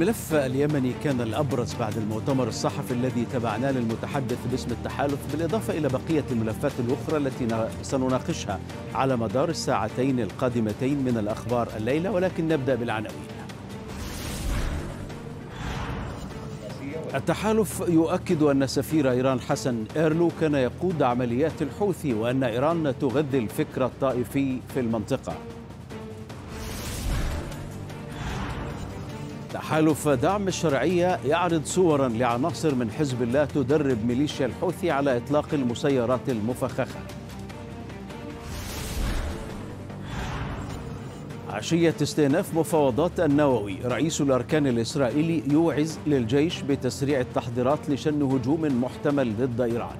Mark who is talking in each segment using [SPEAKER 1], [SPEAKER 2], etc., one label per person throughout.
[SPEAKER 1] الملف اليمني كان الأبرز بعد المؤتمر الصحفي الذي تبعناه للمتحدث باسم التحالف بالإضافة إلى بقية الملفات الأخرى التي سنناقشها على مدار الساعتين القادمتين من الأخبار الليلة ولكن نبدأ بالعناوين التحالف يؤكد أن سفير إيران حسن إيرلو كان يقود عمليات الحوثي وأن إيران تغذي الفكر الطائفي في المنطقة تحالف دعم الشرعية يعرض صورا لعناصر من حزب الله تدرب ميليشيا الحوثي على إطلاق المسيرات المفخخة عشية استئناف مفاوضات النووي رئيس الأركان الإسرائيلي يوعز للجيش بتسريع التحضيرات لشن هجوم محتمل ضد إيران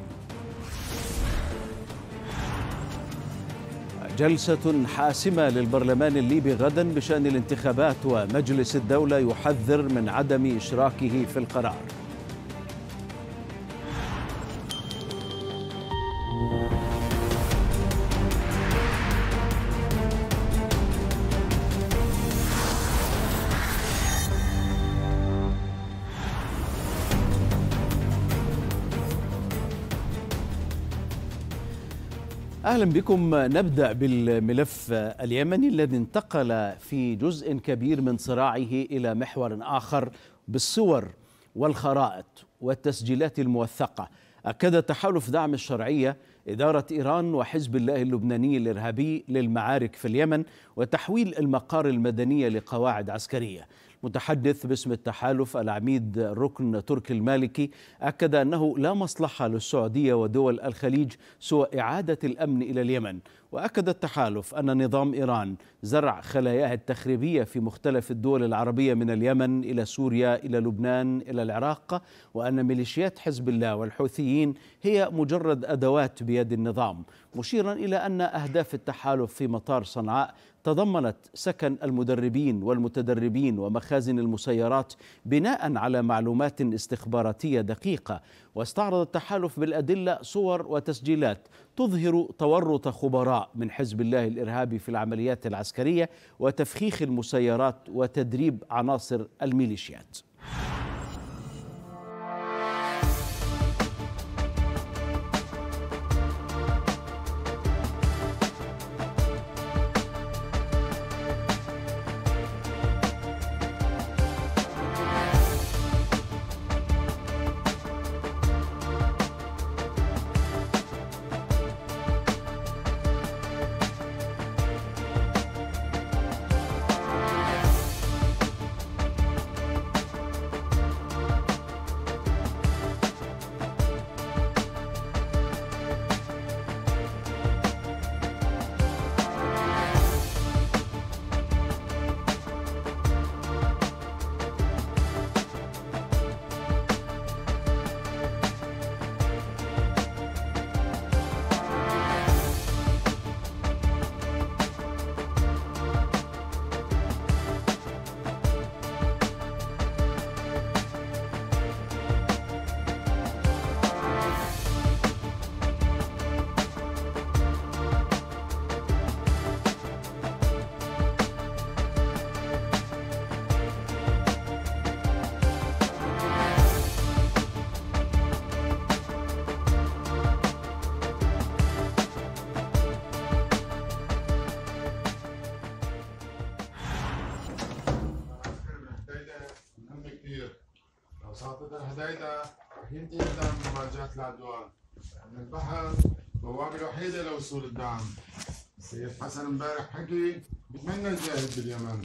[SPEAKER 1] جلسة حاسمة للبرلمان الليبي غدا بشأن الانتخابات ومجلس الدولة يحذر من عدم إشراكه في القرار اهلا بكم نبدا بالملف اليمني الذي انتقل في جزء كبير من صراعه الى محور اخر بالصور والخرائط والتسجيلات الموثقه اكد تحالف دعم الشرعيه اداره ايران وحزب الله اللبناني الارهابي للمعارك في اليمن وتحويل المقار المدنيه لقواعد عسكريه متحدث باسم التحالف العميد ركن تركي المالكي أكد أنه لا مصلحة للسعودية ودول الخليج سوى إعادة الأمن إلى اليمن وأكد التحالف أن نظام إيران زرع خلاياه التخريبية في مختلف الدول العربية من اليمن إلى سوريا إلى لبنان إلى العراق وأن ميليشيات حزب الله والحوثيين هي مجرد أدوات بيد النظام مشيرا إلى أن أهداف التحالف في مطار صنعاء تضمنت سكن المدربين والمتدربين ومخازن المسيرات بناء على معلومات استخباراتيه دقيقه واستعرض التحالف بالادله صور وتسجيلات تظهر تورط خبراء من حزب الله الارهابي في العمليات العسكريه وتفخيخ المسيرات وتدريب عناصر الميليشيات
[SPEAKER 2] الوحيدة لوصول الدعم السيد حسن امبارح حكي بتمنى الجاهد باليمن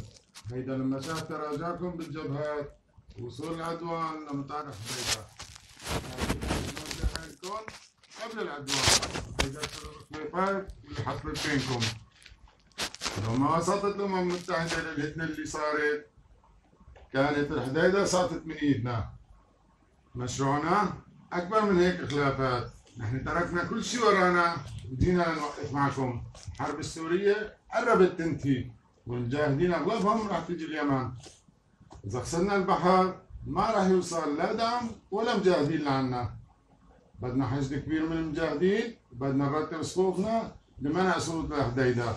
[SPEAKER 2] هيدا لما شاف تراجعكم بالجبهات وصول العدوان لما تعرف هيدا قبل العدوان هيدا السلفات اللي حصلت بينكم لو ما وصلت الامم المتحده للهدنه اللي صارت كانت الحديده صارت من ايدنا مشروعنا اكبر من هيك خلافات نحن تركنا كل شيء ورانا وجينا نوقف معكم الحرب السورية قربت تنتهي والمجاهدين أغلبهم راح تيجي اليمن إذا خسرنا البحر ما راح يوصل لا دعم ولا مجاهدين لعنا بدنا حشد كبير من المجاهدين بدنا نرتب صفوفنا لمنع سقوط الحديده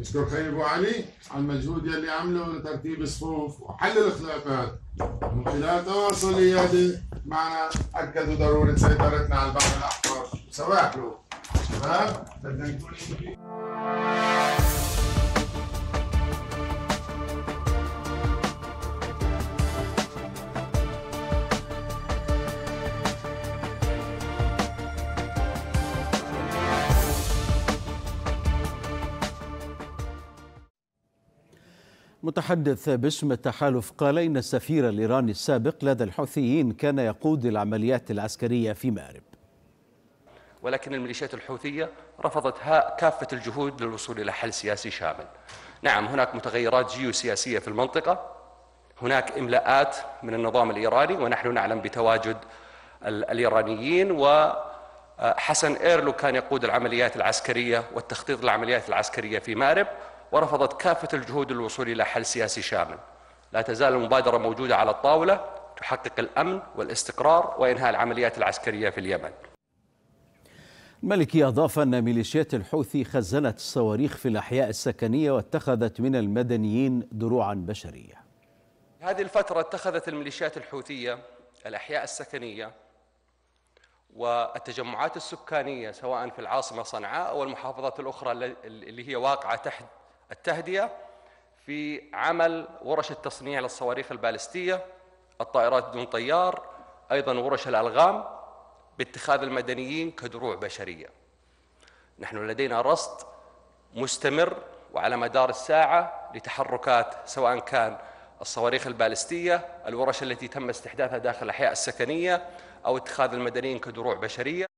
[SPEAKER 2] بشكر خي ابو علي على المجهود يلي عمله لترتيب الصفوف وحل الخلافات من خلال تواصل ايادي معنا اكدوا ضروره سيطرتنا على البحر الاحمر سواحله شباب بدنا نكون
[SPEAKER 1] متحدث باسم التحالف قال إن السفير الإيراني السابق لدى الحوثيين كان يقود العمليات العسكرية في مأرب
[SPEAKER 3] ولكن الميليشيات الحوثية رفضت كافة الجهود للوصول إلى حل سياسي شامل نعم هناك متغيرات جيوسياسية في المنطقة هناك إملاءات من النظام الإيراني ونحن نعلم بتواجد الإيرانيين و آه، حسن ايرلو كان يقود العمليات العسكريه والتخطيط للعمليات العسكريه في مارب ورفضت كافة الجهود للوصول إلى حل سياسي شامل لا تزال المبادرة موجودة على الطاولة تحقق الأمن والاستقرار وإنهاء العمليات العسكرية في
[SPEAKER 4] اليمن
[SPEAKER 1] الملكي أضاف أن ميليشيات الحوثي خزنت الصواريخ في الأحياء السكنية واتخذت من المدنيين دروعا بشرية
[SPEAKER 3] هذه الفترة اتخذت الميليشيات الحوثية الأحياء السكنية والتجمعات السكانية سواء في العاصمة صنعاء أو المحافظات الأخرى اللي هي واقعة تحت التهدئة في عمل ورش التصنيع للصواريخ البالستية الطائرات دون طيار أيضا ورش الألغام باتخاذ المدنيين كدروع بشرية نحن لدينا رصد مستمر وعلى مدار الساعة لتحركات سواء كان الصواريخ البالستية الورش التي تم استحداثها داخل الأحياء السكنية أو اتخاذ المدنيين كدروع بشرية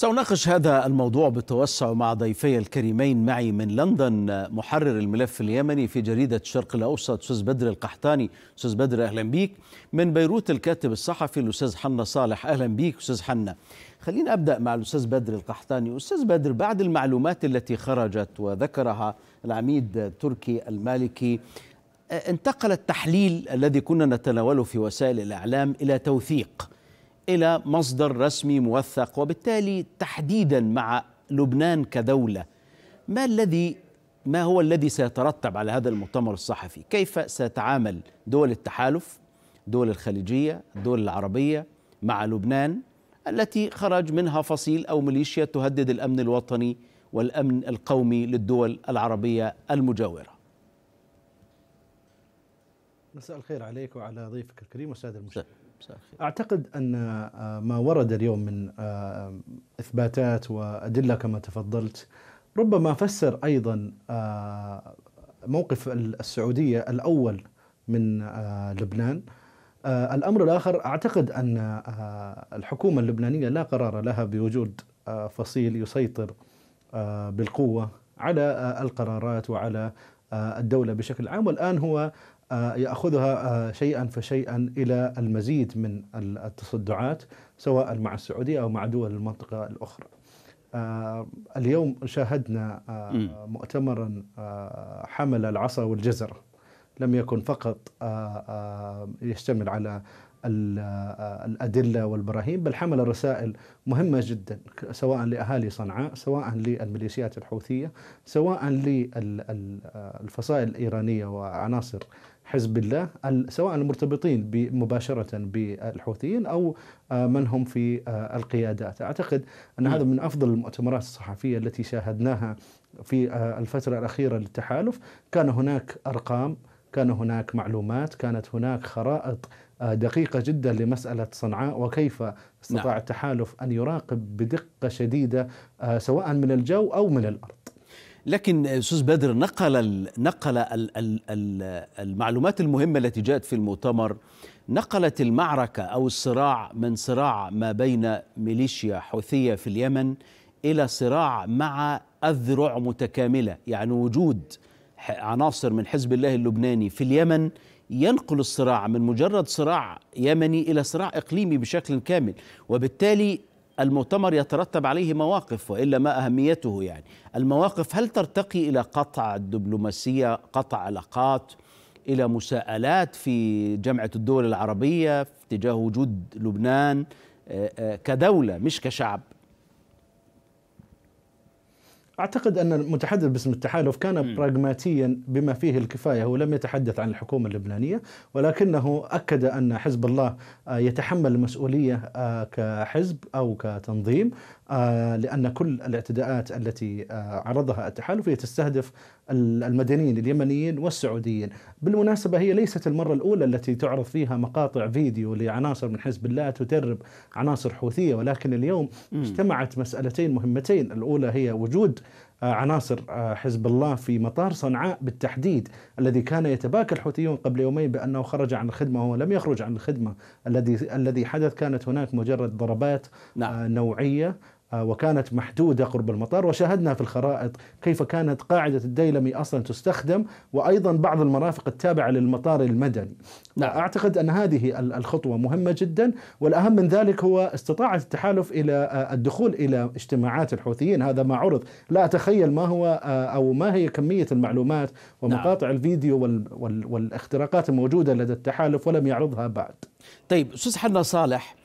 [SPEAKER 1] سأناقش هذا الموضوع بالتوسع مع ضيفي الكريمين معي من لندن محرر الملف اليمني في جريدة الشرق الأوسط أستاذ بدر القحطاني أستاذ بدر أهلا بيك من بيروت الكاتب الصحفي الأستاذ حنا صالح أهلا بيك أستاذ حنا خلينا أبدأ مع الأستاذ بدر القحطاني أستاذ بدر بعد المعلومات التي خرجت وذكرها العميد تركي المالكي انتقل التحليل الذي كنا نتناوله في وسائل الإعلام إلى توثيق الى مصدر رسمي موثق وبالتالي تحديدا مع لبنان كدوله ما الذي ما هو الذي سيترتب على هذا المؤتمر الصحفي؟ كيف ستعامل دول التحالف، دول الخليجيه، الدول العربيه مع لبنان التي خرج منها فصيل او ميليشيا تهدد الامن الوطني والامن القومي للدول العربيه المجاوره.
[SPEAKER 5] مساء الخير عليك وعلى ضيفك الكريم والساده المشاهدين. أعتقد أن آه، ما ورد اليوم من آه، إثباتات وأدلة كما تفضلت ربما فسر أيضا آه، موقف السعودية الأول من لبنان الأمر الآخر أعتقد أن الحكومة اللبنانية لا قرار لها بوجود فصيل يسيطر بالقوة على القرارات وعلى الدولة بشكل عام والآن هو آه، ياخذها آه، شيئا فشيئا الى المزيد من التصدعات سواء مع السعوديه او مع دول المنطقه الاخرى. آه، اليوم شاهدنا مؤتمرا حمل العصا والجزر لم يكن فقط يشتمل على الأدلة والبراهين بل حمل رسائل مهمة جدا سواء لأهالي صنعاء سواء للميليشيات الحوثية سواء للفصائل الإيرانية وعناصر حزب الله سواء المرتبطين مباشرة بالحوثيين أو آه، من هم في آه، القيادات أعتقد أن هذا من أفضل المؤتمرات الصحفية التي شاهدناها في آه، الفترة الأخيرة للتحالف كان هناك أرقام كان هناك معلومات كانت هناك خرائط دقيقة جدا لمسألة صنعاء وكيف استطاع نعم. التحالف أن يراقب بدقة شديدة سواء من الجو أو من الأرض لكن استاذ بدر نقل نقل
[SPEAKER 1] المعلومات المهمه التي جاءت في المؤتمر نقلت المعركه او الصراع من صراع ما بين ميليشيا حوثيه في اليمن الى صراع مع اذرع متكامله يعني وجود عناصر من حزب الله اللبناني في اليمن ينقل الصراع من مجرد صراع يمني الى صراع اقليمي بشكل كامل وبالتالي المؤتمر يترتب عليه مواقف والا ما اهميته يعني المواقف هل ترتقي الى قطع الدبلوماسيه قطع علاقات الى مساءلات في جامعه الدول العربيه تجاه وجود لبنان آه،
[SPEAKER 5] آه، كدوله مش كشعب اعتقد ان المتحدث باسم التحالف كان براغماتيا بما فيه الكفايه هو لم يتحدث عن الحكومه اللبنانيه ولكنه اكد ان حزب الله آه، يتحمل المسؤوليه آه، كحزب او كتنظيم آه، لأن كل الاعتداءات التي آه، عرضها التحالف هي تستهدف المدنيين اليمنيين والسعوديين بالمناسبة هي ليست المرة الأولى التي تعرض فيها مقاطع فيديو لعناصر من حزب الله تدرب عناصر حوثية ولكن اليوم م. اجتمعت مسألتين مهمتين الأولى هي وجود آه، عناصر حزب الله في مطار صنعاء بالتحديد الذي كان يتباكى الحوثيون قبل يومين بانه خرج عن الخدمه وهو لم يخرج عن الخدمه الذي الذي حدث كانت هناك مجرد ضربات نعم. نوعيه وكانت محدودة قرب المطار وشاهدنا في الخرائط كيف كانت قاعدة الديلمي أصلا تستخدم وأيضا بعض المرافق التابعة للمطار المدني نعم. أعتقد أن هذه الخطوة مهمة جدا والأهم من ذلك هو استطاعة التحالف إلى آه، الدخول إلى اجتماعات الحوثيين هذا ما عرض لا أتخيل ما هو آه، أو ما هي كمية المعلومات نعم. ومقاطع نعم. الفيديو والاختراقات الموجودة لدى التحالف ولم يعرضها بعد طيب أستاذ حنا صالح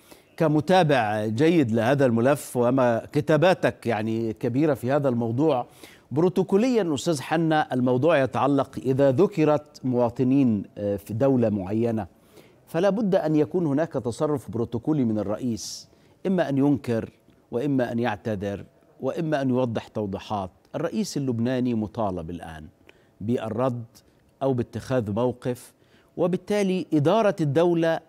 [SPEAKER 1] كمتابع جيد لهذا الملف وما كتاباتك يعني كبيرة في هذا الموضوع بروتوكوليا أستاذ حنا الموضوع يتعلق إذا ذكرت مواطنين آه، في دولة معينة فلا بد أن يكون هناك تصرف بروتوكولي من الرئيس إما أن ينكر وإما أن يعتذر وإما أن يوضح توضيحات الرئيس اللبناني مطالب الآن بالرد أو باتخاذ موقف وبالتالي إدارة الدولة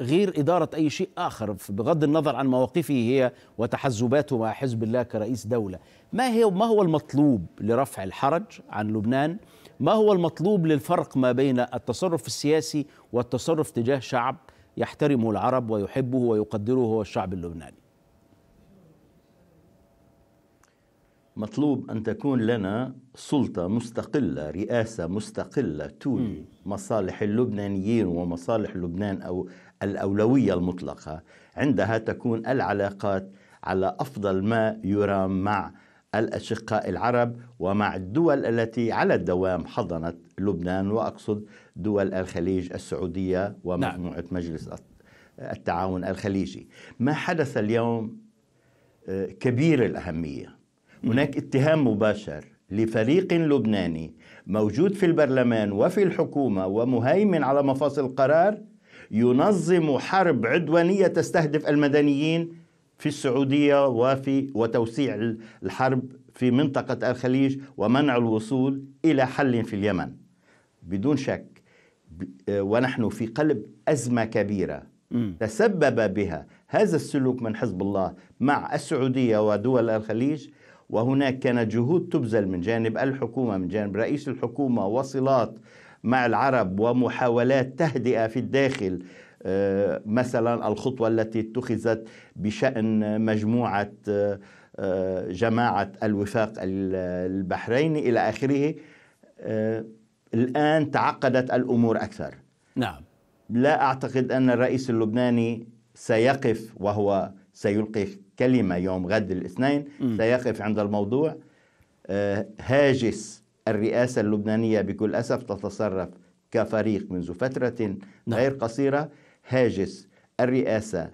[SPEAKER 1] غير إدارة أي شيء آخر بغض النظر عن مواقفه هي وتحزباته مع حزب الله كرئيس دولة ما, هي ما هو المطلوب لرفع الحرج عن لبنان ما هو المطلوب للفرق ما بين التصرف السياسي والتصرف تجاه شعب يحترمه العرب ويحبه ويقدره هو
[SPEAKER 6] الشعب اللبناني مطلوب أن تكون لنا سلطة مستقلة رئاسة مستقلة تولي مصالح اللبنانيين ومصالح لبنان أو الأولوية المطلقة عندها تكون العلاقات على أفضل ما يرام مع الأشقاء العرب ومع الدول التي على الدوام حضنت لبنان وأقصد دول الخليج السعودية ومجموعة نعم. مجلس التعاون الخليجي ما حدث اليوم آه، كبير الأهمية هناك اتهام مباشر لفريق لبناني موجود في البرلمان وفي الحكومة ومهيمن على مفاصل القرار ينظم حرب عدوانية تستهدف المدنيين في السعودية وفي وتوسيع الحرب في منطقة الخليج ومنع الوصول إلى حل في اليمن بدون شك آه، ونحن في قلب أزمة كبيرة تسبب بها هذا السلوك من حزب الله مع السعودية ودول الخليج وهناك كانت جهود تبذل من جانب الحكومة من جانب رئيس الحكومة وصلات مع العرب ومحاولات تهدئه في الداخل آه، مثلا الخطوه التي اتخذت بشان مجموعه آه، آه، جماعه الوفاق البحريني الى اخره الان تعقدت الامور اكثر نعم لا اعتقد ان الرئيس اللبناني سيقف وهو سيلقي كلمه يوم غد الاثنين م. سيقف عند الموضوع هاجس الرئاسة اللبنانية بكل أسف تتصرف كفريق منذ فترة نعم. غير قصيرة هاجس الرئاسة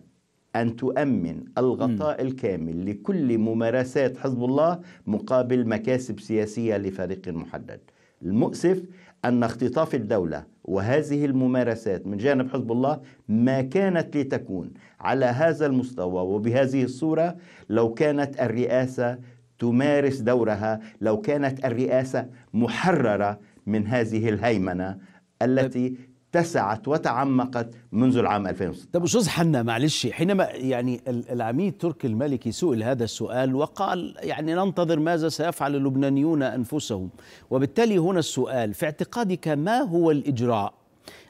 [SPEAKER 6] أن تؤمن الغطاء م. الكامل لكل ممارسات حزب الله مقابل مكاسب سياسية لفريق محدد المؤسف أن اختطاف الدولة وهذه الممارسات من جانب حزب الله ما كانت لتكون على هذا المستوى وبهذه الصورة لو كانت الرئاسة تمارس دورها لو كانت الرئاسة محررة من هذه الهيمنة التي اتسعت وتعمقت منذ العام 2006 طب استاذ حنا معلش حينما يعني
[SPEAKER 1] العميد تركي المالكي سئل هذا السؤال وقال يعني ننتظر ماذا سيفعل اللبنانيون انفسهم وبالتالي هنا السؤال في اعتقادك ما هو الاجراء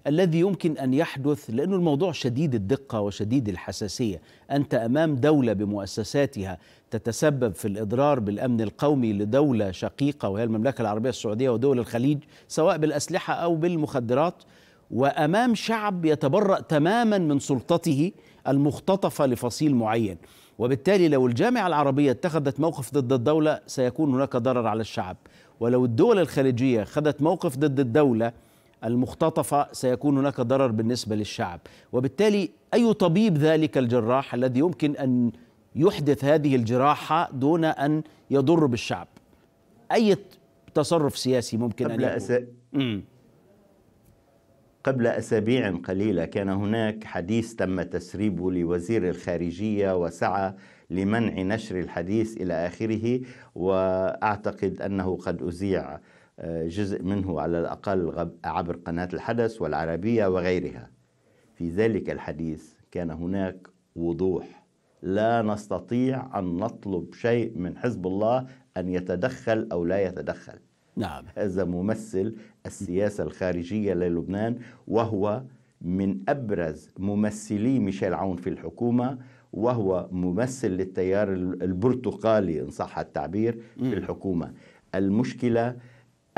[SPEAKER 1] الذي يمكن ان يحدث لانه الموضوع شديد الدقه وشديد الحساسيه انت امام دوله بمؤسساتها تتسبب في الإضرار بالأمن القومي لدولة شقيقة وهي المملكة العربية السعودية ودول الخليج سواء بالأسلحة أو بالمخدرات وأمام شعب يتبرأ تماما من سلطته المختطفة لفصيل معين وبالتالي لو الجامعة العربية اتخذت موقف ضد الدولة سيكون هناك ضرر على الشعب ولو الدول الخليجية اخذت موقف ضد الدولة المختطفة سيكون هناك ضرر بالنسبة للشعب وبالتالي أي طبيب ذلك الجراح الذي يمكن أن يحدث هذه الجراحة دون أن يضر بالشعب أي تصرف سياسي ممكن قبل أن
[SPEAKER 6] يكون قبل أسابيع قليلة كان هناك حديث تم تسريبه لوزير الخارجية وسعى لمنع نشر الحديث إلى آخره وأعتقد أنه قد أذيع آه، جزء منه على الأقل عبر قناة الحدث والعربية وغيرها في ذلك الحديث كان هناك وضوح لا نستطيع أن نطلب شيء من حزب الله أن يتدخل أو لا يتدخل نعم. هذا ممثل السياسة الخارجية للبنان وهو من أبرز ممثلي ميشيل عون في الحكومة وهو ممثل للتيار البرتقالي إن صح التعبير في الحكومة المشكلة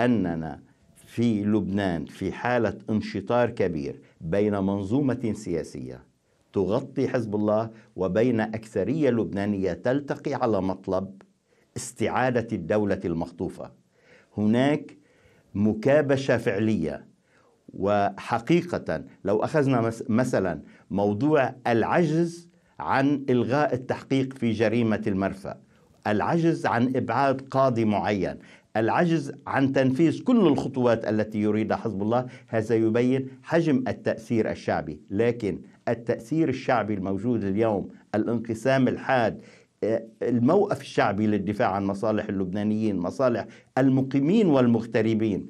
[SPEAKER 6] أننا في لبنان في حالة انشطار كبير بين منظومة سياسية تغطي حزب الله وبين أكثرية لبنانية تلتقي على مطلب استعادة الدولة المخطوفة هناك مكابشة فعلية وحقيقة لو أخذنا مثلا موضوع العجز عن إلغاء التحقيق في جريمة المرفأ العجز عن إبعاد قاضي معين العجز عن تنفيذ كل الخطوات التي يريدها حزب الله هذا يبين حجم التأثير الشعبي لكن التأثير الشعبي الموجود اليوم الانقسام الحاد آه، الموقف الشعبي للدفاع عن مصالح اللبنانيين مصالح المقيمين والمغتربين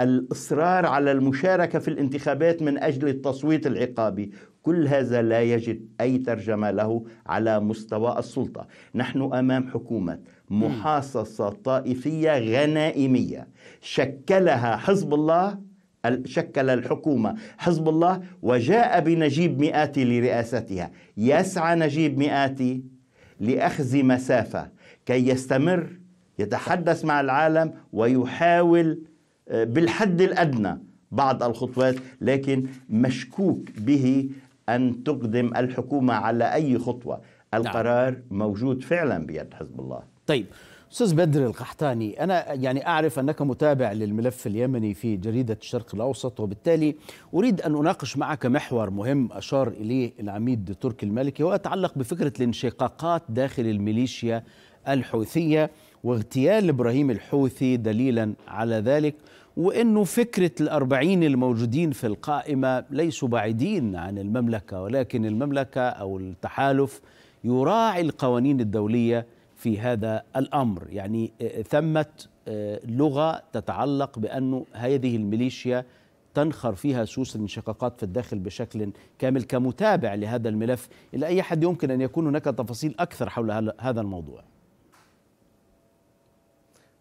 [SPEAKER 6] الاصرار على المشاركه في الانتخابات من اجل التصويت العقابي كل هذا لا يجد اي ترجمه له على مستوى السلطه نحن امام حكومه محاصصه طائفيه غنائميه شكلها حزب الله شكل الحكومة حزب الله وجاء بنجيب مئاتي لرئاستها يسعى نجيب مئاتي لأخذ مسافة كي يستمر يتحدث مع العالم ويحاول آه، بالحد الأدنى بعض الخطوات لكن مشكوك به أن تقدم الحكومة على أي خطوة نعم. القرار موجود فعلا بيد حزب الله طيب استاذ بدر القحطاني
[SPEAKER 1] انا يعني اعرف انك متابع للملف اليمني في جريده الشرق الاوسط وبالتالي اريد ان اناقش معك محور مهم اشار اليه العميد تركي المالكي ويتعلق بفكره الانشقاقات داخل الميليشيا الحوثيه واغتيال ابراهيم الحوثي دليلا على ذلك وانه فكره الأربعين الموجودين في القائمه ليسوا بعيدين عن المملكه ولكن المملكه او التحالف يراعي القوانين الدوليه في هذا الامر يعني آه، ثمه آه، لغه تتعلق بانه هذه الميليشيا تنخر فيها سوس الانشقاقات في الداخل بشكل كامل كمتابع لهذا الملف الى اي حد يمكن ان يكون هناك تفاصيل اكثر حول هذا الموضوع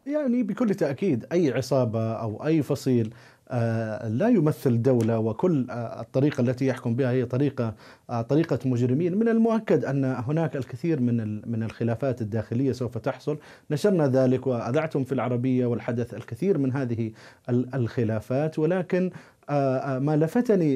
[SPEAKER 5] يعني بكل تاكيد اي عصابه او اي فصيل آه، لا يمثل دولة وكل آه، الطريقة التي يحكم بها هي طريقة آه، طريقة مجرمين من المؤكد أن هناك الكثير من من الخلافات الداخلية سوف تحصل نشرنا ذلك وأذعتم في العربية والحدث الكثير من هذه الخلافات ولكن ما لفتني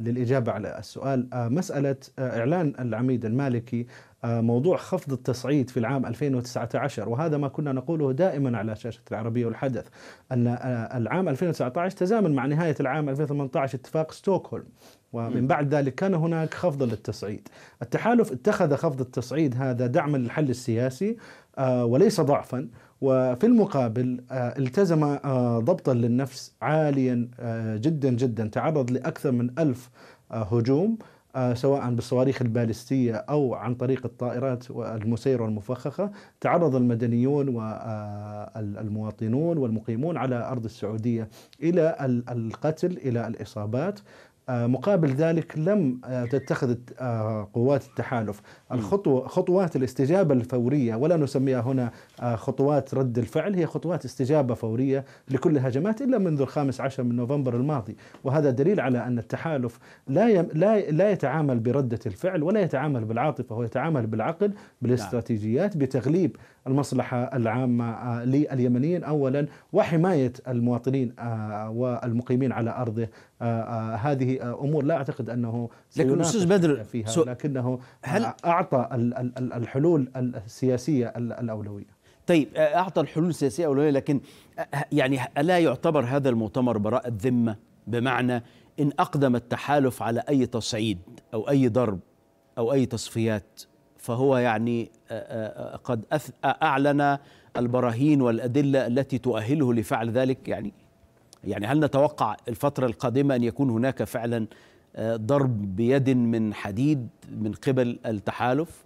[SPEAKER 5] للإجابة على السؤال مسألة إعلان العميد المالكي موضوع خفض التصعيد في العام 2019 وهذا ما كنا نقوله دائما على شاشة العربية والحدث أن آه، العام 2019 تزامن مع نهاية العام 2018 اتفاق ستوكهولم ومن بعد ذلك كان هناك خفض للتصعيد التحالف اتخذ خفض التصعيد هذا دعما للحل السياسي آه، وليس ضعفا وفي المقابل آه، التزم ضبطا للنفس عاليا جدا جدا تعرض لأكثر من ألف هجوم آه، سواء بالصواريخ البالستية أو عن طريق الطائرات المسيرة المفخخة تعرض المدنيون والمواطنون آه، والمقيمون على أرض السعودية إلى القتل إلى الإصابات آه، مقابل ذلك لم آه، تتخذ آه، قوات التحالف الخطوة خطوات الاستجابة الفورية ولا نسميها هنا خطوات رد الفعل هي خطوات استجابة فورية لكل الهجمات إلا منذ الخامس عشر من نوفمبر الماضي وهذا دليل على أن التحالف لا يم لا لا يتعامل بردة الفعل ولا يتعامل بالعاطفة هو يتعامل بالعقل بالاستراتيجيات نعم. بتغليب المصلحة العامة لليمنيين أولا وحماية المواطنين والمقيمين على أرضه آه، آه، هذه آه، امور لا اعتقد انه لكن استاذ بدر فيها سو لكنه هل اعطى الحلول السياسيه الاولويه طيب اعطى
[SPEAKER 1] الحلول السياسيه اولويه لكن يعني الا يعتبر هذا المؤتمر براءه ذمه بمعنى ان اقدم التحالف على اي تصعيد او اي ضرب او اي تصفيات فهو يعني قد اعلن البراهين والادله التي تؤهله لفعل ذلك يعني يعني هل نتوقع الفترة القادمة أن يكون هناك فعلا آه، ضرب بيد من حديد من قبل التحالف؟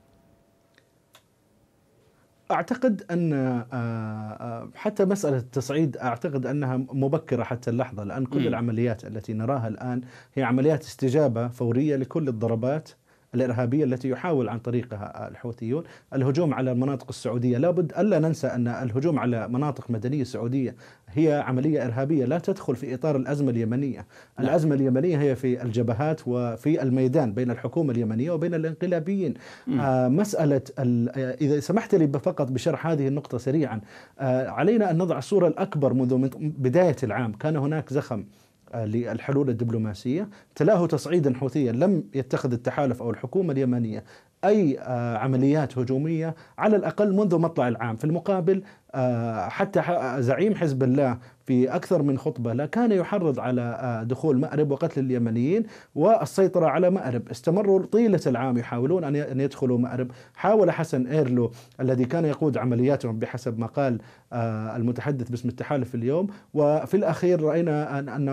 [SPEAKER 5] اعتقد ان آه، آه، حتى مساله التصعيد اعتقد انها مبكره حتى اللحظه لان كل العمليات التي نراها الان هي عمليات استجابه فوريه لكل الضربات الإرهابية التي يحاول عن طريقها الحوثيون الهجوم على المناطق السعودية لابد ألا ننسى أن الهجوم على مناطق مدنية سعودية هي عملية إرهابية لا تدخل في إطار الأزمة اليمنية نعم. الأزمة اليمنية هي في الجبهات وفي الميدان بين الحكومة اليمنية وبين الانقلابيين آه مسألة آه، إذا سمحت لي فقط بشرح هذه النقطة سريعا آه علينا أن نضع الصورة الأكبر منذ بداية العام كان هناك زخم آه، للحلول الدبلوماسيه، تلاه تصعيدا حوثيا لم يتخذ التحالف او الحكومه اليمنيه اي آه، عمليات هجوميه على الاقل منذ مطلع العام، في المقابل آه، حتى آه، زعيم حزب الله في أكثر من خطبة لا كان يحرض على آه، دخول مأرب وقتل اليمنيين والسيطرة على مأرب استمروا طيلة العام يحاولون أن يدخلوا مأرب حاول حسن إيرلو الذي كان يقود عملياتهم بحسب ما قال المتحدث باسم التحالف اليوم وفي الأخير رأينا أن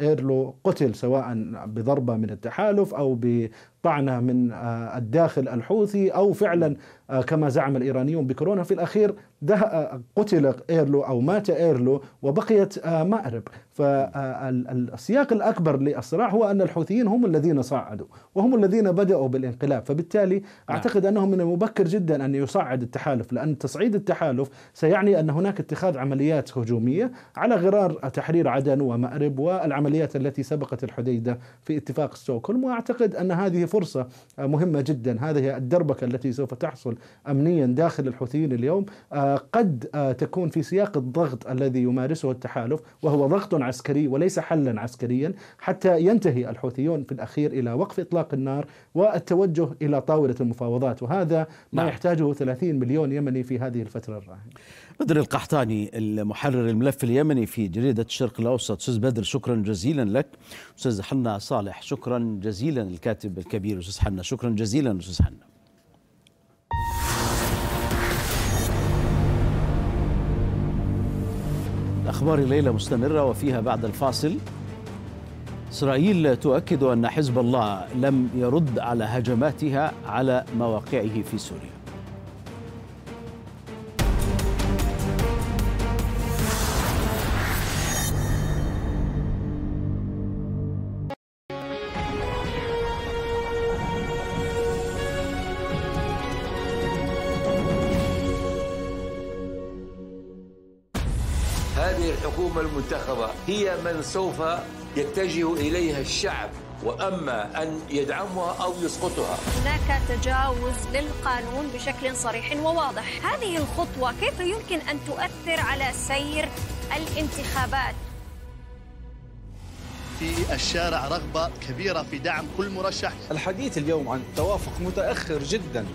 [SPEAKER 5] إيرلو قتل سواء بضربة من التحالف أو بطعنة من الداخل الحوثي أو فعلا آه، كما زعم الإيرانيون بكورونا في الأخير ده آه، قتل إيرلو أو مات إيرلو وبقيت آه، مأرب فالسياق الأكبر للصراع هو أن الحوثيين هم الذين صعدوا وهم الذين بدأوا بالانقلاب فبالتالي نعم. أعتقد أنه من المبكر جدا أن يصعد التحالف لأن تصعيد التحالف سيعني أن هناك اتخاذ عمليات هجومية على غرار تحرير عدن ومأرب والعمليات التي سبقت الحديدة في اتفاق ستوكهولم وأعتقد أن هذه فرصة مهمة جدا هذه الدربكة التي سوف تحصل امنيا داخل الحوثيين اليوم آه، قد آه، تكون في سياق الضغط الذي يمارسه التحالف وهو ضغط عسكري وليس حلا عسكريا حتى ينتهي الحوثيون في الاخير الى وقف اطلاق النار والتوجه الى طاوله المفاوضات وهذا ما نعم. يحتاجه 30 مليون يمني في هذه الفتره الراهنه. بدر
[SPEAKER 1] القحطاني المحرر الملف اليمني في جريده الشرق الاوسط استاذ بدر شكرا جزيلا لك استاذ حنا صالح شكرا جزيلا الكاتب الكبير استاذ حنا شكرا جزيلا استاذ حنا أخبار الليلة مستمرة وفيها بعد الفاصل إسرائيل تؤكد أن حزب الله لم يرد على هجماتها على مواقعه في سوريا
[SPEAKER 7] هي من سوف
[SPEAKER 8] يتجه إليها الشعب واما ان يدعمها او يسقطها.
[SPEAKER 9] هناك تجاوز للقانون بشكل صريح وواضح، هذه الخطوه كيف يمكن ان تؤثر على سير الانتخابات؟
[SPEAKER 5] في الشارع رغبه كبيره في دعم كل مرشح. الحديث اليوم عن توافق متاخر جدا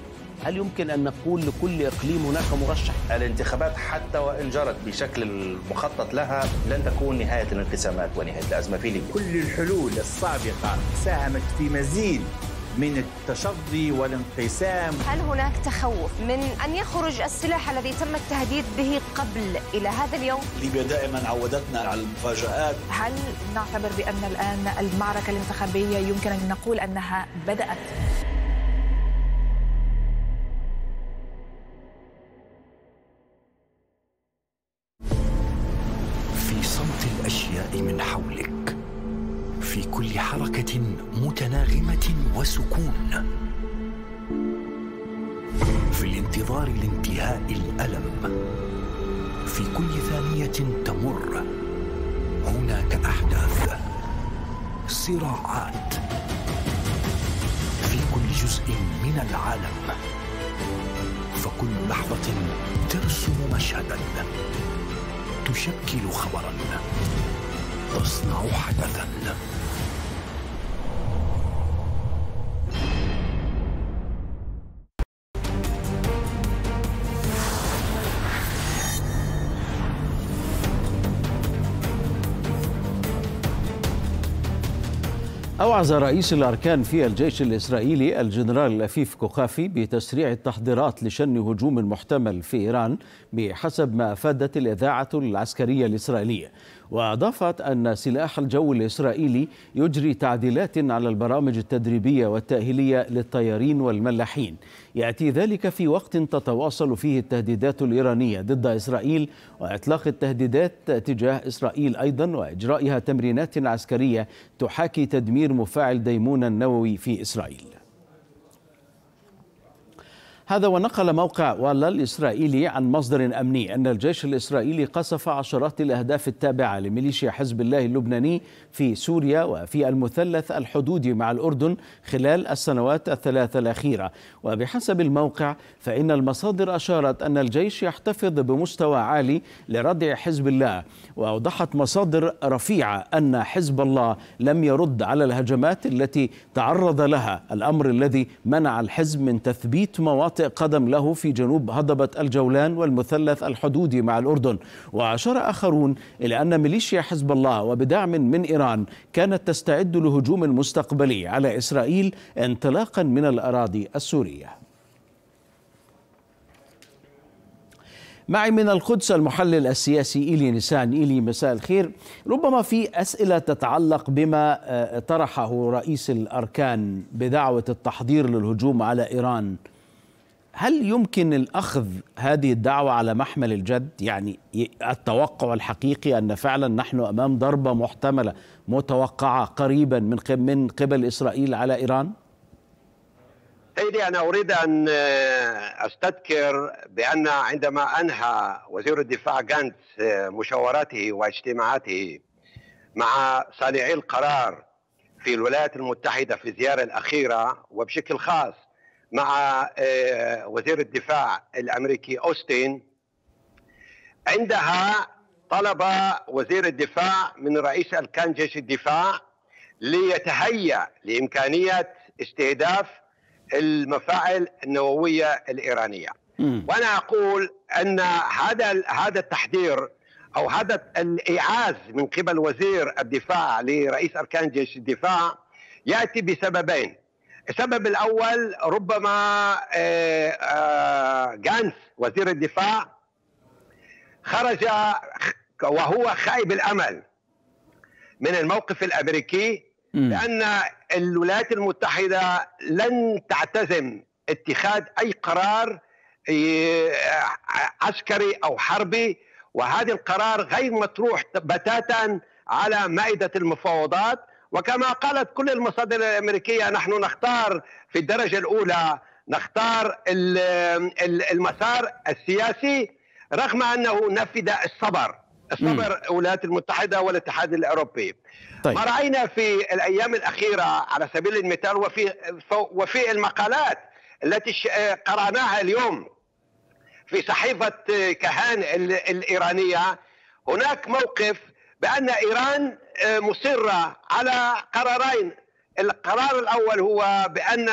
[SPEAKER 5] هل يمكن أن نقول لكل إقليم هناك مرشح؟ الانتخابات حتى وإن جرت بشكل المخطط لها لن تكون نهاية الانقسامات ونهاية الأزمة في ليبيا كل
[SPEAKER 6] الحلول السابقة ساهمت في مزيد من التشظي والانقسام
[SPEAKER 9] هل هناك تخوف من أن يخرج السلاح الذي تم التهديد به قبل إلى هذا اليوم؟
[SPEAKER 1] ليبيا دائما عودتنا على المفاجآت
[SPEAKER 9] هل نعتبر بأن الآن المعركة الانتخابية يمكن أن نقول أنها بدأت؟
[SPEAKER 6] الاشياء من حولك
[SPEAKER 10] في كل حركه متناغمه وسكون في الانتظار
[SPEAKER 4] لانتهاء الالم
[SPEAKER 10] في كل ثانيه تمر هناك احداث صراعات في كل جزء من
[SPEAKER 11] العالم فكل لحظه ترسم مشهدا
[SPEAKER 8] تشكل خبرا تصنع حدثا
[SPEAKER 1] وعز رئيس الأركان في الجيش الإسرائيلي الجنرال لفيف كوخافي بتسريع التحضيرات لشن هجوم محتمل في إيران بحسب ما أفادت الإذاعة العسكرية الإسرائيلية وأضافت أن سلاح الجو الإسرائيلي يجري تعديلات على البرامج التدريبية والتأهيلية للطيارين والملاحين يأتي ذلك في وقت تتواصل فيه التهديدات الإيرانية ضد إسرائيل وإطلاق التهديدات تجاه إسرائيل أيضا وإجرائها تمرينات عسكرية تحاكي تدمير مفاعل ديمون النووي في إسرائيل هذا ونقل موقع والا الإسرائيلي عن مصدر أمني أن الجيش الإسرائيلي قصف عشرات الأهداف التابعة لميليشيا حزب الله اللبناني في سوريا وفي المثلث الحدودي مع الأردن خلال السنوات الثلاث الأخيرة وبحسب الموقع فإن المصادر أشارت أن الجيش يحتفظ بمستوى عالي لردع حزب الله وأوضحت مصادر رفيعة أن حزب الله لم يرد على الهجمات التي تعرض لها الأمر الذي منع الحزب من تثبيت مواطن معطئ قدم له في جنوب هضبة الجولان والمثلث الحدودي مع الأردن وأشار آخرون إلى أن ميليشيا حزب الله وبدعم من إيران كانت تستعد لهجوم مستقبلي على إسرائيل انطلاقا من الأراضي السورية معي من القدس المحلل السياسي إيلي نسان إيلي مساء الخير ربما في أسئلة تتعلق بما آه، طرحه رئيس الأركان بدعوة التحضير للهجوم على إيران هل يمكن الأخذ هذه الدعوة على محمل الجد يعني التوقع الحقيقي أن فعلا نحن أمام ضربة محتملة متوقعة قريبا من من قبل إسرائيل على إيران؟
[SPEAKER 4] سيدي أنا أريد أن آه، أستذكر بأن عندما أنهى وزير الدفاع جانتس آه، مشاوراته واجتماعاته مع صانعي القرار في الولايات المتحدة في الزيارة الأخيرة وبشكل خاص مع آه، وزير الدفاع الامريكي اوستين عندها طلب وزير الدفاع من رئيس اركان جيش الدفاع ليتهيا لامكانيه استهداف المفاعل النوويه الايرانيه وانا اقول ان هذا هذا التحذير او هذا الايعاز من قبل وزير الدفاع لرئيس اركان جيش الدفاع ياتي بسببين السبب الاول ربما آه، آه، جانس وزير الدفاع خرج وهو خائب الامل من الموقف الامريكي لان الولايات المتحده لن تعتزم اتخاذ اي قرار آه، عسكري او حربي وهذا القرار غير مطروح بتاتا على مائده المفاوضات وكما قالت كل المصادر الامريكيه نحن نختار في الدرجه الاولى نختار المسار السياسي رغم انه نفذ الصبر الصبر الولايات المتحده والاتحاد الاوروبي طيب. ما راينا في الايام الاخيره على سبيل المثال وفي وفي المقالات التي قراناها اليوم في صحيفه كهان الايرانيه هناك موقف بأن إيران آه، مصرة على قرارين القرار الأول هو بأن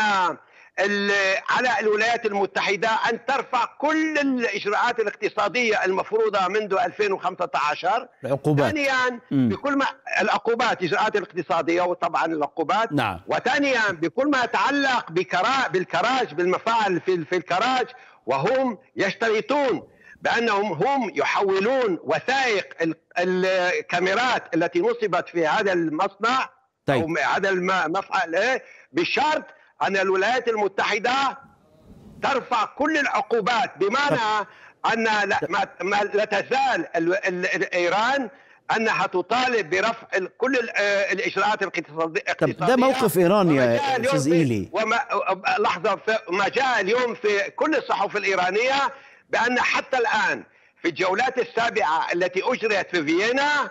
[SPEAKER 4] على الولايات المتحدة أن ترفع كل الإجراءات الاقتصادية المفروضة منذ 2015 العقوبات ثانيا بكل ما العقوبات إجراءات الاقتصادية وطبعا العقوبات نعم. وثانيا بكل ما يتعلق بكرا... بالكراج بالمفاعل في, في الكراج وهم يشترطون بانهم هم يحولون وثائق الكاميرات التي نصبت في هذا المصنع طيب. او هذا المفعل بشرط ان الولايات المتحده ترفع كل العقوبات بمعنى طيب. ان لا, طيب. تزال ايران انها تطالب برفع كل آه، الاجراءات الاقتصاديه
[SPEAKER 5] طيب ده موقف ايراني يا استاذ ايلي
[SPEAKER 4] وما لحظه ما جاء اليوم في كل الصحف الايرانيه بأن حتى الآن في الجولات السابعة التي أجريت في فيينا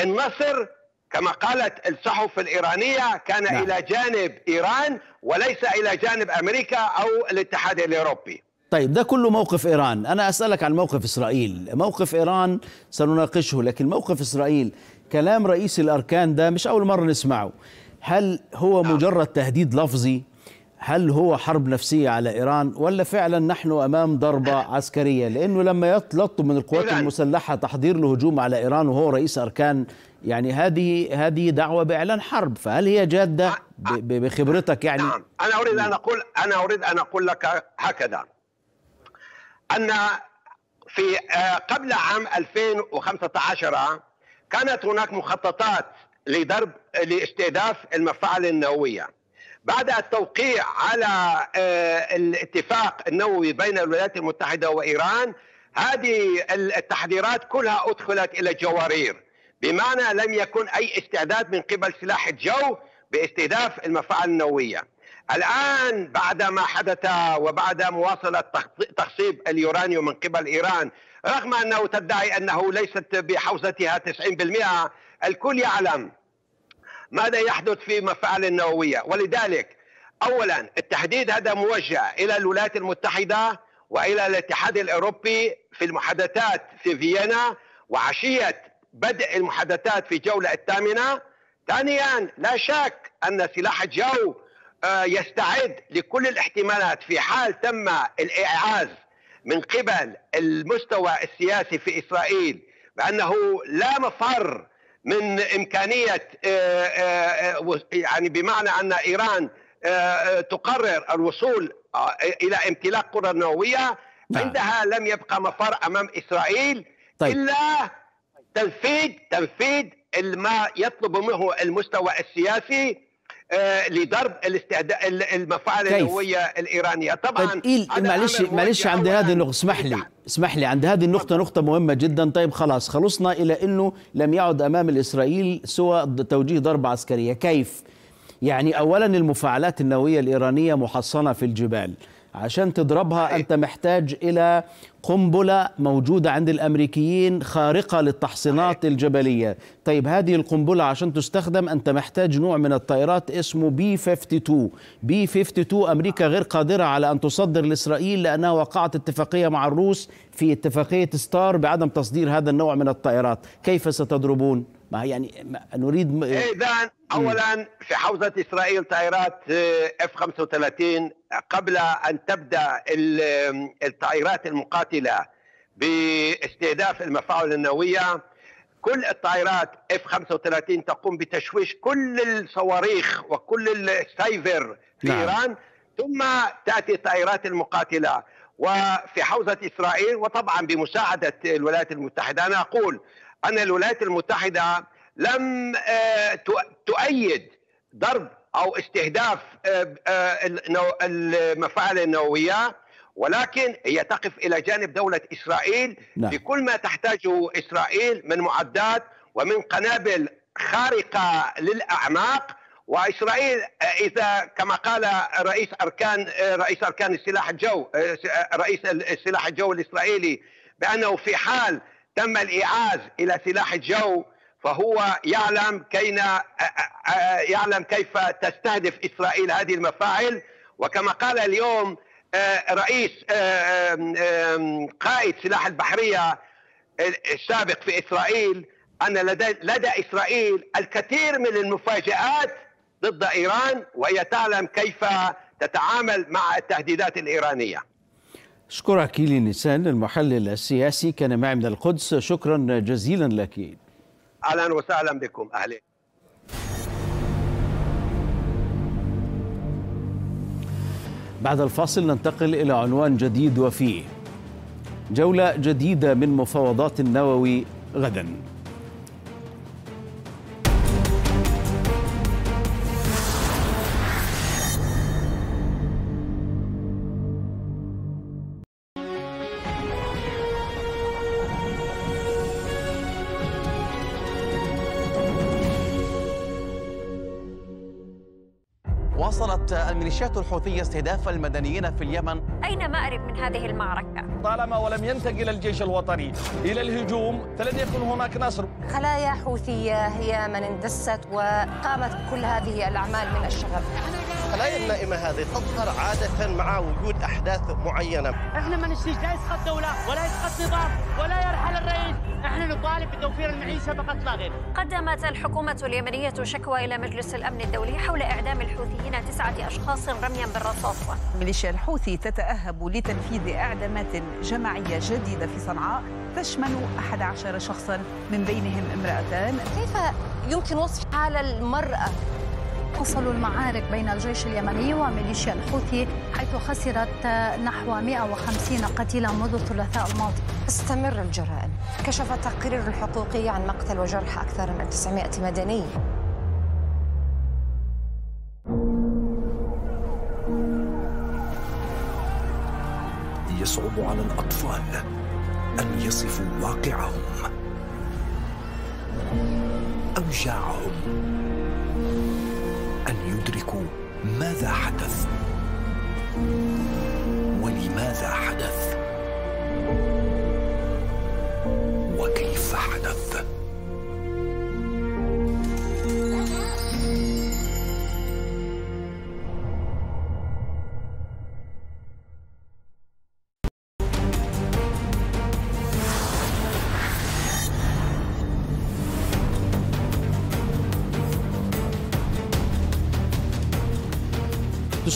[SPEAKER 4] النصر كما قالت الصحف الإيرانية كان نعم. إلى جانب إيران وليس إلى جانب أمريكا أو الاتحاد الأوروبي
[SPEAKER 1] طيب ده كله موقف إيران أنا أسألك عن موقف إسرائيل موقف إيران سنناقشه لكن موقف إسرائيل كلام رئيس الأركان ده مش أول مرة نسمعه هل هو نعم. مجرد تهديد لفظي هل هو حرب نفسية على إيران ولا فعلا نحن أمام ضربة عسكرية لأنه لما يطلب من القوات المسلحة تحضير لهجوم على إيران وهو رئيس أركان يعني هذه هذه دعوة بإعلان حرب فهل هي جادة بخبرتك يعني نعم
[SPEAKER 4] أنا أريد أن أقول أنا أريد أن أقول لك هكذا أن في آه، قبل عام 2015 كانت هناك مخططات لضرب لاستهداف المفاعل النووية بعد التوقيع على آه، الاتفاق النووي بين الولايات المتحده وايران هذه التحذيرات كلها ادخلت الى الجوارير بمعنى لم يكن اي استعداد من قبل سلاح الجو باستهداف المفاعل النوويه. الان بعد ما حدث وبعد مواصله تخصيب اليورانيوم من قبل ايران رغم انه تدعي انه ليست بحوزتها 90% الكل يعلم ماذا يحدث في مفاعل النووية ولذلك أولا التحديد هذا موجه إلى الولايات المتحدة وإلى الاتحاد الأوروبي في المحادثات في فيينا وعشية بدء المحادثات في الجولة الثامنة ثانيا لا شك أن سلاح الجو آه، يستعد لكل الاحتمالات في حال تم الإعاز من قبل المستوى السياسي في إسرائيل بأنه لا مفر من امكانيه آه، آه، آه، يعني بمعنى ان ايران تقرر الوصول الى امتلاك قرى نوويه نعم. عندها لم يبقى مفر امام اسرائيل طيب. الا تنفيذ تنفيذ ما يطلب منه المستوى السياسي آه، لضرب الاستعداد المفاعل النوويه الايرانيه طيب، طبعا
[SPEAKER 1] معلش معلش عند هذه النقطه اسمح لي اسمح لي عند هذه النقطه نقطه مهمه جدا طيب خلاص خلصنا الى انه لم يعد امام الاسرائيل سوى توجيه ضربه عسكريه كيف يعني اولا المفاعلات النوويه الايرانيه محصنه في الجبال عشان تضربها أنت محتاج إلى قنبلة موجودة عند الأمريكيين خارقة للتحصينات الجبلية طيب هذه القنبلة عشان تستخدم أنت محتاج نوع من الطائرات اسمه بي 52 بي 52 أمريكا غير قادرة على أن تصدر لإسرائيل لأنها وقعت اتفاقية مع الروس في اتفاقية ستار بعدم تصدير هذا النوع من الطائرات كيف ستضربون؟ ما يعني ما نريد م... إيه،
[SPEAKER 4] اذا اولا في حوزه اسرائيل طائرات اف آه، 35 قبل ان تبدا الطائرات المقاتله باستهداف المفاعل النوويه كل الطائرات اف 35 تقوم بتشويش كل الصواريخ وكل السايفر في نعم. ايران ثم تاتي الطائرات المقاتله وفي حوزه اسرائيل وطبعا بمساعده الولايات المتحده انا اقول أن الولايات المتحدة لم آه، تؤيد ضرب أو استهداف آه، آه، المفاعل النووية ولكن هي تقف إلى جانب دولة إسرائيل نعم. بكل ما تحتاجه إسرائيل من معدات ومن قنابل خارقة للأعماق وإسرائيل إذا كما قال رئيس أركان رئيس أركان السلاح الجو رئيس السلاح الجو الإسرائيلي بأنه في حال تم الإيعاز إلى سلاح الجو فهو يعلم كينا يعلم كيف تستهدف إسرائيل هذه المفاعل وكما قال اليوم رئيس قائد سلاح البحرية السابق في إسرائيل أن لدى, لدى إسرائيل الكثير من المفاجآت ضد إيران وهي تعلم كيف تتعامل مع التهديدات الإيرانية
[SPEAKER 1] أشكرك لي نيسان المحلل السياسي كان معي من القدس شكرا جزيلا لك
[SPEAKER 4] أهلا وسهلا بكم أهلا
[SPEAKER 1] بعد الفاصل ننتقل إلى عنوان جديد وفيه جولة جديدة من مفاوضات النووي غداً
[SPEAKER 12] ميليشيات الحوثية استهداف المدنيين في اليمن
[SPEAKER 1] أين مأرب من هذه المعركة؟
[SPEAKER 12] طالما ولم ينتقل الجيش الوطني إلى الهجوم فلن يكون هناك نصر
[SPEAKER 9] خلايا حوثية هي من اندست وقامت كل هذه الأعمال من الشغب الخلايا
[SPEAKER 6] النائمة هذه تظهر عادة مع وجود أحداث معينة
[SPEAKER 9] إحنا ما نشتيش لا يسقط دولة ولا يسقط نظام ولا يرحل الرئيس
[SPEAKER 13] إحنا نطالب بتوفير المعيشة فقط لا غير قدمت الحكومة اليمنية شكوى إلى مجلس الأمن الدولي حول إعدام الحوثيين تسعة أشخاص رميا بالرصاص
[SPEAKER 9] ميليشيا الحوثي تتأهب لتنفيذ أعدامات جماعية جديدة في صنعاء تشمل 11 شخصا من بينهم امرأتان كيف يمكن وصف حال المرأة تصل المعارك بين الجيش اليمني وميليشيا الحوثي حيث خسرت نحو 150 قتيلا منذ الثلاثاء الماضي استمر الجرائم كشف التقرير الحقوقي عن مقتل وجرح أكثر من 900 مدني
[SPEAKER 8] يصعب على الأطفال أن يصفوا واقعهم
[SPEAKER 4] أوجاعهم ذلك ماذا حدث
[SPEAKER 8] ولماذا حدث
[SPEAKER 13] وكيف حدث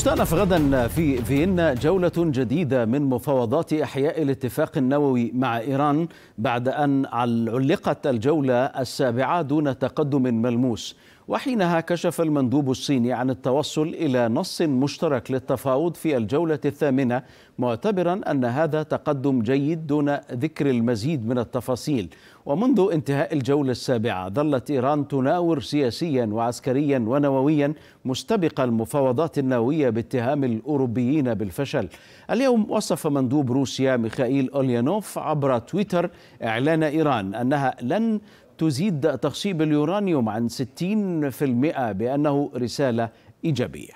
[SPEAKER 1] تستأنف غدا في فيينا جولة جديدة من مفاوضات إحياء الاتفاق النووي مع إيران بعد أن علقت الجولة السابعة دون تقدم ملموس وحينها كشف المندوب الصيني عن التوصل إلى نص مشترك للتفاوض في الجولة الثامنة معتبرا أن هذا تقدم جيد دون ذكر المزيد من التفاصيل ومنذ انتهاء الجولة السابعة ظلت إيران تناور سياسيا وعسكريا ونوويا مستبق المفاوضات النووية باتهام الأوروبيين بالفشل اليوم وصف مندوب روسيا ميخائيل أوليانوف عبر تويتر إعلان إيران أنها لن تزيد تخصيب اليورانيوم عن 60% بأنه رسالة إيجابية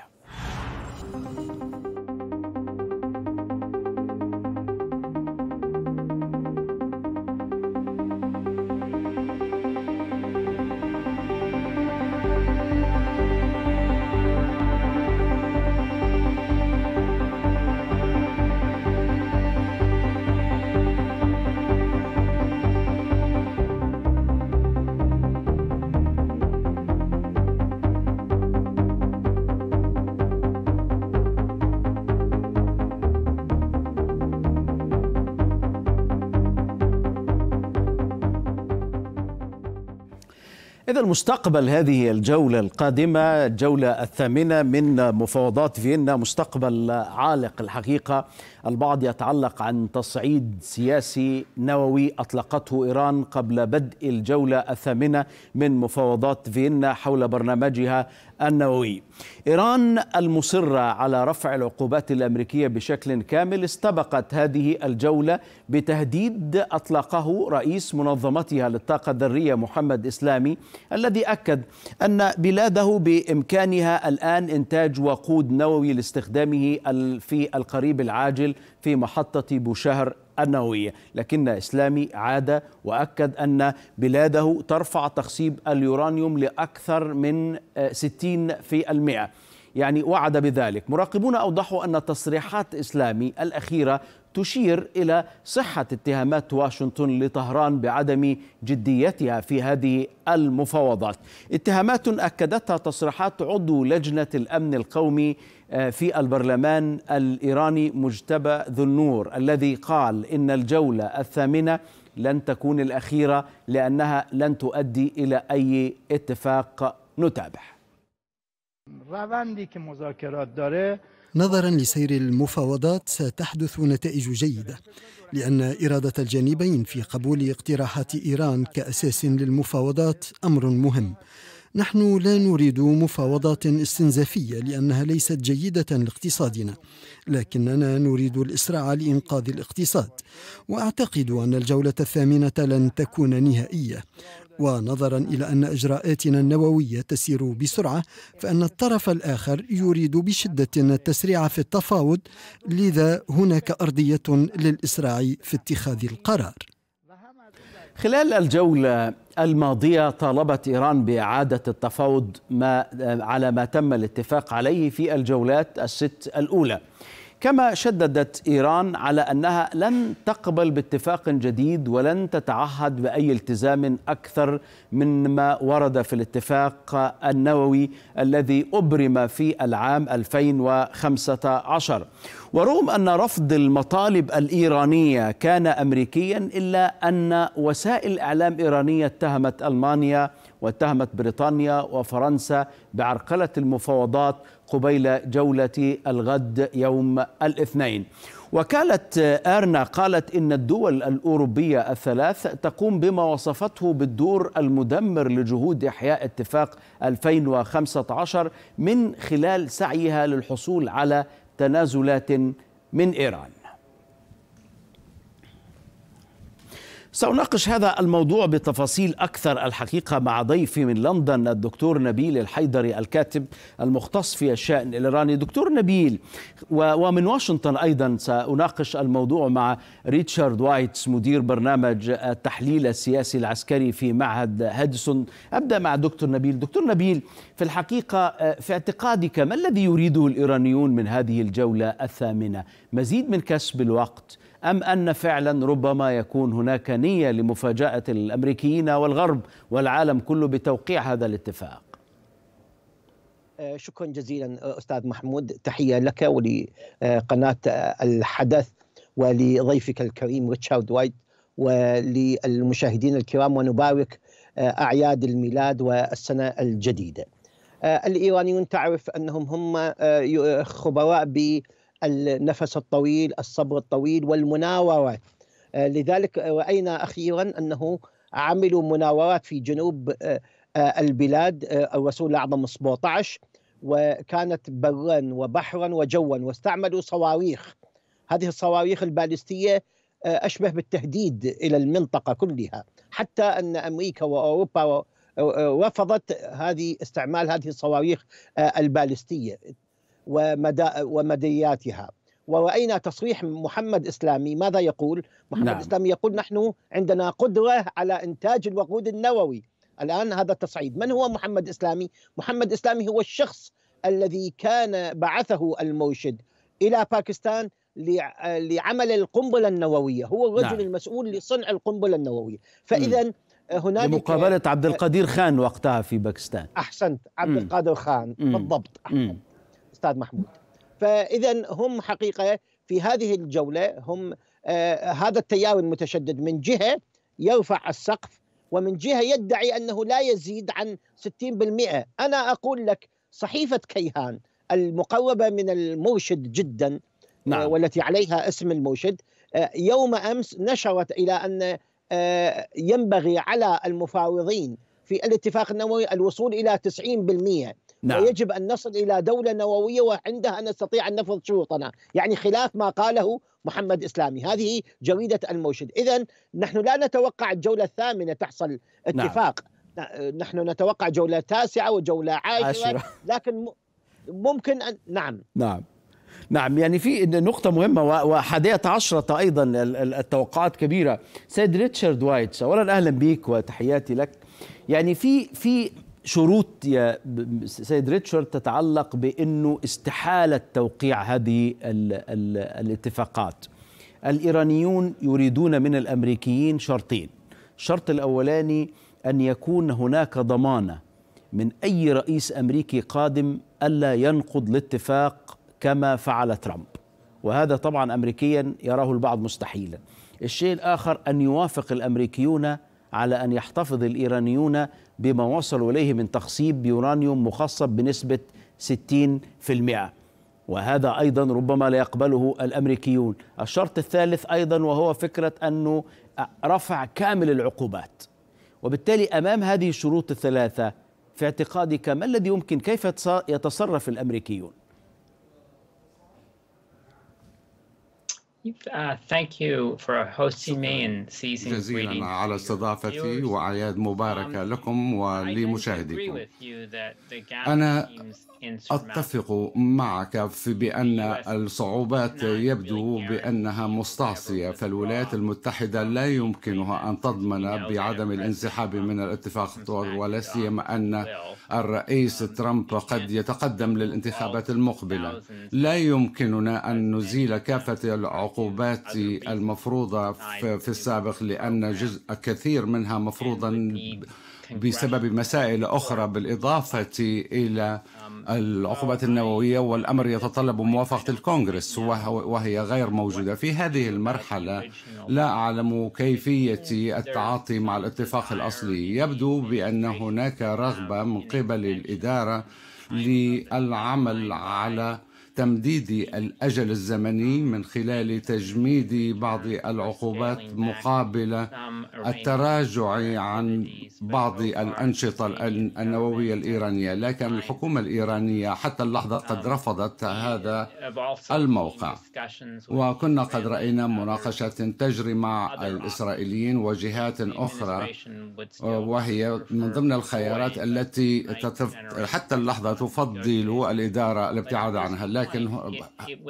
[SPEAKER 1] المستقبل هذه الجولة القادمة الجولة الثامنة من مفاوضات فيينا مستقبل عالق الحقيقة البعض يتعلق عن تصعيد سياسي نووي أطلقته إيران قبل بدء الجولة الثامنة من مفاوضات فيينا حول برنامجها النووي إيران المصرة على رفع العقوبات الأمريكية بشكل كامل استبقت هذه الجولة بتهديد أطلقه رئيس منظمتها للطاقة الذرية محمد إسلامي الذي أكد أن بلاده بإمكانها الآن إنتاج وقود نووي لاستخدامه في القريب العاجل في محطة بوشهر النووية لكن إسلامي عاد وأكد أن بلاده ترفع تخصيب اليورانيوم لأكثر من 60 آه، في المئة يعني وعد بذلك مراقبون أوضحوا أن تصريحات إسلامي الأخيرة تشير إلى صحة اتهامات واشنطن لطهران بعدم جديتها في هذه المفاوضات اتهامات أكدتها تصريحات عضو لجنة الأمن القومي آه، في البرلمان الإيراني مجتبى ذو النور الذي قال إن الجولة الثامنة لن تكون الأخيرة لأنها لن تؤدي إلى أي اتفاق نتابع
[SPEAKER 6] داره
[SPEAKER 14] نظرا لسير المفاوضات ستحدث نتائج جيده لان اراده الجانبين في قبول اقتراحات ايران كاساس للمفاوضات امر مهم نحن لا نريد مفاوضات استنزافيه لانها ليست جيده لاقتصادنا لكننا نريد الاسراع لانقاذ الاقتصاد واعتقد ان الجوله الثامنه لن تكون نهائيه ونظرا إلى أن إجراءاتنا النووية تسير بسرعة فأن الطرف الآخر يريد بشدة التسريع في التفاوض لذا هناك أرضية للإسراع في اتخاذ القرار
[SPEAKER 1] خلال الجولة الماضية طالبت إيران بإعادة التفاوض ما على ما تم الاتفاق عليه في الجولات الست الأولى كما شددت ايران على انها لن تقبل باتفاق جديد ولن تتعهد باي التزام اكثر مما ورد في الاتفاق النووي الذي ابرم في العام 2015 ورغم ان رفض المطالب الايرانيه كان امريكيا الا ان وسائل اعلام ايرانيه اتهمت المانيا واتهمت بريطانيا وفرنسا بعرقله المفاوضات قبيل جولة الغد يوم الاثنين وكالة أرنا قالت إن الدول الأوروبية الثلاث تقوم بما وصفته بالدور المدمر لجهود إحياء اتفاق 2015 من خلال سعيها للحصول على تنازلات من إيران سأناقش هذا الموضوع بتفاصيل أكثر الحقيقة مع ضيفي من لندن الدكتور نبيل الحيدري الكاتب المختص في الشأن الإيراني دكتور نبيل ومن واشنطن أيضا سأناقش الموضوع مع ريتشارد وايتس مدير برنامج التحليل السياسي العسكري في معهد هادسون أبدأ مع دكتور نبيل دكتور نبيل في الحقيقة في اعتقادك ما الذي يريده الإيرانيون من هذه الجولة الثامنة مزيد من كسب الوقت أم أن فعلا ربما يكون هناك نية لمفاجأة الأمريكيين والغرب والعالم كله بتوقيع هذا الاتفاق
[SPEAKER 13] أه، شكرا جزيلا أه، أستاذ محمود تحية لك ولقناة أه، الحدث ولضيفك الكريم ريتشارد وايت وللمشاهدين الكرام ونبارك أعياد الميلاد والسنة الجديدة الإيرانيون تعرف أنهم هم خبراء ب النفس الطويل الصبر الطويل والمناورة آه، لذلك رأينا آه، أخيرا أنه عملوا مناورات في جنوب آه، البلاد الرسول الأعظم 17 وكانت برا وبحرا وجوا واستعملوا صواريخ هذه الصواريخ البالستية أشبه بالتهديد إلى المنطقة كلها حتى أن أمريكا وأوروبا رفضت هذه استعمال هذه الصواريخ البالستية ومدياتها ورأينا تصريح محمد إسلامي ماذا يقول؟ محمد نعم. إسلامي يقول نحن عندنا قدرة على إنتاج الوقود النووي الآن هذا التصعيد من هو محمد إسلامي؟ محمد إسلامي هو الشخص الذي كان بعثه المرشد إلى باكستان لعمل القنبلة النووية هو الرجل نعم. المسؤول لصنع القنبلة النووية فإذا هنالك مقابلة عبد القدير خان
[SPEAKER 1] وقتها في باكستان
[SPEAKER 13] أحسنت عبد القادر خان بالضبط أحسنت. أستاذ محمود فإذا هم حقيقة في هذه الجولة هم آه هذا التيار المتشدد من جهة يرفع السقف ومن جهة يدعي أنه لا يزيد عن 60% أنا أقول لك صحيفة كيهان المقربة من المرشد جدا آه، نعم. والتي عليها اسم المرشد آه، يوم أمس نشرت إلى أن آه، ينبغي على المفاوضين في الاتفاق النووي الوصول إلى 90% نعم. ويجب أن نصل إلى دولة نووية وعندها نستطيع أن نفرض شروطنا يعني خلاف ما قاله محمد إسلامي هذه جريدة الموشد إذا نحن لا نتوقع الجولة الثامنة تحصل نعم. اتفاق نعم. نحن نتوقع جولة تاسعة وجولة عاشرة, عاشرة. لكن ممكن أن نعم
[SPEAKER 1] نعم نعم يعني في نقطة مهمة وحادية عشرة أيضا التوقعات كبيرة سيد ريتشارد وايتس أولا أهلا بك وتحياتي لك يعني في في شروط يا سيد ريتشارد تتعلق بانه استحاله توقيع هذه الـ الـ الاتفاقات. الايرانيون يريدون من الامريكيين شرطين. الشرط الاولاني ان يكون هناك ضمانه من اي رئيس امريكي قادم الا ينقض الاتفاق كما فعل ترامب. وهذا طبعا امريكيا يراه البعض مستحيلا. الشيء الاخر ان يوافق الامريكيون على ان يحتفظ الايرانيون بما وصلوا إليه من تخصيب يورانيوم مخصب بنسبة 60% وهذا أيضا ربما لا يقبله الأمريكيون الشرط الثالث أيضا وهو فكرة أنه رفع كامل العقوبات وبالتالي أمام هذه الشروط الثلاثة في اعتقادك ما الذي يمكن كيف يتصرف الأمريكيون
[SPEAKER 6] Uh, thank you for hosting me and جزيلا
[SPEAKER 7] على استضافتي um, وأعياد مباركة لكم ولمشاهديكم أنا أتفق معك في بأن الصعوبات يبدو بأنها مستعصية فالولايات المتحدة لا يمكنها أن تضمن بعدم الانسحاب من الاتفاق ولا سيما أن um, الرئيس ترامب قد يتقدم للانتخابات المقبلة لا يمكننا أن نزيل كافة العقوبات العقوبات المفروضة في السابق لأن جزء كثير منها مفروضا بسبب مسائل أخرى بالإضافة إلى العقوبات النووية والأمر يتطلب موافقة الكونغرس وهي غير موجودة في هذه المرحلة لا أعلم كيفية التعاطي مع الاتفاق الأصلي يبدو بأن هناك رغبة من قبل الإدارة للعمل على تمديد الأجل الزمني من خلال تجميد بعض العقوبات مقابل التراجع عن بعض الأنشطة النووية الإيرانية لكن الحكومة الإيرانية حتى اللحظة قد رفضت هذا الموقع وكنا قد رأينا مناقشات تجري مع الإسرائيليين وجهات أخرى وهي من ضمن الخيارات التي حتى اللحظة تفضل الإدارة الابتعاد عنها ولكن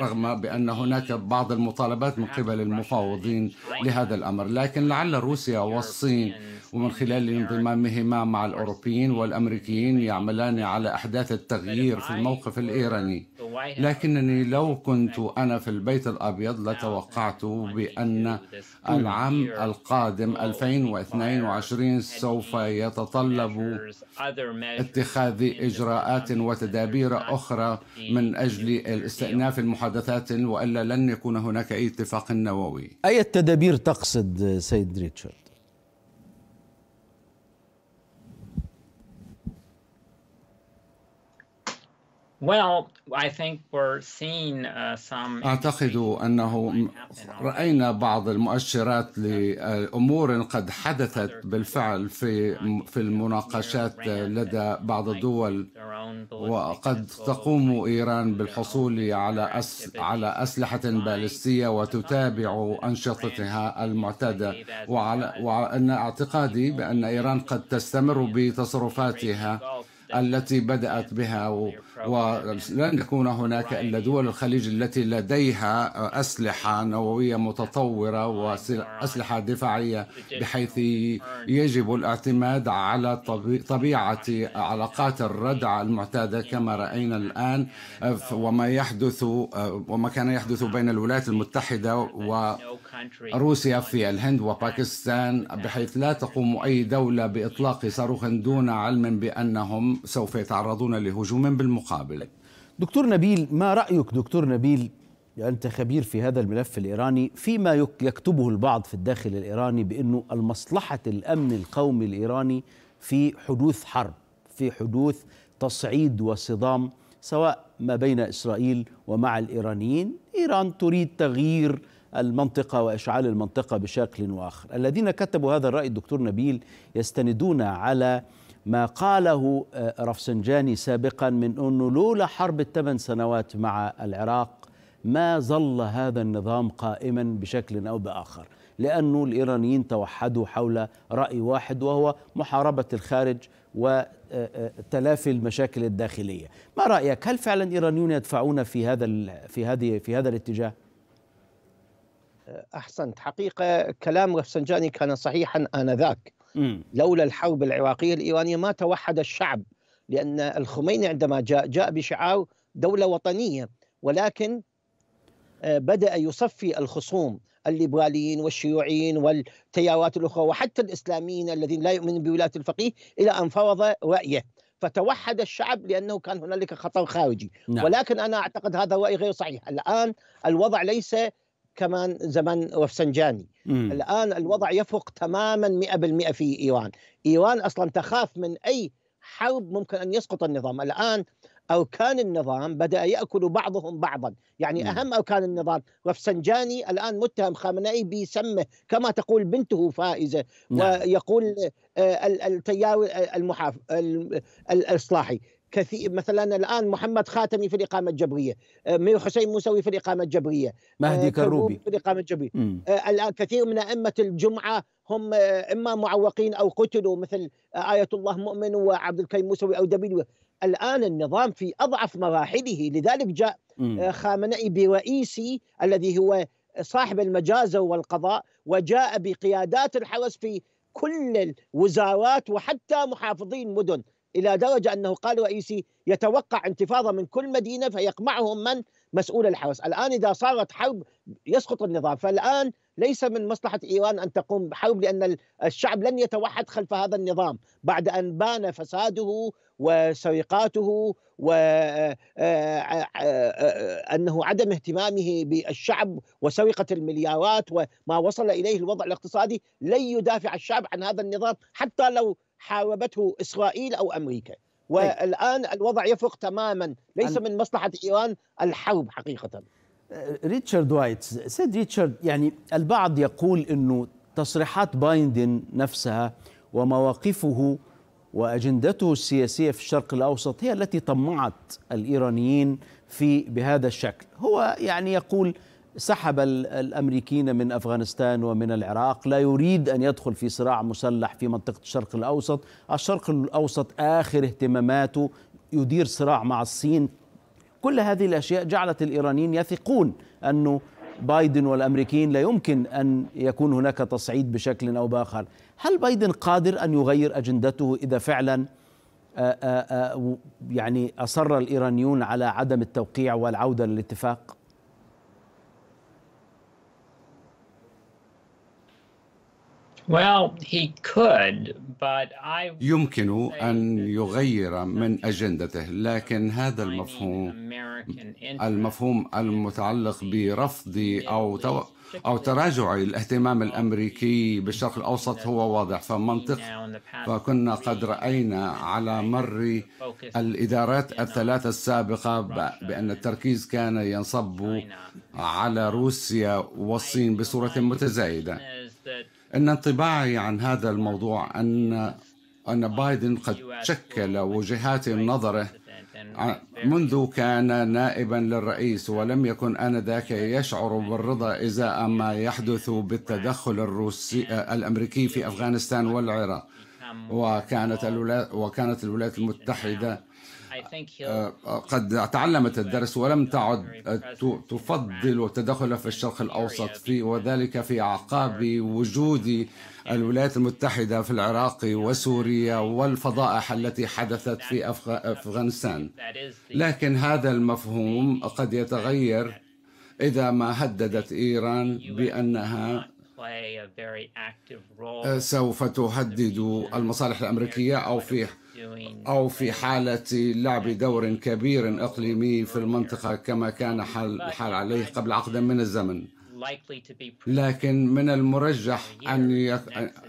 [SPEAKER 7] رغم بأن هناك بعض المطالبات من قبل المفاوضين لهذا الأمر لكن لعل روسيا والصين ومن خلال انضمامهما مع الأوروبيين والأمريكيين يعملان على أحداث التغيير في الموقف الإيراني لكنني لو كنت أنا في البيت الأبيض لتوقعت بأن العام القادم 2022 سوف يتطلب اتخاذ إجراءات وتدابير أخرى من أجل الاستئناف المحادثات وإلا لن يكون هناك أي اتفاق نووي
[SPEAKER 1] أي التدابير تقصد سيد ريتشارد؟
[SPEAKER 6] Uh,
[SPEAKER 7] أعتقد أنه رأينا بعض المؤشرات لأمور قد حدثت بالفعل في في المناقشات لدى بعض الدول وقد تقوم إيران بالحصول على على أسلحة بالستية وتتابع أنشطتها المعتادة وعلى وأن اعتقادي بأن إيران قد تستمر بتصرفاتها التي بدأت بها ولن يكون هناك إلا دول الخليج التي لديها أسلحة نووية متطورة وأسلحة دفاعية بحيث يجب الاعتماد على طبيعة علاقات الردع المعتادة كما رأينا الآن وما يحدث وما كان يحدث بين الولايات المتحدة وروسيا في الهند وباكستان بحيث لا تقوم أي دولة بإطلاق صاروخ دون علم بأنهم سوف يتعرضون لهجوم بالمقابل المقابل دكتور نبيل ما رأيك دكتور نبيل يعني أنت خبير في هذا
[SPEAKER 1] الملف الإيراني فيما يكتبه البعض في الداخل الإيراني بأنه المصلحة الأمن القومي الإيراني في حدوث حرب في حدوث تصعيد وصدام سواء ما بين إسرائيل ومع الإيرانيين إيران تريد تغيير المنطقة وإشعال المنطقة بشكل وآخر الذين كتبوا هذا الرأي الدكتور نبيل يستندون على ما قاله آه، رفسنجاني سابقا من أنه لولا حرب الثمان سنوات مع العراق ما ظل هذا النظام قائما بشكل أو بآخر لأنه الإيرانيين توحدوا حول رأي واحد وهو محاربة الخارج وتلافي آه، آه، المشاكل الداخلية ما رأيك هل فعلا الإيرانيون يدفعون في هذا في هذه في هذا الاتجاه؟
[SPEAKER 13] أحسنت حقيقة كلام رفسنجاني كان صحيحا آنذاك لولا الحرب العراقية الإيرانية ما توحد الشعب لأن الخميني عندما جاء جاء بشعار دولة وطنية ولكن آه، بدأ يصفي الخصوم الليبراليين والشيوعيين والتيارات الأخرى وحتى الإسلاميين الذين لا يؤمنون بولاية الفقيه إلى أن فرض رأيه فتوحد الشعب لانه كان هنالك خطر خارجي نعم. ولكن انا اعتقد هذا راي غير صحيح الان الوضع ليس كمان زمن رفسنجاني مم. الآن الوضع يفوق تماما 100% في إيران إيران أصلا تخاف من أي حرب ممكن أن يسقط النظام الآن أركان النظام بدأ يأكل بعضهم بعضا يعني مم. أهم أركان النظام رفسنجاني الآن متهم خامنئي بسمه كما تقول بنته فائزة نعم. ويقول آه، التيار آه، المحاف الإصلاحي كثير مثلا الان محمد خاتمي في الاقامه الجبريه آه، مي حسين موسوي في الاقامه الجبريه آه، مهدي كروبي في الاقامه الجبريه آه، الان كثير من ائمه الجمعه هم اما معوقين او قتلوا مثل ايه الله مؤمن وعبد الكريم موسوي او دبيل الان النظام في اضعف مراحله لذلك جاء خامنئي برئيسي الذي هو صاحب المجازر والقضاء وجاء بقيادات الحرس في كل الوزارات وحتى محافظين مدن الى درجه انه قال رئيسي يتوقع انتفاضه من كل مدينه فيقمعهم من مسؤول الحرس، الان اذا صارت حرب يسقط النظام، فالان ليس من مصلحه ايران ان تقوم بحرب لان الشعب لن يتوحد خلف هذا النظام بعد ان بان فساده وسرقاته وأنه آه، آه، آه، عدم اهتمامه بالشعب وسرقة المليارات وما وصل إليه الوضع الاقتصادي لن يدافع الشعب عن هذا النظام حتى لو حاربته اسرائيل او امريكا طيب. والان الوضع يفرق تماما ليس من مصلحه ايران الحرب حقيقه
[SPEAKER 1] أه، ريتشارد وايت سيد ريتشارد يعني البعض يقول انه تصريحات بايندن نفسها ومواقفه واجندته السياسيه في الشرق الاوسط هي التي طمعت الايرانيين في بهذا الشكل هو يعني يقول سحب الامريكيين من افغانستان ومن العراق، لا يريد ان يدخل في صراع مسلح في منطقه الشرق الاوسط، الشرق الاوسط اخر اهتماماته يدير صراع مع الصين. كل هذه الاشياء جعلت الايرانيين يثقون انه بايدن والامريكيين لا يمكن ان يكون هناك تصعيد بشكل او باخر. هل بايدن قادر ان يغير اجندته اذا فعلا آه، آه، آه، يعني اصر الايرانيون على عدم التوقيع والعوده للاتفاق؟
[SPEAKER 7] يمكن أن يغير من أجندته لكن هذا المفهوم المفهوم المتعلق برفض أو تو أو تراجع الاهتمام الأمريكي بالشرق الأوسط هو واضح فمنطق فكنا قد رأينا على مر الإدارات الثلاثة السابقة بأن التركيز كان ينصب على روسيا والصين بصورة متزايدة ان انطباعي عن هذا الموضوع ان ان بايدن قد شكل وجهات نظره منذ كان نائبا للرئيس ولم يكن انذاك يشعر بالرضا ازاء ما يحدث بالتدخل الروسي الامريكي في افغانستان والعراق وكانت الولايات وكانت الولايات المتحده آه، آه، قد تعلمت الدرس ولم uh, تعد آه، تفضل التدخل في الشرق الأوسط في وذلك في أعقاب وجود الولايات المتحدة في العراق وسوريا والفضائح التي حدثت في أفغانستان لكن هذا المفهوم قد يتغير إذا ما هددت إيران بأنها سوف تهدد المصالح الأمريكية أو في أو في حالة لعب دور كبير إقليمي في المنطقة كما كان حال, عليه قبل عقد من الزمن لكن من المرجح أن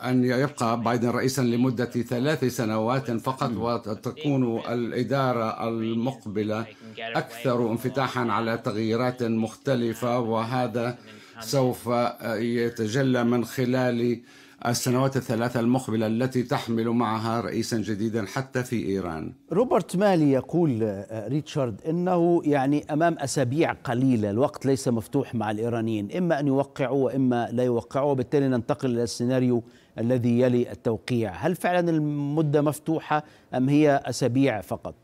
[SPEAKER 7] أن يبقى بايدن رئيسا لمدة ثلاث سنوات فقط وتكون الإدارة المقبلة أكثر انفتاحا على تغييرات مختلفة وهذا سوف آه، يتجلى من خلال السنوات الثلاثة المقبلة التي تحمل معها رئيسا جديدا حتى في إيران
[SPEAKER 1] روبرت مالي يقول آه، ريتشارد أنه يعني أمام أسابيع قليلة الوقت ليس مفتوح مع الإيرانيين إما أن يوقعوا وإما لا يوقعوا وبالتالي ننتقل إلى السيناريو الذي يلي التوقيع هل فعلا المدة مفتوحة أم هي أسابيع فقط؟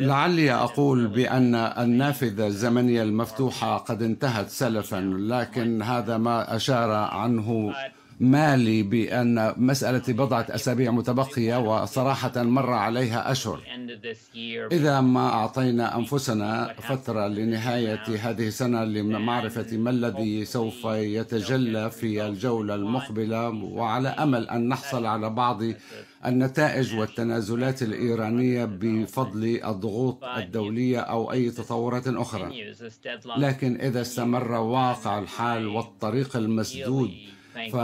[SPEAKER 7] لعلي أقول بأن النافذة الزمنية المفتوحة قد انتهت سلفا لكن هذا ما أشار عنه مالي بأن مسألة بضعة أسابيع متبقية وصراحة مر عليها أشهر إذا ما أعطينا أنفسنا فترة لنهاية هذه السنة لمعرفة ما الذي سوف يتجلى في الجولة المقبلة وعلى أمل أن نحصل على بعض النتائج والتنازلات الإيرانية بفضل الضغوط الدولية أو أي تطورات أخرى لكن إذا استمر واقع الحال والطريق المسدود ف...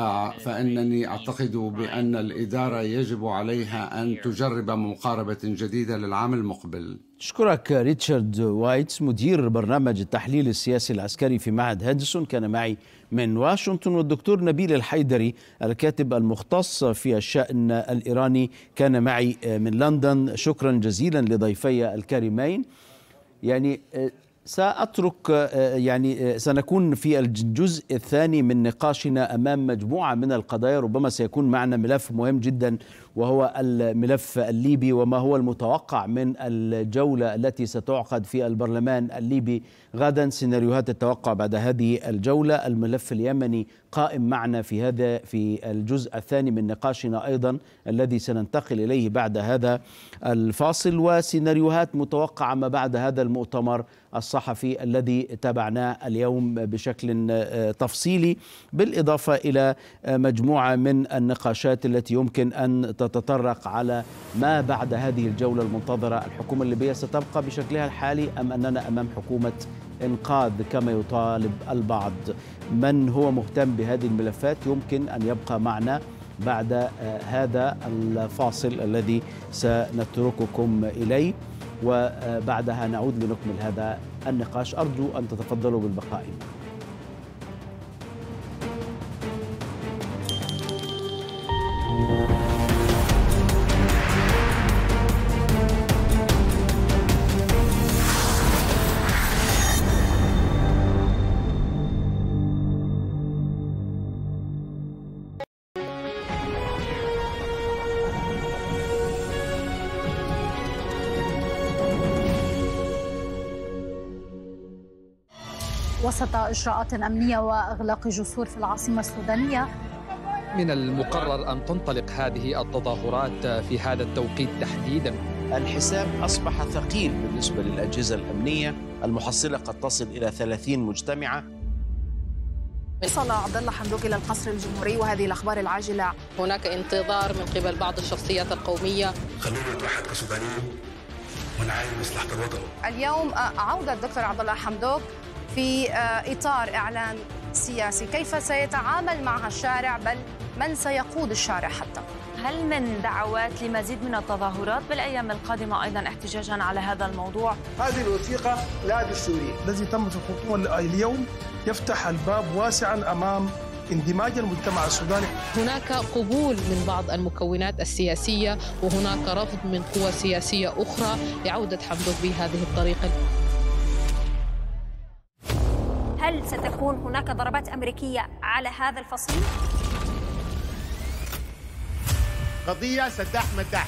[SPEAKER 7] فإنني أعتقد بأن الإدارة يجب عليها أن تجرب مقاربة جديدة للعام المقبل
[SPEAKER 1] أشكرك ريتشارد وايتس مدير برنامج التحليل السياسي العسكري في معهد هندسون كان معي من واشنطن والدكتور نبيل الحيدري الكاتب المختص في الشأن الإيراني كان معي من لندن شكرا جزيلا لضيفي الكريمين يعني آه، سأترك آه، يعني آه، سنكون في الجزء الثاني من نقاشنا أمام مجموعة من القضايا ربما سيكون معنا ملف مهم جدا وهو الملف الليبي وما هو المتوقع من الجولة التي ستعقد في البرلمان الليبي غدا سيناريوهات التوقع بعد هذه الجولة الملف اليمني قائم معنا في هذا في الجزء الثاني من نقاشنا ايضا الذي سننتقل اليه بعد هذا الفاصل وسيناريوهات متوقعه ما بعد هذا المؤتمر الصحفي الذي تابعناه اليوم بشكل آه، تفصيلي بالاضافه الى آه، مجموعه من النقاشات التي يمكن ان تتطرق على ما بعد هذه الجولة المنتظرة الحكومة الليبية ستبقى بشكلها الحالي أم أننا أمام حكومة انقاذ كما يطالب البعض من هو مهتم بهذه الملفات يمكن أن يبقى معنا بعد آه، هذا الفاصل الذي سنترككم إليه وبعدها نعود لنكمل هذا النقاش أرجو أن تتفضلوا بالبقاء معنا
[SPEAKER 9] وسط إجراءات أمنية وإغلاق جسور في العاصمة السودانية
[SPEAKER 3] من المقرر أن تنطلق هذه التظاهرات في هذا التوقيت
[SPEAKER 1] تحديدا الحساب أصبح ثقيل بالنسبة للأجهزة الأمنية المحصلة قد تصل إلى 30 مجتمعة
[SPEAKER 9] وصل عبد الله حمدوك الى القصر الجمهوري وهذه الاخبار العاجله هناك انتظار من قبل بعض الشخصيات القوميه
[SPEAKER 4] خلونا نتوحد كسودانيين ونعاين مصلحه الوطن
[SPEAKER 9] اليوم عوده الدكتور عبد الله حمدوك في آه، إطار إعلان سياسي كيف سيتعامل معها الشارع بل من سيقود الشارع حتى هل من دعوات لمزيد من التظاهرات بالايام القادمه ايضا احتجاجا على هذا الموضوع؟
[SPEAKER 12] هذه الوثيقه لا دستوريه الذي في خطوه اليوم يفتح الباب واسعا امام اندماج المجتمع
[SPEAKER 9] السوداني هناك قبول من بعض المكونات السياسيه وهناك رفض من قوى سياسيه اخرى لعوده حمدوك بهذه الطريقه هل ستكون هناك ضربات أمريكية على هذا الفصيل؟
[SPEAKER 14] قضية سداح مداح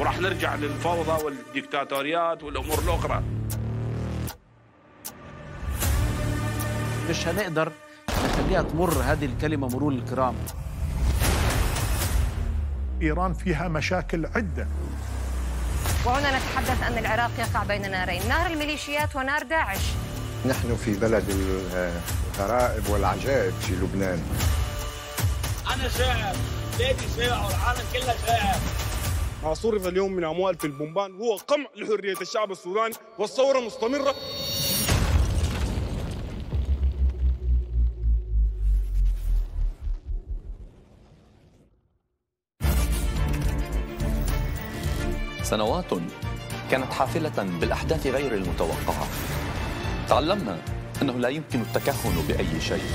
[SPEAKER 12] وراح نرجع للفوضى والديكتاتوريات والأمور الأخرى
[SPEAKER 1] مش هنقدر نخليها تمر هذه الكلمة مرور الكرام
[SPEAKER 6] إيران فيها مشاكل عدة
[SPEAKER 9] وهنا نتحدث أن العراق يقع بين نارين نار الميليشيات ونار داعش
[SPEAKER 6] نحن في بلد
[SPEAKER 7] الغرائب والعجائب في لبنان
[SPEAKER 11] أنا شاعر بيتي
[SPEAKER 4] شاعر العالم كله شاعر
[SPEAKER 12] ما صرف اليوم من أموال في البومبان هو قمع لحرية الشعب السوداني والثورة مستمرة
[SPEAKER 3] سنوات كانت حافلة بالأحداث غير المتوقعة تعلمنا أنه لا يمكن التكهن بأي شيء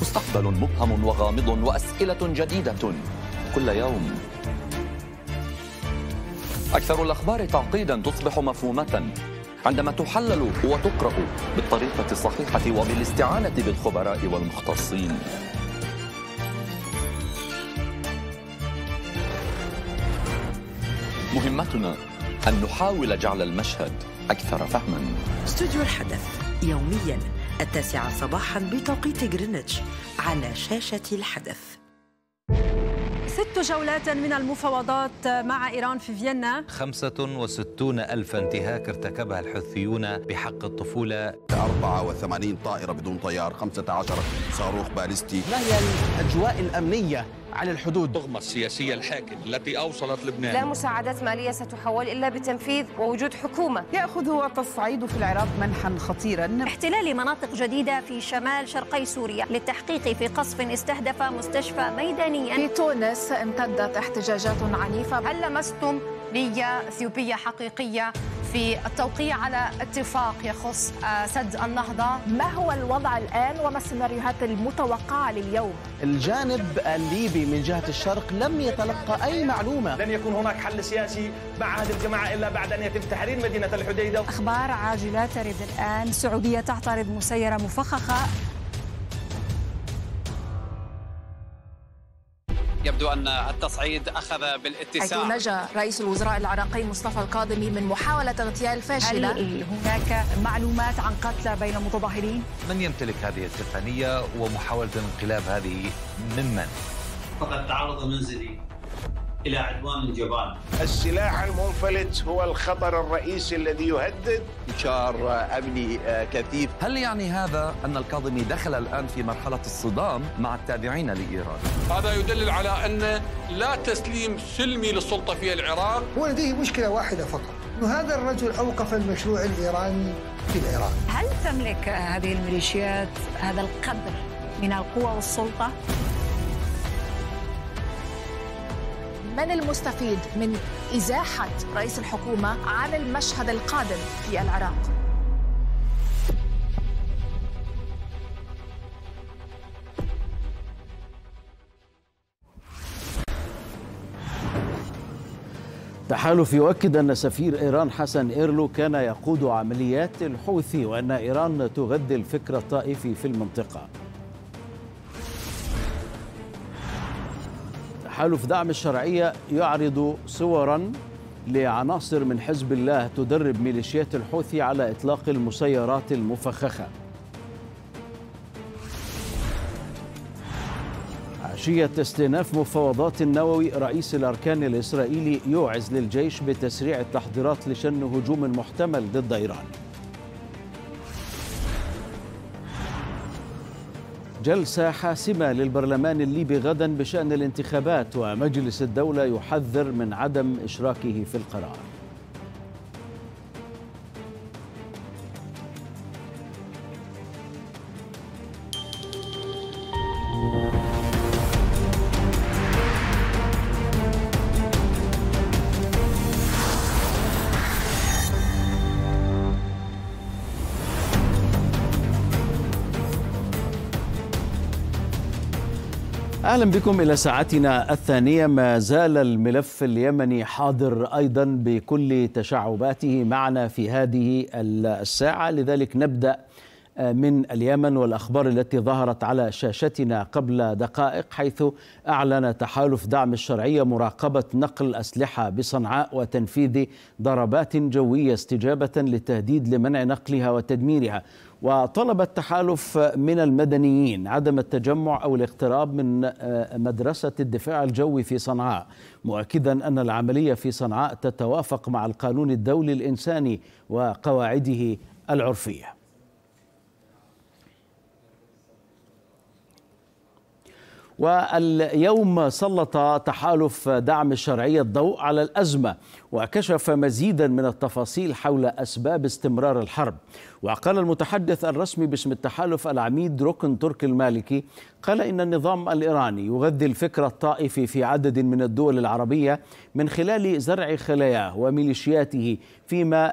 [SPEAKER 3] مستقبل مبهم وغامض وأسئلة جديدة كل يوم أكثر الأخبار تعقيدا تصبح مفهومة عندما تحلل وتقرأ بالطريقة الصحيحة وبالاستعانة بالخبراء والمختصين مهمتنا أن نحاول جعل المشهد أكثر فهما
[SPEAKER 9] استوديو الحدث يوميا التاسعة صباحا بتوقيت غرينتش على شاشة الحدث
[SPEAKER 13] ست جولات من المفاوضات مع إيران في فيينا
[SPEAKER 3] 65 ألف انتهاك ارتكبها الحوثيون بحق الطفولة 84 طائرة بدون طيار 15 صاروخ باليستي ما هي
[SPEAKER 8] الأجواء الأمنية
[SPEAKER 3] على الحدود الضغمة السياسية الحاكمة التي أوصلت لبنان لا
[SPEAKER 9] مساعدات مالية ستحول إلا بتنفيذ ووجود حكومة يأخذ التصعيد في العراق منحا خطيرا احتلال مناطق جديدة في شمال شرقي سوريا للتحقيق في قصف استهدف مستشفى ميدانيا في تونس امتدت احتجاجات عنيفة هل لمستم نية أثيوبية حقيقية في التوقيع على اتفاق يخص آه، سد النهضة ما هو الوضع الآن وما السيناريوهات المتوقعة لليوم؟ الجانب الليبي من جهة الشرق لم يتلقى أي معلومة لن يكون هناك حل
[SPEAKER 12] سياسي مع هذه الجماعة إلا بعد أن يتم تحرير مدينة الحديدة أخبار
[SPEAKER 1] عاجلة ترد الآن سعودية تعترض
[SPEAKER 9] مسيرة مفخخة
[SPEAKER 10] يبدو أن التصعيد أخذ بالاتساع حيث
[SPEAKER 9] نجا رئيس الوزراء العراقي مصطفى القادمي من محاولة اغتيال فاشلة هل هناك معلومات عن قتلى بين المتظاهرين؟
[SPEAKER 10] من يمتلك هذه التقنية ومحاولة الانقلاب هذه ممن؟
[SPEAKER 8] فقد تعرض منزلي إلى عدوان الجبان
[SPEAKER 4] السلاح المنفلت هو الخطر الرئيسي الذي يهدد إشار آه، أمني آه، كثيف هل
[SPEAKER 3] يعني هذا أن الكاظمي دخل الآن في مرحلة الصدام مع التابعين لإيران؟ هذا يدلل على أن لا تسليم سلمي للسلطة في العراق هو لديه مشكلة واحدة فقط هذا الرجل أوقف المشروع الإيراني في العراق
[SPEAKER 9] هل تملك آه، هذه الميليشيات هذا القدر من القوة والسلطة؟ من المستفيد من إزاحة رئيس الحكومة عن المشهد القادم في العراق؟
[SPEAKER 1] تحالف يؤكد أن سفير إيران حسن إيرلو كان يقود عمليات الحوثي وأن إيران تغذي الفكر الطائفي في المنطقة تحالف دعم الشرعية يعرض صورا لعناصر من حزب الله تدرب ميليشيات الحوثي على إطلاق المسيرات المفخخة عشية استئناف مفاوضات النووي رئيس الأركان الإسرائيلي يوعز للجيش بتسريع التحضيرات لشن هجوم محتمل ضد إيران جلسة حاسمة للبرلمان الليبي غدا بشأن الانتخابات ومجلس الدولة يحذر من عدم إشراكه في القرار اهلا بكم الى ساعتنا الثانيه ما زال الملف اليمني حاضر ايضا بكل تشعباته معنا في هذه الساعه لذلك نبدا آه، من اليمن والاخبار التي ظهرت على شاشتنا قبل دقائق حيث اعلن تحالف دعم الشرعيه مراقبه نقل اسلحه بصنعاء وتنفيذ ضربات جويه استجابه للتهديد لمنع نقلها وتدميرها وطلب التحالف من المدنيين عدم التجمع او الاقتراب من آه، مدرسه الدفاع الجوي في صنعاء مؤكدا ان العمليه في صنعاء تتوافق مع القانون الدولي الانساني وقواعده العرفيه واليوم سلط تحالف دعم الشرعية الضوء على الأزمة وكشف مزيدا من التفاصيل حول أسباب استمرار الحرب وقال المتحدث الرسمي باسم التحالف العميد ركن تركي المالكي قال إن النظام الإيراني يغذي الفكر الطائفي في عدد من الدول العربية من خلال زرع خلاياه وميليشياته فيما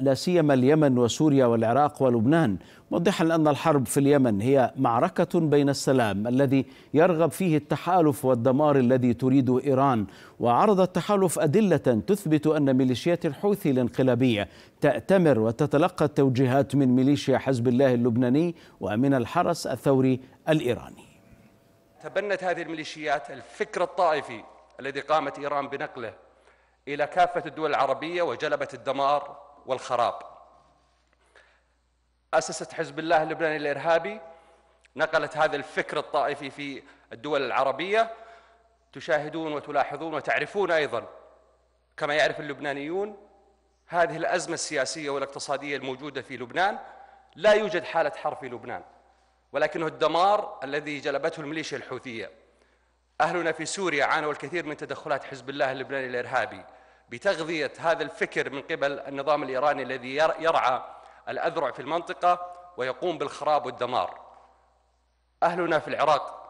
[SPEAKER 1] لا سيما اليمن وسوريا والعراق ولبنان موضحا أن الحرب في اليمن هي معركة بين السلام الذي يرغب فيه التحالف والدمار الذي تريده إيران وعرض التحالف أدلة تثبت أن ميليشيات الحوثي الانقلابية تأتمر وتتلقى التوجيهات من ميليشيا حزب الله اللبناني ومن الحرس الثوري الإيراني
[SPEAKER 3] تبنت هذه الميليشيات الفكر الطائفي الذي قامت إيران بنقله إلى كافة الدول العربية وجلبت الدمار والخراب أسست حزب الله اللبناني الإرهابي نقلت هذا الفكر الطائفي في الدول العربية تشاهدون وتلاحظون وتعرفون أيضا كما يعرف اللبنانيون هذه الأزمة السياسية والاقتصادية الموجودة في لبنان لا يوجد حالة حرب في لبنان ولكنه الدمار الذي جلبته الميليشيا الحوثية أهلنا في سوريا عانوا الكثير من تدخلات حزب الله اللبناني الإرهابي بتغذية هذا الفكر من قبل النظام الإيراني الذي يرعى الأذرع في المنطقة ويقوم بالخراب والدمار أهلنا في العراق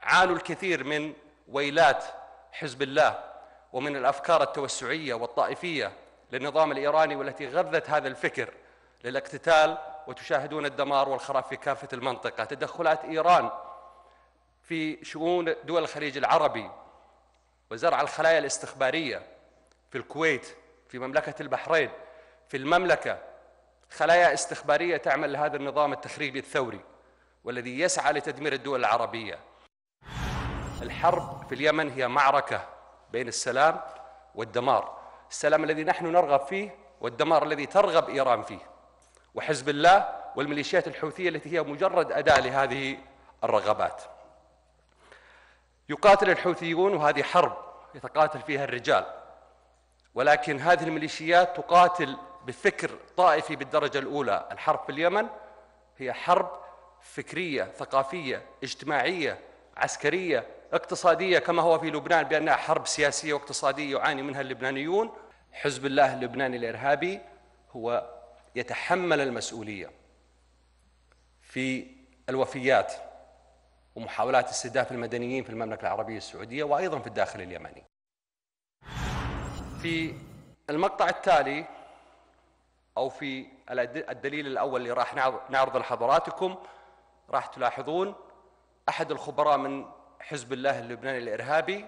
[SPEAKER 3] عانوا الكثير من ويلات حزب الله ومن الأفكار التوسعية والطائفية للنظام الإيراني والتي غذت هذا الفكر للاقتتال وتشاهدون الدمار والخراب في كافة المنطقة تدخلات إيران في شؤون دول الخليج العربي وزرع الخلايا الاستخبارية في الكويت في مملكة البحرين في المملكة خلايا استخباريه تعمل لهذا النظام التخريبي الثوري والذي يسعى لتدمير الدول العربيه. الحرب في اليمن هي معركه بين السلام والدمار، السلام الذي نحن نرغب فيه والدمار الذي ترغب ايران فيه. وحزب الله والميليشيات الحوثيه التي هي مجرد اداه لهذه الرغبات. يقاتل الحوثيون وهذه حرب يتقاتل فيها الرجال ولكن هذه الميليشيات تقاتل بفكر طائفي بالدرجة الأولى الحرب في اليمن هي حرب فكرية ثقافية اجتماعية عسكرية اقتصادية كما هو في لبنان بأنها حرب سياسية واقتصادية يعاني منها اللبنانيون حزب الله اللبناني الإرهابي هو يتحمل المسؤولية في الوفيات ومحاولات استهداف المدنيين في المملكة العربية السعودية وأيضا في الداخل اليمني في المقطع التالي أو في الدليل الأول اللي راح نعرض لحضراتكم راح تلاحظون أحد الخبراء من حزب الله اللبناني الإرهابي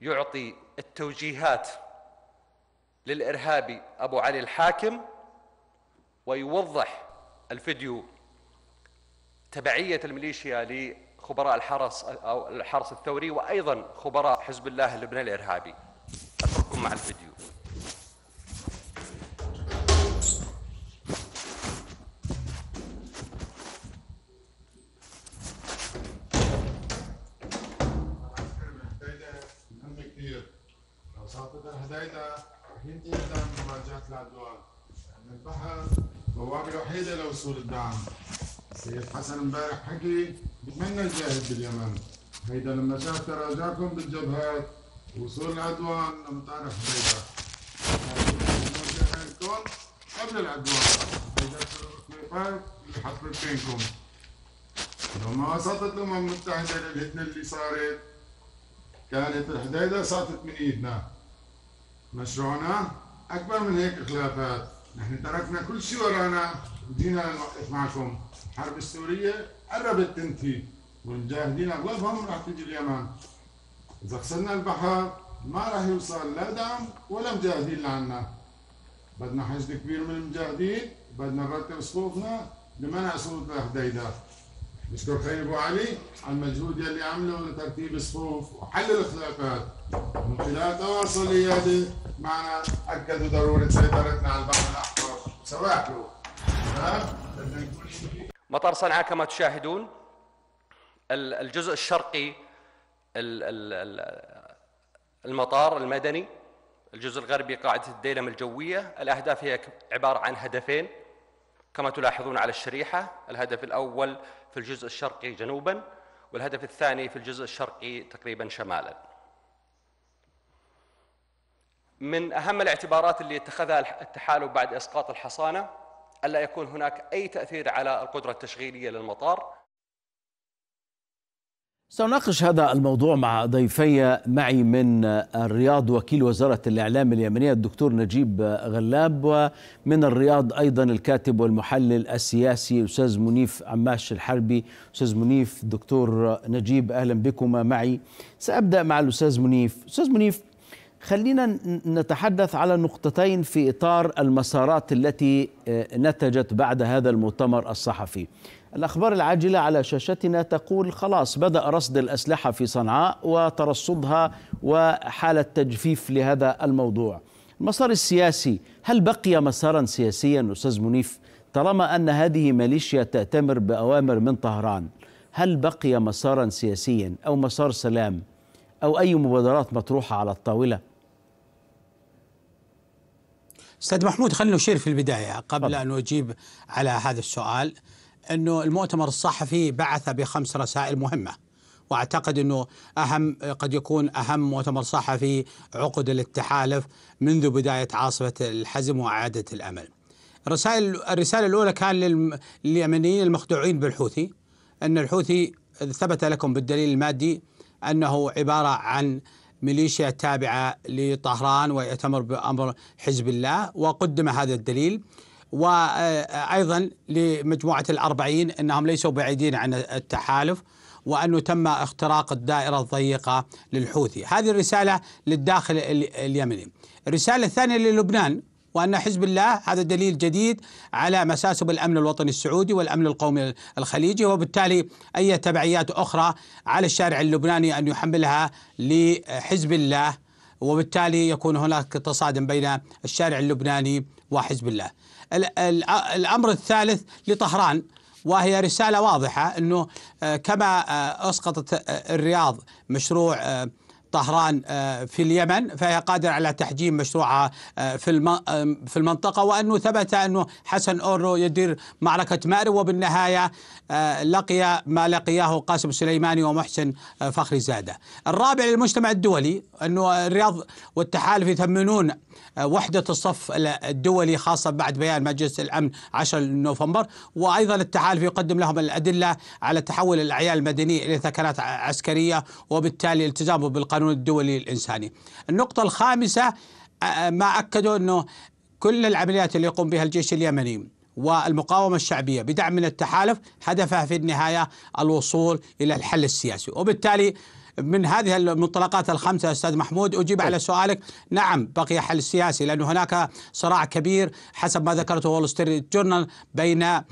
[SPEAKER 3] يعطي التوجيهات للإرهابي أبو علي الحاكم ويوضح الفيديو تبعية الميليشيا لخبراء الحرس أو الحرس الثوري وأيضا خبراء حزب الله اللبناني الإرهابي أترككم مع الفيديو
[SPEAKER 2] رسول الدعم سيد حسن امبارح حكي بتمنى الجاهد باليمن هيدا لما شاف تراجعكم بالجبهات وصول العدوان لمطارح بيضاء قبل العدوان هيدا الخلافات اللي حطت بينكم لما وصلت الامم المتحده للهدنه اللي صارت كانت الحديده ساطت من ايدنا مشروعنا اكبر من هيك خلافات نحن تركنا كل شيء ورانا جينا نوقف معكم حرب السورية قربت تنتهي والمجاهدين أغلبهم راح تيجي اليمن إذا خسرنا البحر ما راح يوصل لا دعم ولا مجاهدين لعنا بدنا حشد كبير من المجاهدين بدنا نرتب صفوفنا لمنع سقوط الحديدة بشكر خير ابو علي على المجهود يلي عمله لترتيب الصفوف وحل الخلافات من خلال تواصل ايادي معنا اكدوا
[SPEAKER 3] ضروره سيطرتنا على البحر الاحمر سواحلو مطار صنعاء كما تشاهدون الجزء الشرقي المطار المدني الجزء الغربي قاعدة الديلم الجوية الأهداف هي عبارة عن هدفين كما تلاحظون على الشريحة الهدف الأول في الجزء الشرقي جنوبا والهدف الثاني في الجزء الشرقي تقريبا شمالا من أهم الاعتبارات اللي اتخذها التحالف بعد إسقاط الحصانة ألا يكون هناك أي تأثير على القدرة التشغيلية للمطار
[SPEAKER 1] سنناقش هذا الموضوع مع ضيفي معي من الرياض وكيل وزارة الإعلام اليمنية الدكتور نجيب غلاب ومن الرياض أيضا الكاتب والمحلل السياسي أستاذ منيف عماش الحربي أستاذ منيف دكتور نجيب أهلا بكما معي سأبدأ مع الأستاذ منيف أستاذ منيف خلينا نتحدث على نقطتين في إطار المسارات التي آه، نتجت بعد هذا المؤتمر الصحفي الأخبار العاجلة على شاشتنا تقول خلاص بدأ رصد الأسلحة في صنعاء وترصدها وحالة تجفيف لهذا الموضوع المسار السياسي هل بقي مسارا سياسيا أستاذ منيف طالما أن هذه ميليشيا تأتمر بأوامر من طهران هل بقي مسارا سياسيا أو مسار سلام
[SPEAKER 11] أو أي مبادرات مطروحة على الطاولة استاذ محمود خلينا نشير في البدايه قبل ان اجيب على هذا السؤال انه المؤتمر الصحفي بعث بخمس رسائل مهمه واعتقد انه اهم قد يكون اهم مؤتمر صحفي عقد للتحالف منذ بدايه عاصفه الحزم واعاده الامل. الرسائل الرساله الاولى كان لليمنيين المخدوعين بالحوثي ان الحوثي ثبت لكم بالدليل المادي انه عباره عن ميليشيا تابعة لطهران ويأتمر بأمر حزب الله وقدم هذا الدليل وأيضا لمجموعة الأربعين أنهم ليسوا بعيدين عن التحالف وأنه تم اختراق الدائرة الضيقة للحوثي هذه الرسالة للداخل اليمني الرسالة الثانية للبنان وأن حزب الله هذا دليل جديد على مساسه بالأمن الوطني السعودي والأمن القومي الخليجي وبالتالي أي تبعيات أخرى على الشارع اللبناني أن يحملها لحزب الله وبالتالي يكون هناك تصادم بين الشارع اللبناني وحزب الله الأمر الثالث لطهران وهي رسالة واضحة أنه آه، كما آه، أسقطت آه، الرياض مشروع طهران آه، في اليمن فهي قادرة على تحجيم مشروعها آه، آه، في المنطقة وأنه ثبت أنه حسن أورو يدير معركة مأرب وبالنهاية لقي ما لقياه قاسم سليماني ومحسن فخري زادة الرابع للمجتمع الدولي أنه الرياض والتحالف يثمنون آه، وحدة الصف الدولي خاصة بعد بيان مجلس الأمن 10 نوفمبر وأيضا التحالف يقدم لهم الأدلة على تحول الأعيان المدنية إلى ثكنات عسكرية وبالتالي التزامه بالقانون الدولي الإنساني النقطة الخامسة آه، آه، ما أكدوا أنه كل العمليات اللي يقوم بها الجيش اليمني والمقاومة الشعبية بدعم من التحالف هدفها في النهاية الوصول إلى الحل السياسي وبالتالي من هذه المنطلقات الخمسة أستاذ محمود أجيب على طيب. سؤالك نعم بقي حل سياسي لأن هناك صراع كبير حسب ما ذكرته وول ستريت جورنال بين آه،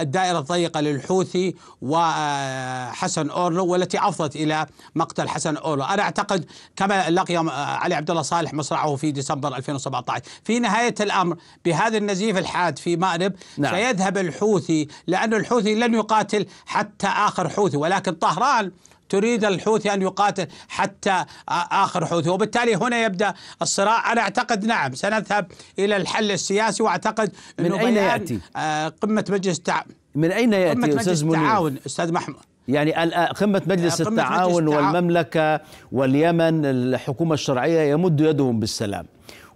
[SPEAKER 11] الدائرة الضيقة للحوثي وحسن آه، أورلو والتي أفضت إلى مقتل حسن أورلو أنا أعتقد كما لقي آه، علي عبد الله صالح مصرعه في ديسمبر 2017 في نهاية الأمر بهذا النزيف الحاد في مأرب نعم. سيذهب الحوثي لأن الحوثي لن يقاتل حتى آخر حوثي ولكن طهران تريد الحوثي أن يقاتل حتى آخر حوثي وبالتالي هنا يبدأ الصراع أنا أعتقد نعم سنذهب إلى الحل السياسي وأعتقد أنه من أين يأتي؟ قمة مجلس التعاون من أين يأتي قمة مجلس التعاون أستاذ محمود
[SPEAKER 1] يعني قمة مجلس قمة التعاون مجلس والمملكة واليمن الحكومة الشرعية يمد يدهم بالسلام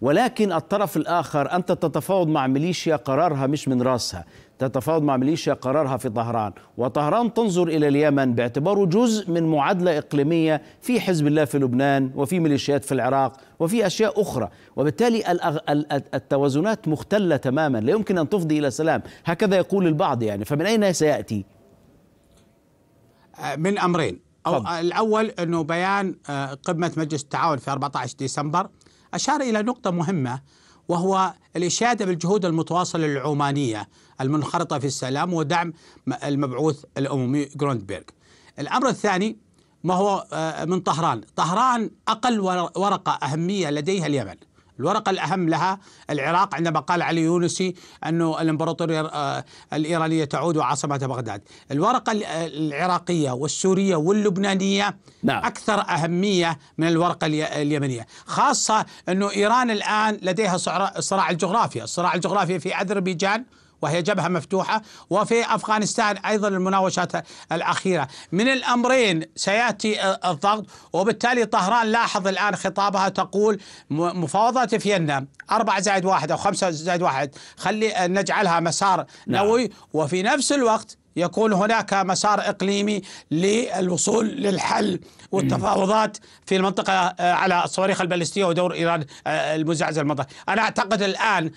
[SPEAKER 1] ولكن الطرف الآخر أنت تتفاوض مع ميليشيا قرارها مش من راسها تتفاوض مع ميليشيا قرارها في طهران وطهران تنظر إلى اليمن باعتباره جزء من معادلة إقليمية في حزب الله في لبنان وفي ميليشيات في العراق وفي أشياء أخرى وبالتالي التوازنات مختلة تماما لا يمكن أن تفضي إلى سلام هكذا يقول البعض يعني فمن أين سيأتي؟
[SPEAKER 11] آه، من أمرين أو آه، الأول أنه بيان آه، قمة مجلس التعاون في 14 ديسمبر أشار إلى نقطة مهمة وهو الإشادة بالجهود المتواصلة العمانية المنخرطة في السلام ودعم المبعوث الأممي جروندبيرغ. الأمر الثاني ما هو آه، من طهران طهران أقل ورقة أهمية لديها اليمن الورقة الأهم لها العراق عندما قال علي يونسي أنه الإمبراطورية آه، الإيرانية تعود وعاصمة بغداد الورقة آه، العراقية والسورية واللبنانية نعم. أكثر أهمية من الورقة اليمنية خاصة أنه إيران الآن لديها صراع الجغرافيا الصراع الجغرافي في أذربيجان وهي جبهة مفتوحة وفي أفغانستان أيضا المناوشات الأخيرة من الأمرين سيأتي الضغط وبالتالي طهران لاحظ الآن خطابها تقول مفاوضات فيينا أربعة زائد واحد أو خمسة زائد واحد خلي نجعلها مسار نعم. نووي نعم. وفي نفس الوقت يكون هناك مسار اقليمي للوصول للحل والتفاوضات في المنطقه آه، على الصواريخ البالستيه ودور ايران آه، المزعزع المنطقه، انا اعتقد الان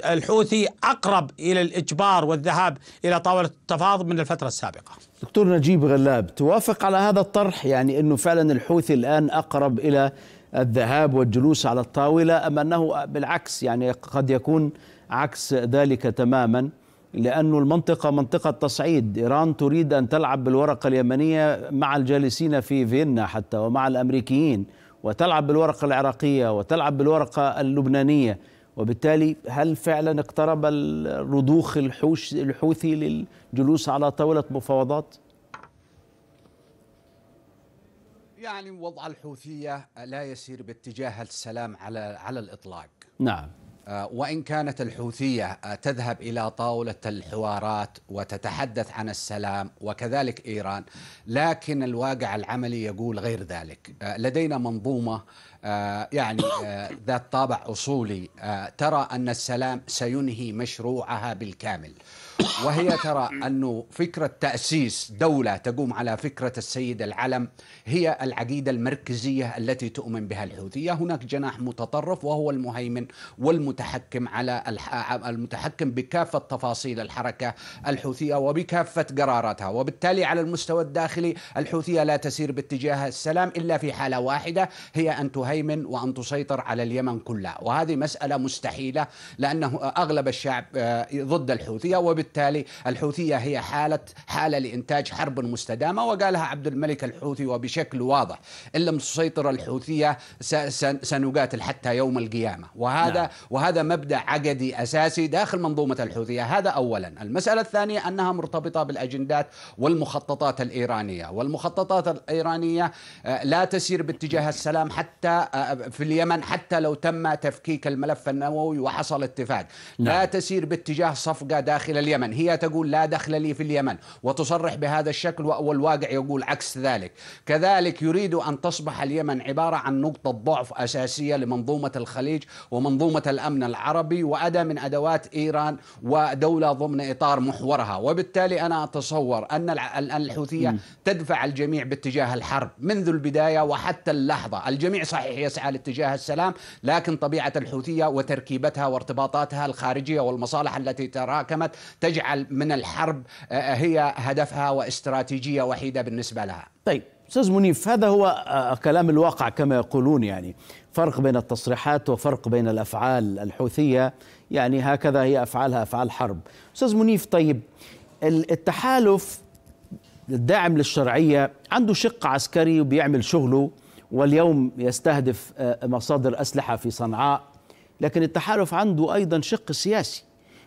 [SPEAKER 11] الحوثي أقرب إلى الإجبار والذهاب إلى طاولة التفاوض من الفترة السابقة
[SPEAKER 1] دكتور نجيب غلاب توافق على هذا الطرح يعني أنه فعلا الحوثي الآن أقرب إلى الذهاب والجلوس على الطاولة أم أنه بالعكس يعني قد يكون عكس ذلك تماما لأن المنطقة منطقة تصعيد إيران تريد أن تلعب بالورقة اليمنية مع الجالسين في فيينا حتى ومع الأمريكيين وتلعب بالورقة العراقية وتلعب بالورقة اللبنانية وبالتالي هل فعلا اقترب الرضوخ الحوش الحوثي للجلوس على طاولة مفاوضات؟
[SPEAKER 10] يعني وضع الحوثية لا يسير باتجاه السلام على على الإطلاق نعم آه، وإن كانت الحوثية آه، تذهب إلى طاولة الحوارات وتتحدث عن السلام وكذلك إيران لكن الواقع العملي يقول غير ذلك آه، لدينا منظومة آه، يعني آه، ذات طابع اصولي آه، ترى ان السلام سينهي مشروعها بالكامل وهي ترى أنه فكرة تأسيس دولة تقوم على فكرة السيد العلم هي العقيدة المركزية التي تؤمن بها الحوثية هناك جناح متطرف وهو المهيمن والمتحكم على المتحكم بكافة تفاصيل الحركة الحوثية وبكافة قراراتها وبالتالي على المستوى الداخلي الحوثية لا تسير باتجاه السلام إلا في حالة واحدة هي أن تهيمن وأن تسيطر على اليمن كلها وهذه مسألة مستحيلة لأنه أغلب الشعب آه، ضد الحوثية وبالتالي وبالتالي الحوثية هي حالة حالة لإنتاج حرب مستدامة وقالها عبد الملك الحوثي وبشكل واضح إن لم تسيطر الحوثية سنقاتل حتى يوم القيامة وهذا نعم. وهذا مبدأ عقدي أساسي داخل منظومة الحوثية هذا أولا المسألة الثانية أنها مرتبطة بالأجندات والمخططات الإيرانية والمخططات الإيرانية آه، لا تسير باتجاه السلام حتى آه، في اليمن حتى لو تم تفكيك الملف النووي وحصل اتفاق نعم. لا تسير باتجاه صفقة داخل اليمن اليمن هي تقول لا دخل لي في اليمن وتصرح بهذا الشكل والواقع يقول عكس ذلك كذلك يريد أن تصبح اليمن عبارة عن نقطة ضعف أساسية لمنظومة الخليج ومنظومة الأمن العربي وأداة من أدوات إيران ودولة ضمن إطار محورها وبالتالي أنا أتصور أن الحوثية تدفع الجميع باتجاه الحرب منذ البداية وحتى اللحظة الجميع صحيح يسعى لاتجاه السلام لكن طبيعة الحوثية وتركيبتها وارتباطاتها الخارجية والمصالح التي تراكمت تجعل من الحرب آه، آه، هي هدفها واستراتيجيه وحيده بالنسبه لها.
[SPEAKER 1] طيب استاذ منيف هذا هو آه، كلام الواقع كما يقولون يعني فرق بين التصريحات وفرق بين الافعال الحوثيه يعني هكذا هي افعالها افعال حرب. استاذ منيف طيب التحالف الداعم للشرعيه عنده شق عسكري وبيعمل شغله واليوم يستهدف مصادر اسلحه في صنعاء لكن التحالف عنده ايضا شق سياسي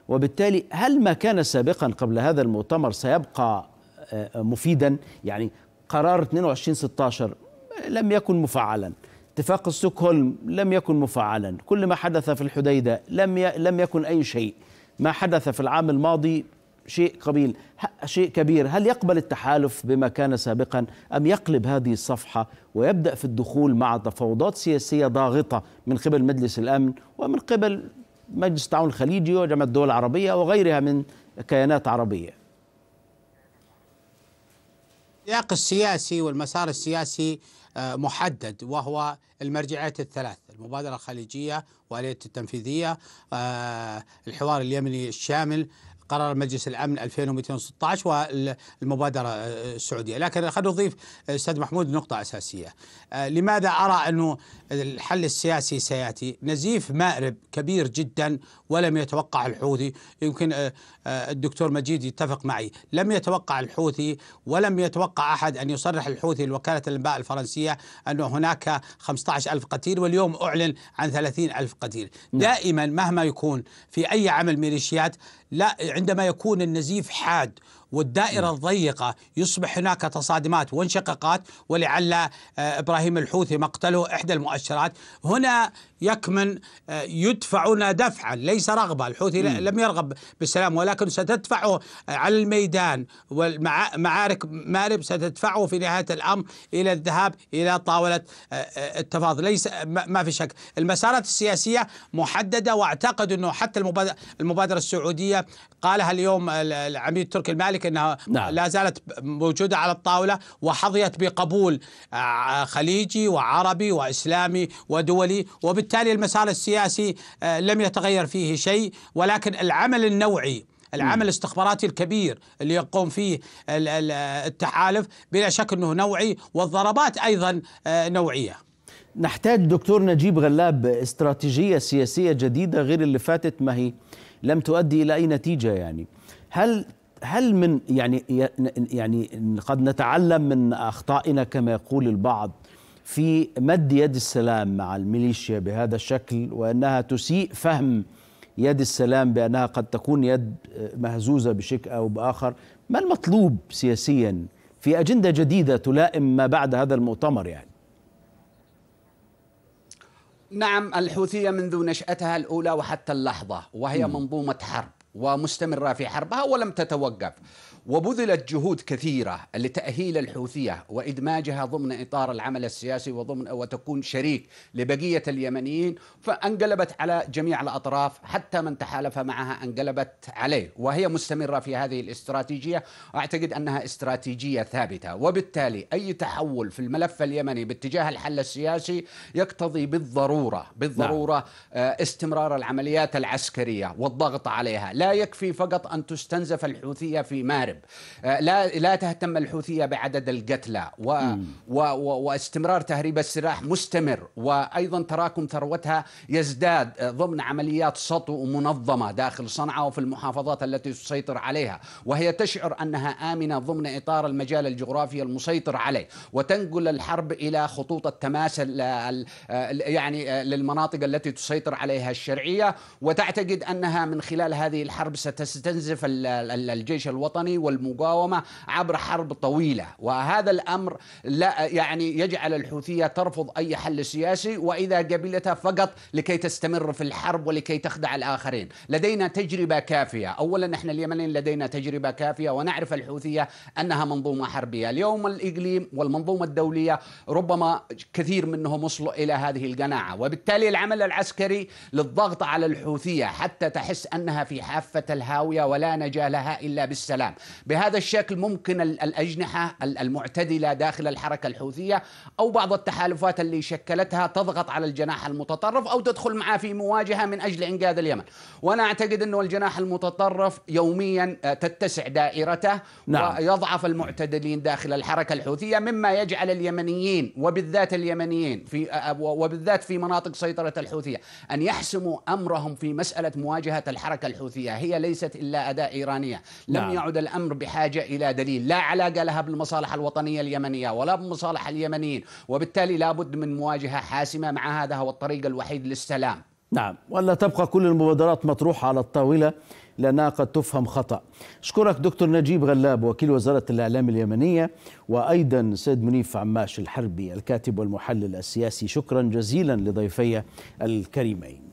[SPEAKER 1] وبالتالي هل ما كان سابقا قبل هذا المؤتمر سيبقى آه، مفيدا يعني قرار 22 16 لم يكن مفعلا اتفاق ستوكهولم لم يكن مفعلا كل ما حدث في الحديده لم ي... لم يكن اي شيء ما حدث في العام الماضي شيء قبيل شيء كبير هل يقبل التحالف بما كان سابقا ام يقلب هذه الصفحه ويبدا في الدخول مع تفاوضات سياسيه ضاغطه من قبل مجلس الامن ومن قبل مجلس التعاون الخليجي وجمع الدول العربية وغيرها من كيانات عربية
[SPEAKER 11] السياق السياسي والمسار السياسي آه، محدد وهو المرجعيات الثلاث المبادرة الخليجية والية التنفيذية آه، الحوار اليمني الشامل قرار مجلس الامن 2216 والمبادره آه، السعوديه، لكن خلينا نضيف آه، استاذ محمود نقطه اساسيه. آه، لماذا ارى انه الحل السياسي سياتي؟ نزيف مأرب كبير جدا ولم يتوقع الحوثي، يمكن آه، الدكتور مجيد يتفق معي لم يتوقع الحوثي ولم يتوقع أحد أن يصرح الحوثي لوكالة الأنباء الفرنسية أن هناك 15 ألف قتيل واليوم أعلن عن 30 ألف قتيل نعم. دائما مهما يكون في أي عمل ميليشيات لا عندما يكون النزيف حاد والدائرة نعم. الضيقة يصبح هناك تصادمات وانشقاقات ولعل آه، إبراهيم الحوثي مقتله إحدى المؤشرات هنا يكمن آه، يدفعون دفعا ليس رغبة الحوثي م. لم يرغب بالسلام ولكن ستدفعه على الميدان والمعارك مارب ستدفعه في نهاية الأمر إلى الذهاب إلى طاولة آه، التفاضل ليس ما في شك المسارات السياسية محددة وأعتقد أنه حتى المبادرة السعودية قالها اليوم العميد التركي المالكي ذلك أنها نعم. لا زالت موجودة على الطاولة وحظيت بقبول آه، خليجي وعربي وإسلامي ودولي وبالتالي المسار السياسي آه، لم يتغير فيه شيء ولكن العمل النوعي العمل الاستخباراتي الكبير اللي يقوم فيه التحالف بلا شك انه نوعي والضربات ايضا آه، نوعيه.
[SPEAKER 1] نحتاج دكتور نجيب غلاب استراتيجيه سياسيه جديده غير اللي فاتت ما هي لم تؤدي الى اي نتيجه يعني. هل هل من يعني يعني قد نتعلم من اخطائنا كما يقول البعض في مد يد السلام مع الميليشيا بهذا الشكل وانها تسيء فهم يد السلام بانها قد تكون يد مهزوزه بشكل او باخر، ما المطلوب سياسيا في اجنده جديده تلائم ما بعد هذا المؤتمر يعني؟
[SPEAKER 10] نعم الحوثيه منذ نشاتها الاولى وحتى اللحظه وهي م. منظومه حرب ومستمرة في حربها ولم تتوقف وبذلت جهود كثيرة لتأهيل الحوثية وإدماجها ضمن إطار العمل السياسي وضمن وتكون شريك لبقية اليمنيين فانقلبت على جميع الأطراف حتى من تحالف معها انقلبت عليه وهي مستمرة في هذه الاستراتيجية أعتقد أنها استراتيجية ثابتة وبالتالي أي تحول في الملف اليمني باتجاه الحل السياسي يقتضي بالضرورة بالضرورة نعم. آه، استمرار العمليات العسكرية والضغط عليها لا يكفي فقط أن تستنزف الحوثية في مارب الحرب آه، لا لا تهتم الحوثيه بعدد القتلى و و و واستمرار تهريب السلاح مستمر وايضا تراكم ثروتها يزداد آه، ضمن عمليات سطو منظمه داخل صنعاء وفي المحافظات التي تسيطر عليها وهي تشعر انها امنه ضمن اطار المجال الجغرافي المسيطر عليه وتنقل الحرب الى خطوط التماس آه، يعني للمناطق التي تسيطر عليها الشرعيه وتعتقد انها من خلال هذه الحرب ستستنزف الجيش الوطني والمقاومة عبر حرب طويلة وهذا الأمر لا يعني يجعل الحوثية ترفض أي حل سياسي وإذا قبلتها فقط لكي تستمر في الحرب ولكي تخدع الآخرين لدينا تجربة كافية أولا نحن اليمنيين لدينا تجربة كافية ونعرف الحوثية أنها منظومة حربية اليوم الإقليم والمنظومة الدولية ربما كثير منهم وصلوا إلى هذه القناعة وبالتالي العمل العسكري للضغط على الحوثية حتى تحس أنها في حافة الهاوية ولا نجاة لها إلا بالسلام بهذا الشكل ممكن الأجنحة المعتدلة داخل الحركة الحوثية أو بعض التحالفات اللي شكلتها تضغط على الجناح المتطرف أو تدخل معه في مواجهة من أجل إنقاذ اليمن وأنا أعتقد أنه الجناح المتطرف يوميا آه، تتسع دائرته نعم. ويضعف المعتدلين داخل الحركة الحوثية مما يجعل اليمنيين وبالذات اليمنيين في آه، آه، وبالذات في مناطق سيطرة الحوثية أن يحسموا أمرهم في مسألة مواجهة الحركة الحوثية هي ليست إلا أداة إيرانية لم نعم. يعد الأمر الأمر بحاجة إلى دليل لا علاقة لها بالمصالح الوطنية اليمنية ولا بمصالح اليمنيين وبالتالي لابد من مواجهة حاسمة مع هذا هو الطريق الوحيد للسلام
[SPEAKER 1] نعم ولا تبقى كل المبادرات مطروحة على الطاولة لأنها قد تفهم خطأ أشكرك دكتور نجيب غلاب وكيل وزارة الإعلام اليمنية وأيضا سيد منيف عماش الحربي الكاتب والمحلل السياسي شكرا جزيلا لضيفي الكريمين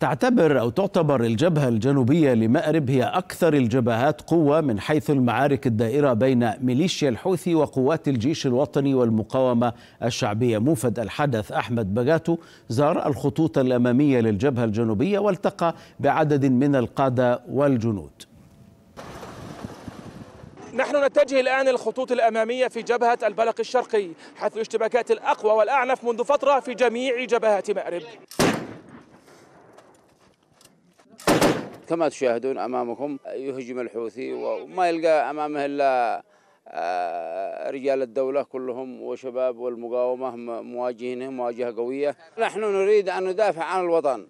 [SPEAKER 1] تعتبر أو تعتبر الجبهة الجنوبية لمأرب هي أكثر الجبهات قوة من حيث المعارك الدائرة بين ميليشيا الحوثي وقوات الجيش الوطني والمقاومة الشعبية موفد الحدث أحمد بجاتو زار الخطوط الأمامية للجبهة الجنوبية والتقى بعدد من القادة والجنود
[SPEAKER 12] نحن نتجه الآن الخطوط الأمامية في جبهة البلق الشرقي حيث الاشتباكات الأقوى والأعنف منذ فترة في جميع جبهات مأرب
[SPEAKER 8] كما تشاهدون أمامكم يهجم الحوثي وما يلقى أمامه إلا آه، رجال الدولة كلهم وشباب والمقاومة مواجهينه مواجهة قوية نحن نريد أن ندافع عن الوطن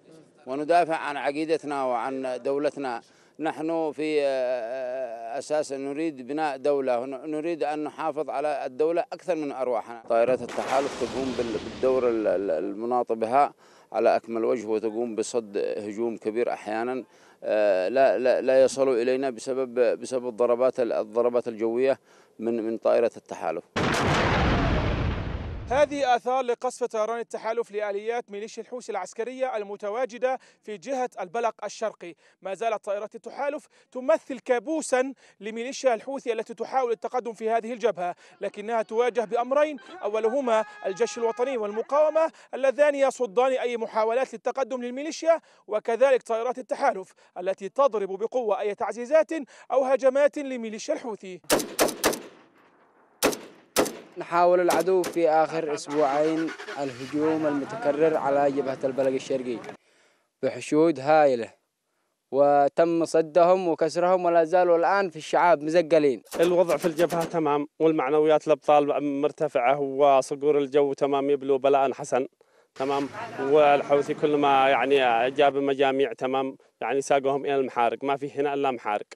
[SPEAKER 8] وندافع عن عقيدتنا وعن دولتنا نحن في آه، أساس نريد بناء دولة نريد أن نحافظ على الدولة أكثر من أرواحنا طائرات التحالف تقوم بالدور المناط بها على أكمل وجه وتقوم بصد هجوم كبير أحيانا آه، لا لا لا يصلوا الينا بسبب بسبب الضربات الضربات الجويه من من طائره التحالف
[SPEAKER 12] هذه آثار لقصف طيران التحالف لآليات ميليشيا الحوثي العسكرية المتواجدة في جهة البلق الشرقي ما زالت طائرات التحالف تمثل كابوسا لميليشيا الحوثي التي تحاول التقدم في هذه الجبهة لكنها تواجه بأمرين أولهما الجيش الوطني والمقاومة اللذان يصدان أي محاولات للتقدم للميليشيا وكذلك طائرات التحالف التي تضرب بقوة أي تعزيزات أو هجمات لميليشيا الحوثي
[SPEAKER 10] نحاول العدو في آخر أسبوعين الهجوم المتكرر على جبهة البلق الشرقي بحشود هائلة وتم صدهم وكسرهم ولا زالوا الآن في
[SPEAKER 5] الشعاب مزقلين الوضع في الجبهة تمام والمعنويات الأبطال مرتفعة وصقور الجو تمام يبلو بلاء حسن تمام والحوثي كل ما يعني جاب مجاميع تمام يعني ساقوهم إلى المحارق ما في هنا إلا محارق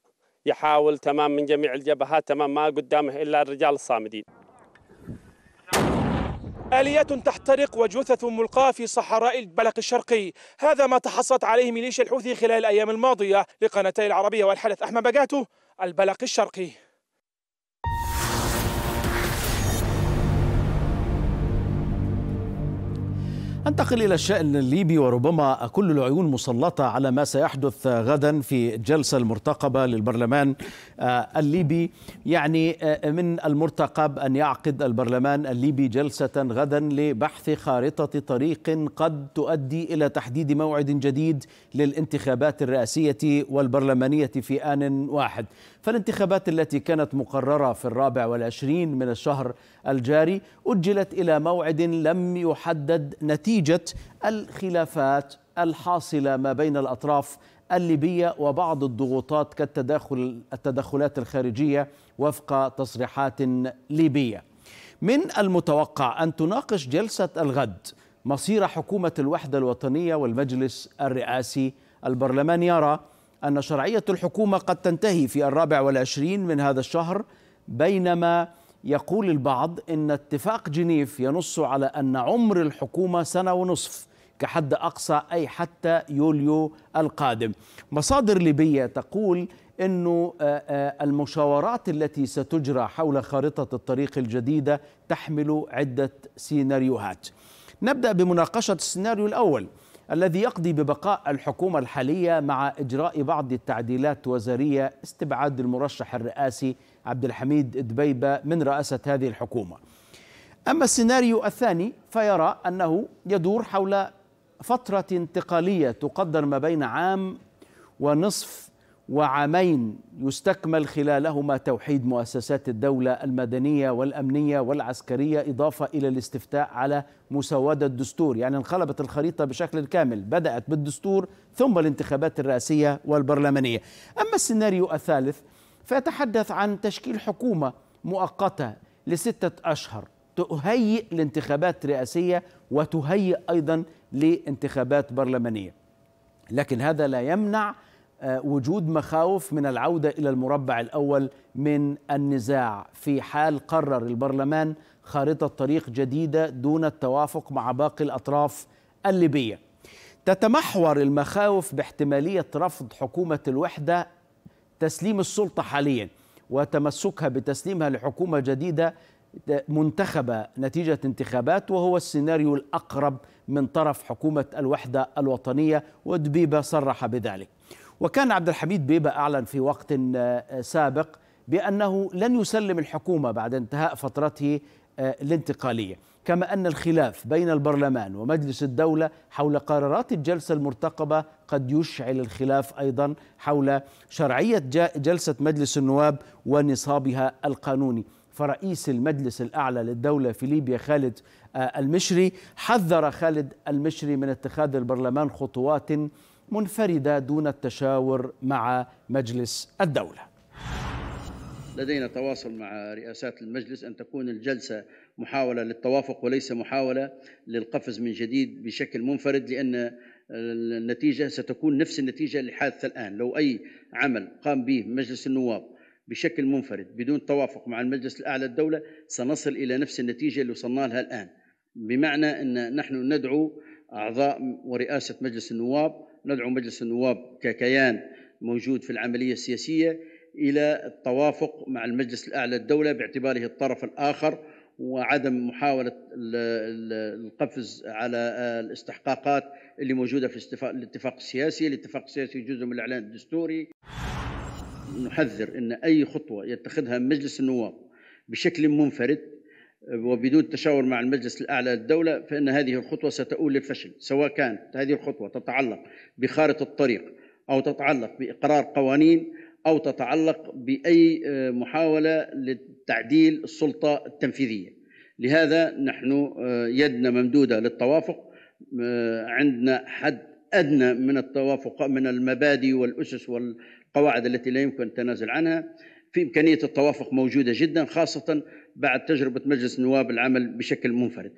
[SPEAKER 5] يحاول تمام من جميع الجبهات تمام ما قدامه إلا الرجال الصامدين
[SPEAKER 12] آليات تحترق وجثث ملقاة في صحراء البلق الشرقي هذا ما تحصلت عليه ميليشيا الحوثي خلال الأيام الماضية لقناتي العربية والحدث أحمد بقاته البلق الشرقي
[SPEAKER 1] انتقل الى الشان الليبي وربما كل العيون مسلطه على ما سيحدث غدا في الجلسه المرتقبه للبرلمان آه، الليبي يعني آه، من المرتقب ان يعقد البرلمان الليبي جلسه غدا لبحث خارطه طريق قد تؤدي الى تحديد موعد جديد للانتخابات الرئاسيه والبرلمانيه في ان واحد فالانتخابات التي كانت مقررة في الرابع والعشرين من الشهر الجاري أجلت إلى موعد لم يحدد نتيجة الخلافات الحاصلة ما بين الأطراف الليبية وبعض الضغوطات كالتداخل التدخلات الخارجية وفق تصريحات ليبية من المتوقع أن تناقش جلسة الغد مصير حكومة الوحدة الوطنية والمجلس الرئاسي البرلمان يرى أن شرعية الحكومة قد تنتهي في الرابع والعشرين من هذا الشهر بينما يقول البعض أن اتفاق جنيف ينص على أن عمر الحكومة سنة ونصف كحد أقصى أي حتى يوليو القادم مصادر ليبية تقول أن آه، آه، المشاورات التي ستجرى حول خارطة الطريق الجديدة تحمل عدة سيناريوهات نبدأ بمناقشة السيناريو الأول الذي يقضي ببقاء الحكومة الحالية مع إجراء بعض التعديلات وزارية استبعاد المرشح الرئاسي عبد الحميد دبيبة من رئاسة هذه الحكومة أما السيناريو الثاني فيرى أنه يدور حول فترة انتقالية تقدر ما بين عام ونصف وعامين يستكمل خلالهما توحيد مؤسسات الدولة المدنية والأمنية والعسكرية إضافة إلى الاستفتاء على مسودة الدستور يعني انقلبت الخريطة بشكل كامل بدأت بالدستور ثم الانتخابات الرئاسية والبرلمانية أما السيناريو الثالث فيتحدث عن تشكيل حكومة مؤقتة لستة أشهر تهيئ لانتخابات رئاسية وتهيئ أيضا لانتخابات برلمانية لكن هذا لا يمنع آه، وجود مخاوف من العودة إلى المربع الأول من النزاع في حال قرر البرلمان خارطة طريق جديدة دون التوافق مع باقي الأطراف الليبية تتمحور المخاوف باحتمالية رفض حكومة الوحدة تسليم السلطة حاليا وتمسكها بتسليمها لحكومة جديدة منتخبة نتيجة انتخابات وهو السيناريو الأقرب من طرف حكومة الوحدة الوطنية ودبيبة صرح بذلك وكان عبد الحميد بيبة أعلن في وقت آه، آه، سابق بأنه لن يسلم الحكومة بعد انتهاء فترته آه، الانتقالية كما أن الخلاف بين البرلمان ومجلس الدولة حول قرارات الجلسة المرتقبة قد يشعل الخلاف أيضا حول شرعية جلسة مجلس النواب ونصابها القانوني فرئيس المجلس الأعلى للدولة في ليبيا خالد المشري حذر خالد المشري من اتخاذ البرلمان خطوات منفردة دون التشاور مع مجلس الدولة
[SPEAKER 15] لدينا تواصل مع رئاسات المجلس أن تكون الجلسة محاولة للتوافق وليس محاولة للقفز من جديد بشكل منفرد لأن النتيجة ستكون نفس النتيجة اللي حادثة الآن لو أي عمل قام به مجلس النواب بشكل منفرد بدون توافق مع المجلس الأعلى الدولة سنصل إلى نفس النتيجة اللي وصلنا لها الآن بمعنى أن نحن ندعو أعضاء ورئاسة مجلس النواب ندعو مجلس النواب ككيان موجود في العملية السياسية إلى التوافق مع المجلس الأعلى للدولة باعتباره الطرف الآخر وعدم محاولة القفز على الاستحقاقات اللي موجودة في الاتفاق السياسي الاتفاق السياسي جزء من الإعلان الدستوري نحذر أن أي خطوة يتخذها مجلس النواب بشكل منفرد وبدون تشاور مع المجلس الأعلى للدولة فإن هذه الخطوة ستؤول للفشل سواء كانت هذه الخطوة تتعلق بخارطة الطريق أو تتعلق بإقرار قوانين أو تتعلق بأي آه، محاولة لتعديل السلطة التنفيذية لهذا نحن آه، يدنا ممدودة للتوافق آه، عندنا حد أدنى من التوافق من المبادئ والأسس والقواعد التي لا يمكن التنازل عنها في إمكانية التوافق موجودة جدا خاصة بعد تجربة مجلس النواب العمل بشكل منفرد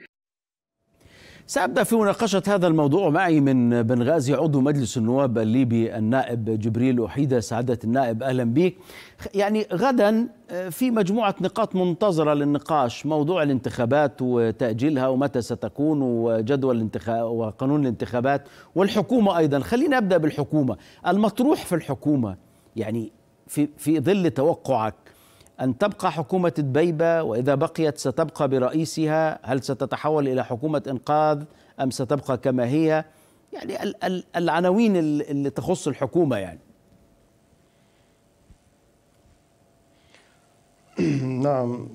[SPEAKER 1] سأبدأ في مناقشة هذا الموضوع معي من بنغازي عضو مجلس النواب الليبي النائب جبريل وحيدة سعادة النائب أهلا بك يعني غدا آه، في مجموعة نقاط منتظرة للنقاش موضوع الانتخابات وتأجيلها ومتى ستكون وجدول الانتخاب وقانون الانتخابات والحكومة أيضا خلينا أبدأ بالحكومة المطروح في الحكومة يعني في, في ظل توقعك أن تبقى حكومة دبيبة وإذا بقيت ستبقى برئيسها هل ستتحول إلى حكومة إنقاذ أم ستبقى كما هي يعني العناوين اللي تخص الحكومة يعني
[SPEAKER 16] نعم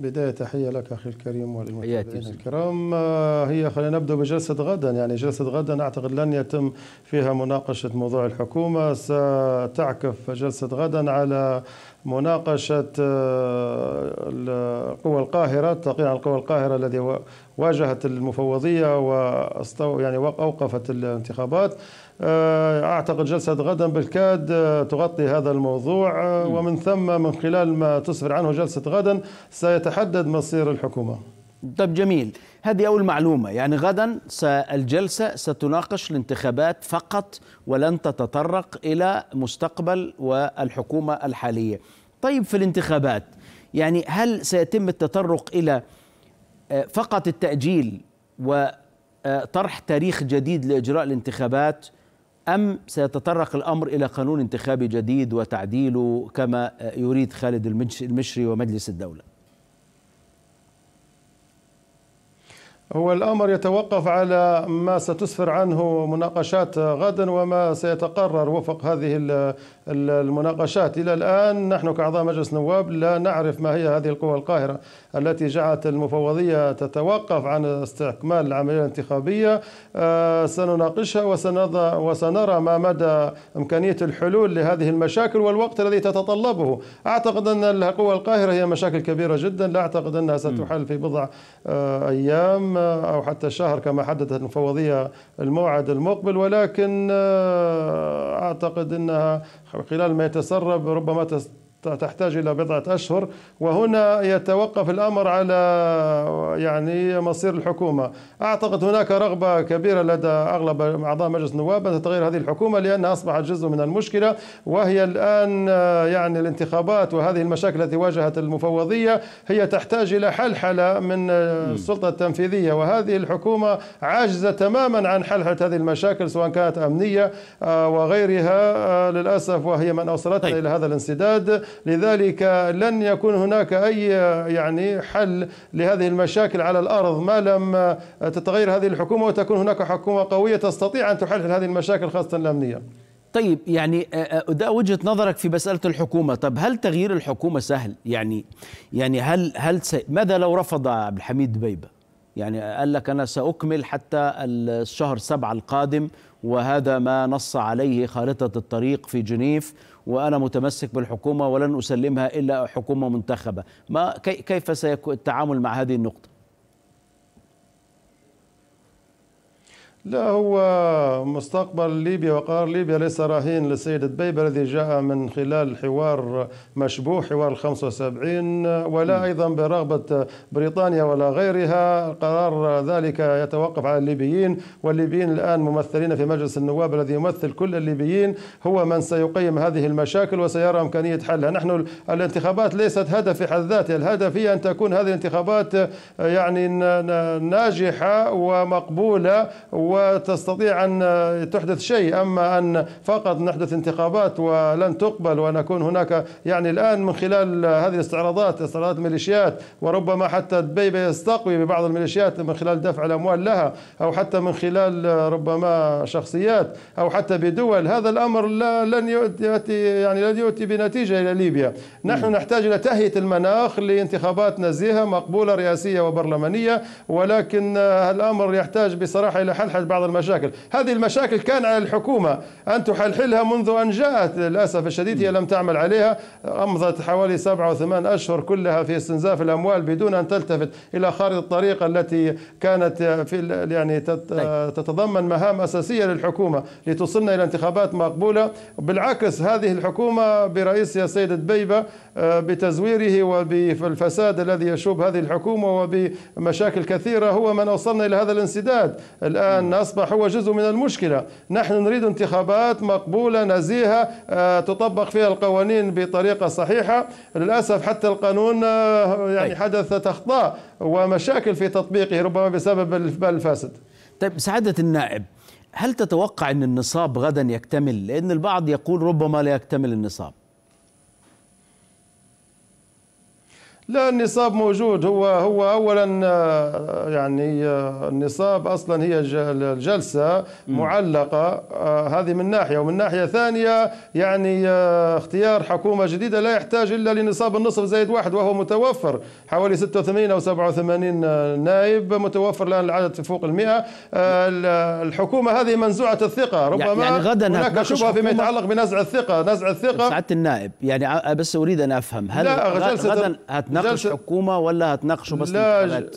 [SPEAKER 16] بداية تحية لك أخي الكريم والمتابعين الكرام آه، هي خلينا نبدأ بجلسة غدا يعني جلسة غدا أعتقد لن يتم فيها مناقشة موضوع الحكومة ستعكف جلسة غدا على مناقشة آه، قوى القاهرة التقرير عن قوى القاهرة الذي واجهت المفوضية يعني أوقفت الانتخابات آه، أعتقد جلسة غدا بالكاد آه، تغطي هذا الموضوع ومن ثم من خلال ما تسفر عنه جلسة غدا سيتحدد مصير الحكومة
[SPEAKER 1] طب جميل هذه أول معلومة يعني غدا الجلسة ستناقش الانتخابات فقط ولن تتطرق إلى مستقبل والحكومة الحالية طيب في الانتخابات يعني هل سيتم التطرق إلى آه، فقط التأجيل وطرح آه، تاريخ جديد لإجراء الانتخابات أم سيتطرق الأمر إلى قانون انتخابي جديد وتعديله كما آه، يريد خالد المشري ومجلس الدولة
[SPEAKER 16] هو الأمر يتوقف على ما ستسفر عنه مناقشات غدا وما سيتقرر وفق هذه المناقشات إلى الآن نحن كأعضاء مجلس نواب لا نعرف ما هي هذه القوى القاهرة التي جعلت المفوضية تتوقف عن استكمال العملية الانتخابية آه، سنناقشها وسنرى ما مدى إمكانية الحلول لهذه المشاكل والوقت الذي تتطلبه أعتقد أن القوى القاهرة هي مشاكل كبيرة جدا لا أعتقد أنها ستحل في بضع آه، أيام أو حتى شهر كما حددت المفوضية الموعد المقبل ولكن آه، أعتقد أنها خلال ما يتسرب ربما تحتاج إلى بضعة أشهر وهنا يتوقف الأمر على يعني مصير الحكومة أعتقد هناك رغبة كبيرة لدى أغلب أعضاء مجلس النواب أن تتغير هذه الحكومة لأنها أصبحت جزء من المشكلة وهي الآن يعني الانتخابات وهذه المشاكل التي واجهت المفوضية هي تحتاج إلى حلحلة من السلطة التنفيذية وهذه الحكومة عاجزة تماما عن حلحلة هذه المشاكل سواء كانت أمنية آه، وغيرها آه، للأسف وهي من أوصلتنا طيب. إلى هذا الانسداد لذلك لن يكون هناك أي يعني حل لهذه المشاكل على الأرض ما لم تتغير هذه الحكومة وتكون هناك حكومة قوية تستطيع أن تحلل هذه المشاكل خاصة الأمنية
[SPEAKER 1] طيب يعني آه، آه، ده وجهه نظرك في مساله الحكومه طب هل تغيير الحكومه سهل يعني يعني هل هل ماذا لو رفض عبد الحميد دبيبه يعني قال لك انا ساكمل حتى الشهر سبعة القادم وهذا ما نص عليه خارطه الطريق في جنيف وأنا متمسك بالحكومة ولن أسلمها إلا حكومة منتخبة ما كيف سيكون التعامل مع هذه النقطة
[SPEAKER 16] لا هو مستقبل ليبيا وقرار ليبيا ليس رهين للسيد دبيب الذي جاء من خلال حوار مشبوه حوار ال 75 ولا ايضا برغبه بريطانيا ولا غيرها قرار ذلك يتوقف على الليبيين والليبيين الان ممثلين في مجلس النواب الذي يمثل كل الليبيين هو من سيقيم هذه المشاكل وسيرى امكانيه حلها نحن الانتخابات ليست هدف في حد ذاتها الهدف هي ان تكون هذه الانتخابات يعني ناجحه ومقبوله و وتستطيع أن تحدث شيء أما أن فقط نحدث انتخابات ولن تقبل ونكون هناك يعني الآن من خلال هذه الاستعراضات استعراضات ميليشيات وربما حتى دبي يستقوي ببعض الميليشيات من خلال دفع الأموال لها أو حتى من خلال ربما شخصيات أو حتى بدول هذا الأمر لا لن يؤتي يعني لن يؤتي بنتيجة إلى ليبيا نحن نحتاج إلى تهيئة المناخ لانتخابات نزيهة مقبولة رئاسية وبرلمانية ولكن الأمر يحتاج بصراحة إلى حل حل بعض المشاكل هذه المشاكل كان على الحكومة أن تحلحلها منذ أن جاءت للأسف الشديد هي لم تعمل عليها أمضت حوالي سبعة وثمان أشهر كلها في استنزاف الأموال بدون أن تلتفت إلى خارج الطريق التي كانت في يعني طيب. تتضمن مهام أساسية للحكومة لتوصلنا إلى انتخابات مقبولة بالعكس هذه الحكومة برئيسها السيد دبيبة آه، بتزويره وبالفساد الذي يشوب هذه الحكومة وبمشاكل كثيرة هو من أوصلنا إلى هذا الانسداد الآن الآن أصبح هو جزء من المشكلة نحن نريد انتخابات مقبولة نزيهة آه، تطبق فيها القوانين بطريقة صحيحة للأسف حتى القانون آه، يعني طيب. حدثت أخطاء ومشاكل في تطبيقه ربما بسبب الإقبال الفاسد طيب سعادة النائب هل تتوقع أن
[SPEAKER 1] النصاب غدا يكتمل؟ لأن البعض يقول ربما لا يكتمل النصاب
[SPEAKER 16] لا النصاب موجود هو هو اولا آه، يعني آه، النصاب اصلا هي الجلسه معلقه آه، هذه من ناحيه ومن ناحيه ثانيه يعني اختيار حكومه جديده لا يحتاج الا لنصاب النصف زائد واحد وهو متوفر حوالي 86 او 87 نائب متوفر الان العدد فوق ال 100 الحكومه هذه منزوعه الثقه ربما يعني غدا هناك شبهه فيما يتعلق بنزع الثقه نزع الثقه سعاده النائب
[SPEAKER 1] يعني بس اريد ان افهم هل لا غدا هتناقش حكومه ولا هتناقشوا بس لا ج...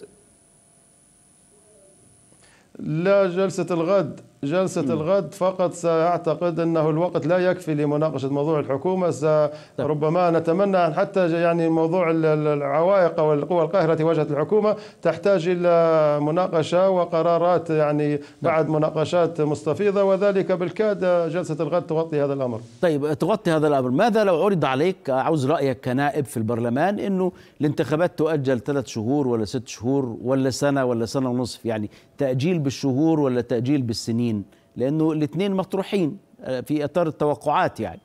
[SPEAKER 16] لا جلسه الغد جلسة م. الغد فقط سأعتقد أنه الوقت لا يكفي لمناقشة موضوع الحكومة ربما نتمنى أن حتى يعني موضوع العوائق والقوى القاهرة واجهت الحكومة تحتاج إلى مناقشة وقرارات يعني بعد مناقشات مستفيضة وذلك بالكاد جلسة الغد تغطي هذا الأمر
[SPEAKER 1] طيب تغطي هذا الأمر ماذا لو عرض عليك عاوز رأيك كنائب في البرلمان أنه الانتخابات تؤجل ثلاث شهور ولا ست شهور ولا سنة ولا سنة ونصف يعني تأجيل بالشهور ولا تأجيل بالسنين لأنه الاثنين مطروحين آه، في إطار التوقعات يعني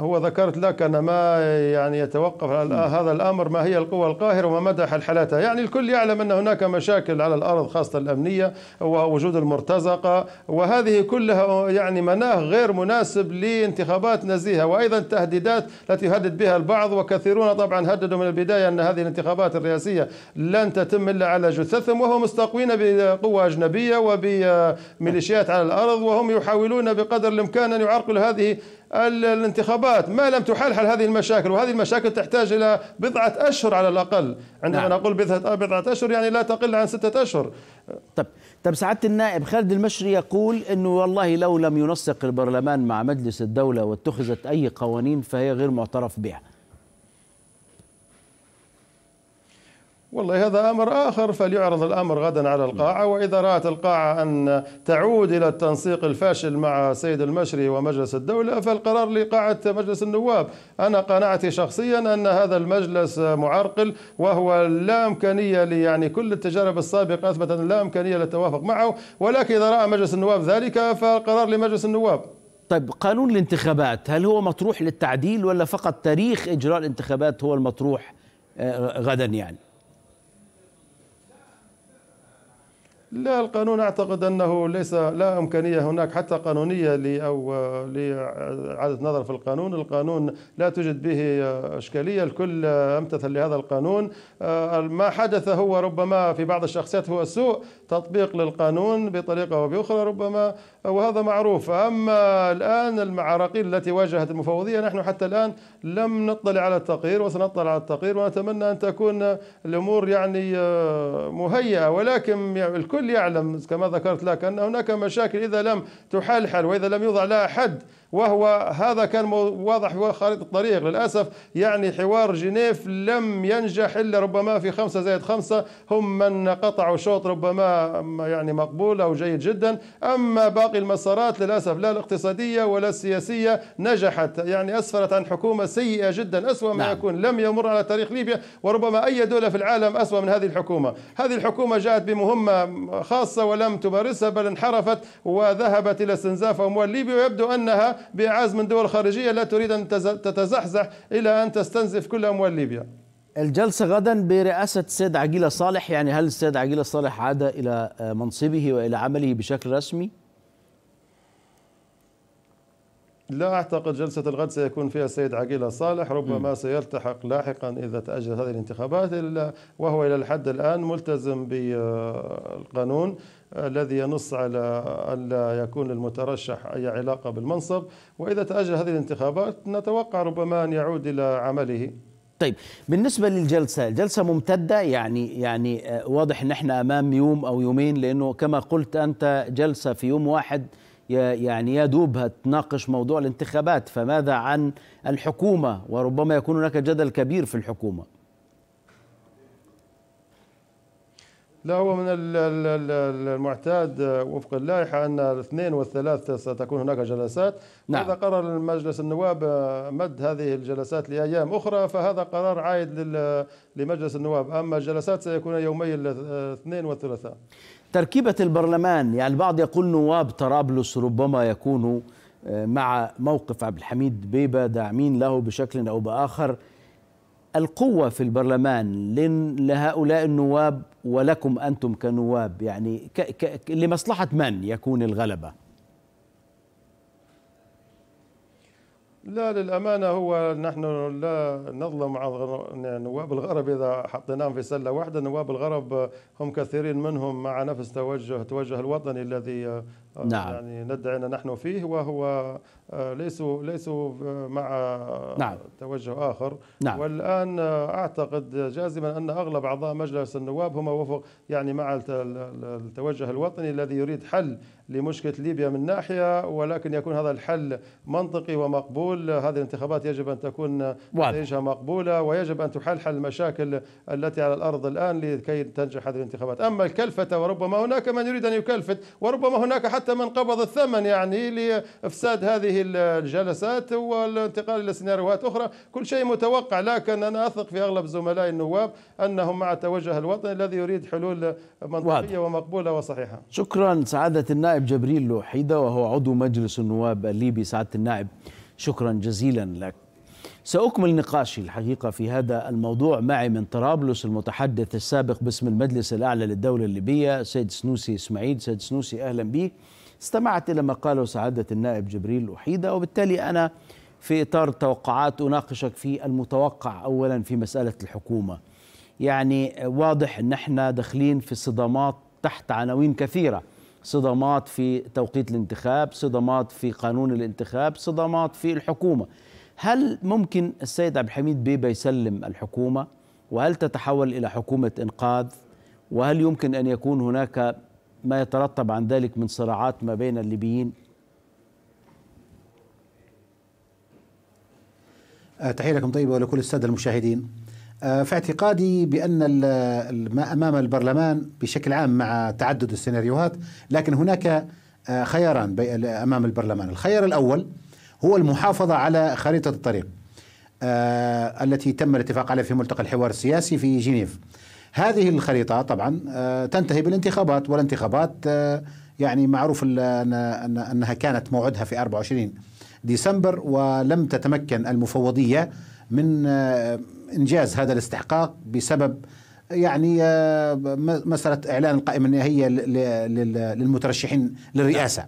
[SPEAKER 16] هو ذكرت لك أن ما يعني يتوقف على هذا الأمر ما هي القوى القاهرة وما مدى حل يعني الكل يعلم أن هناك مشاكل على الأرض خاصة الأمنية ووجود المرتزقة وهذه كلها يعني مناه غير مناسب لانتخابات نزيهة وأيضا التهديدات التي يهدد بها البعض وكثيرون طبعا هددوا من البداية أن هذه الانتخابات الرئاسية لن تتم إلا على جثثهم وهم مستقوين بقوة أجنبية وبميليشيات على الأرض وهم يحاولون بقدر الإمكان أن يعرقلوا هذه الانتخابات ما لم تحلحل هذه المشاكل وهذه المشاكل تحتاج إلى بضعة أشهر على الأقل عندما نعم. نقول بضعة أشهر يعني لا تقل عن ستة أشهر طب
[SPEAKER 1] طب سعاده النائب خالد المشري يقول انه والله لو لم ينسق البرلمان مع مجلس
[SPEAKER 16] الدوله واتخذت اي قوانين فهي غير معترف بها والله هذا امر اخر فليعرض الامر غدا على القاعه واذا رات القاعه ان تعود الى التنسيق الفاشل مع سيد المشري ومجلس الدوله فالقرار لقاعه مجلس النواب، انا قناعتي شخصيا ان هذا المجلس معرقل وهو لا امكانيه يعني كل التجارب السابقه اثبت ان لا امكانيه للتوافق معه ولكن اذا راى مجلس النواب ذلك فالقرار لمجلس النواب. طيب قانون
[SPEAKER 1] الانتخابات هل هو مطروح للتعديل ولا فقط تاريخ اجراء الانتخابات هو المطروح آه، غدا يعني؟
[SPEAKER 16] لا القانون اعتقد انه ليس لا امكانيه هناك حتى قانونيه ل او لاعاده نظر في القانون، القانون لا توجد به اشكاليه، الكل امتثل لهذا القانون، آه، ما حدث هو ربما في بعض الشخصيات هو سوء تطبيق للقانون بطريقة أو بأخرى ربما وهذا معروف أما الآن المعارقيل التي واجهت المفوضية نحن حتى الآن لم نطلع على التقرير وسنطلع على التقرير ونتمنى أن تكون الأمور يعني آه، مهيئة ولكن الكل يعلم كما ذكرت لك أن هناك مشاكل إذا لم تحلحل وإذا لم يوضع لها حد وهو هذا كان واضح خريطه الطريق للأسف يعني حوار جنيف لم ينجح إلا ربما في خمسة زائد خمسة هم من قطعوا شوط ربما يعني مقبول أو جيد جدا أما باقي المسارات للأسف لا الاقتصادية ولا السياسية نجحت يعني أسفرت عن حكومة سيئة جدا أسوأ ما نعم. يكون لم يمر على تاريخ ليبيا وربما أي دولة في العالم أسوأ من هذه الحكومة هذه الحكومة جاءت بمهمة خاصة ولم تمارسها بل انحرفت وذهبت إلى استنزاف أموال ليبيا ويبدو أنها بإعاز من دول خارجية لا تريد أن تتزحزح إلى أن تستنزف كل أموال ليبيا
[SPEAKER 1] الجلسة غدا برئاسة السيد عقيلة صالح يعني هل السيد عقيلة صالح عاد إلى آه، منصبه
[SPEAKER 16] وإلى عمله بشكل رسمي؟ لا أعتقد جلسة الغد سيكون فيها السيد عقيلة صالح ربما م. سيلتحق لاحقا إذا تأجلت هذه الانتخابات وهو إلى الحد الآن ملتزم بالقانون الذي ينص على ألا يكون للمترشح أي علاقة بالمنصب وإذا تأجل هذه الانتخابات نتوقع ربما أن يعود إلى عمله طيب بالنسبه
[SPEAKER 1] للجلسه الجلسه ممتده يعني يعني آه، واضح ان احنا امام يوم او يومين لانه كما قلت انت جلسه في يوم واحد يعني يا دوب هتناقش موضوع الانتخابات فماذا عن الحكومه وربما يكون هناك جدل كبير في الحكومه
[SPEAKER 16] لا هو من المعتاد آه، وفق اللائحة أن الاثنين والثلاث ستكون هناك جلسات نعم. إذا قرر مجلس النواب آه، مد هذه الجلسات لأيام أخرى فهذا قرار عائد لمجلس النواب أما الجلسات سيكون يومي الاثنين والثلاثاء
[SPEAKER 1] تركيبة البرلمان يعني البعض يقول نواب طرابلس ربما يكونوا آه، مع موقف عبد الحميد بيبة داعمين له بشكل أو بآخر القوة في البرلمان لهؤلاء النواب ولكم أنتم كنواب يعني ك ك لمصلحة من يكون الغلبة
[SPEAKER 16] لا للأمانة هو نحن لا نظلم يعني نواب الغرب إذا حطيناهم في سلة واحدة نواب الغرب هم كثيرين منهم مع نفس توجه توجه الوطني الذي آه، نعم. يعني ندعي ان نحن فيه وهو آه، ليسوا ليسوا آه، مع نعم. توجه اخر نعم. والان اعتقد جازما ان اغلب اعضاء مجلس النواب هم وفق يعني مع التوجه الوطني الذي يريد حل لمشكله ليبيا من ناحيه ولكن يكون هذا الحل منطقي ومقبول هذه الانتخابات يجب ان تكون نتائجها مقبوله ويجب ان تحل حل المشاكل التي على الارض الان لكي تنجح هذه الانتخابات اما الكلفه وربما هناك من يريد ان يكلفت وربما هناك حتى حتى من قبض الثمن يعني لإفساد هذه الجلسات والانتقال إلى سيناريوهات أخرى كل شيء متوقع لكن أنا أثق في أغلب زملائي النواب أنهم مع توجه الوطني الذي يريد حلول منطقية ومقبولة وصحيحة
[SPEAKER 1] شكرا سعادة النائب جبريل لوحيدة وهو عضو مجلس النواب الليبي سعادة النائب شكرا جزيلا لك سأكمل نقاشي الحقيقة في هذا الموضوع معي من طرابلس المتحدث السابق باسم المجلس الأعلى للدولة الليبية سيد سنوسي إسماعيل سيد سنوسي أهلا بك استمعت إلى ما قاله سعادة النائب جبريل وحيدة وبالتالي أنا في إطار التوقعات أناقشك في المتوقع أولا في مسألة الحكومة يعني واضح أن احنا داخلين في صدامات تحت عناوين كثيرة صدامات في توقيت الانتخاب صدامات في قانون الانتخاب صدامات في الحكومة هل ممكن السيد عبد الحميد بيبة يسلم الحكومة وهل تتحول إلى حكومة إنقاذ وهل يمكن أن يكون هناك ما يترتب عن ذلك من صراعات ما بين الليبيين
[SPEAKER 14] أه، تحية لكم طيبة ولكل السادة المشاهدين أه، في اعتقادي بأن ما أمام البرلمان بشكل عام مع تعدد السيناريوهات لكن هناك أه، خياران أمام البرلمان الخيار الأول هو المحافظة على خريطة الطريق آه التي تم الاتفاق عليها في ملتقى الحوار السياسي في جنيف هذه الخريطة طبعا آه تنتهي بالانتخابات والانتخابات آه يعني معروف أن أنها كانت موعدها في 24 ديسمبر ولم تتمكن المفوضية من آه، إنجاز هذا الاستحقاق بسبب يعني آه، مسألة إعلان القائمة النهائية للمترشحين للرئاسة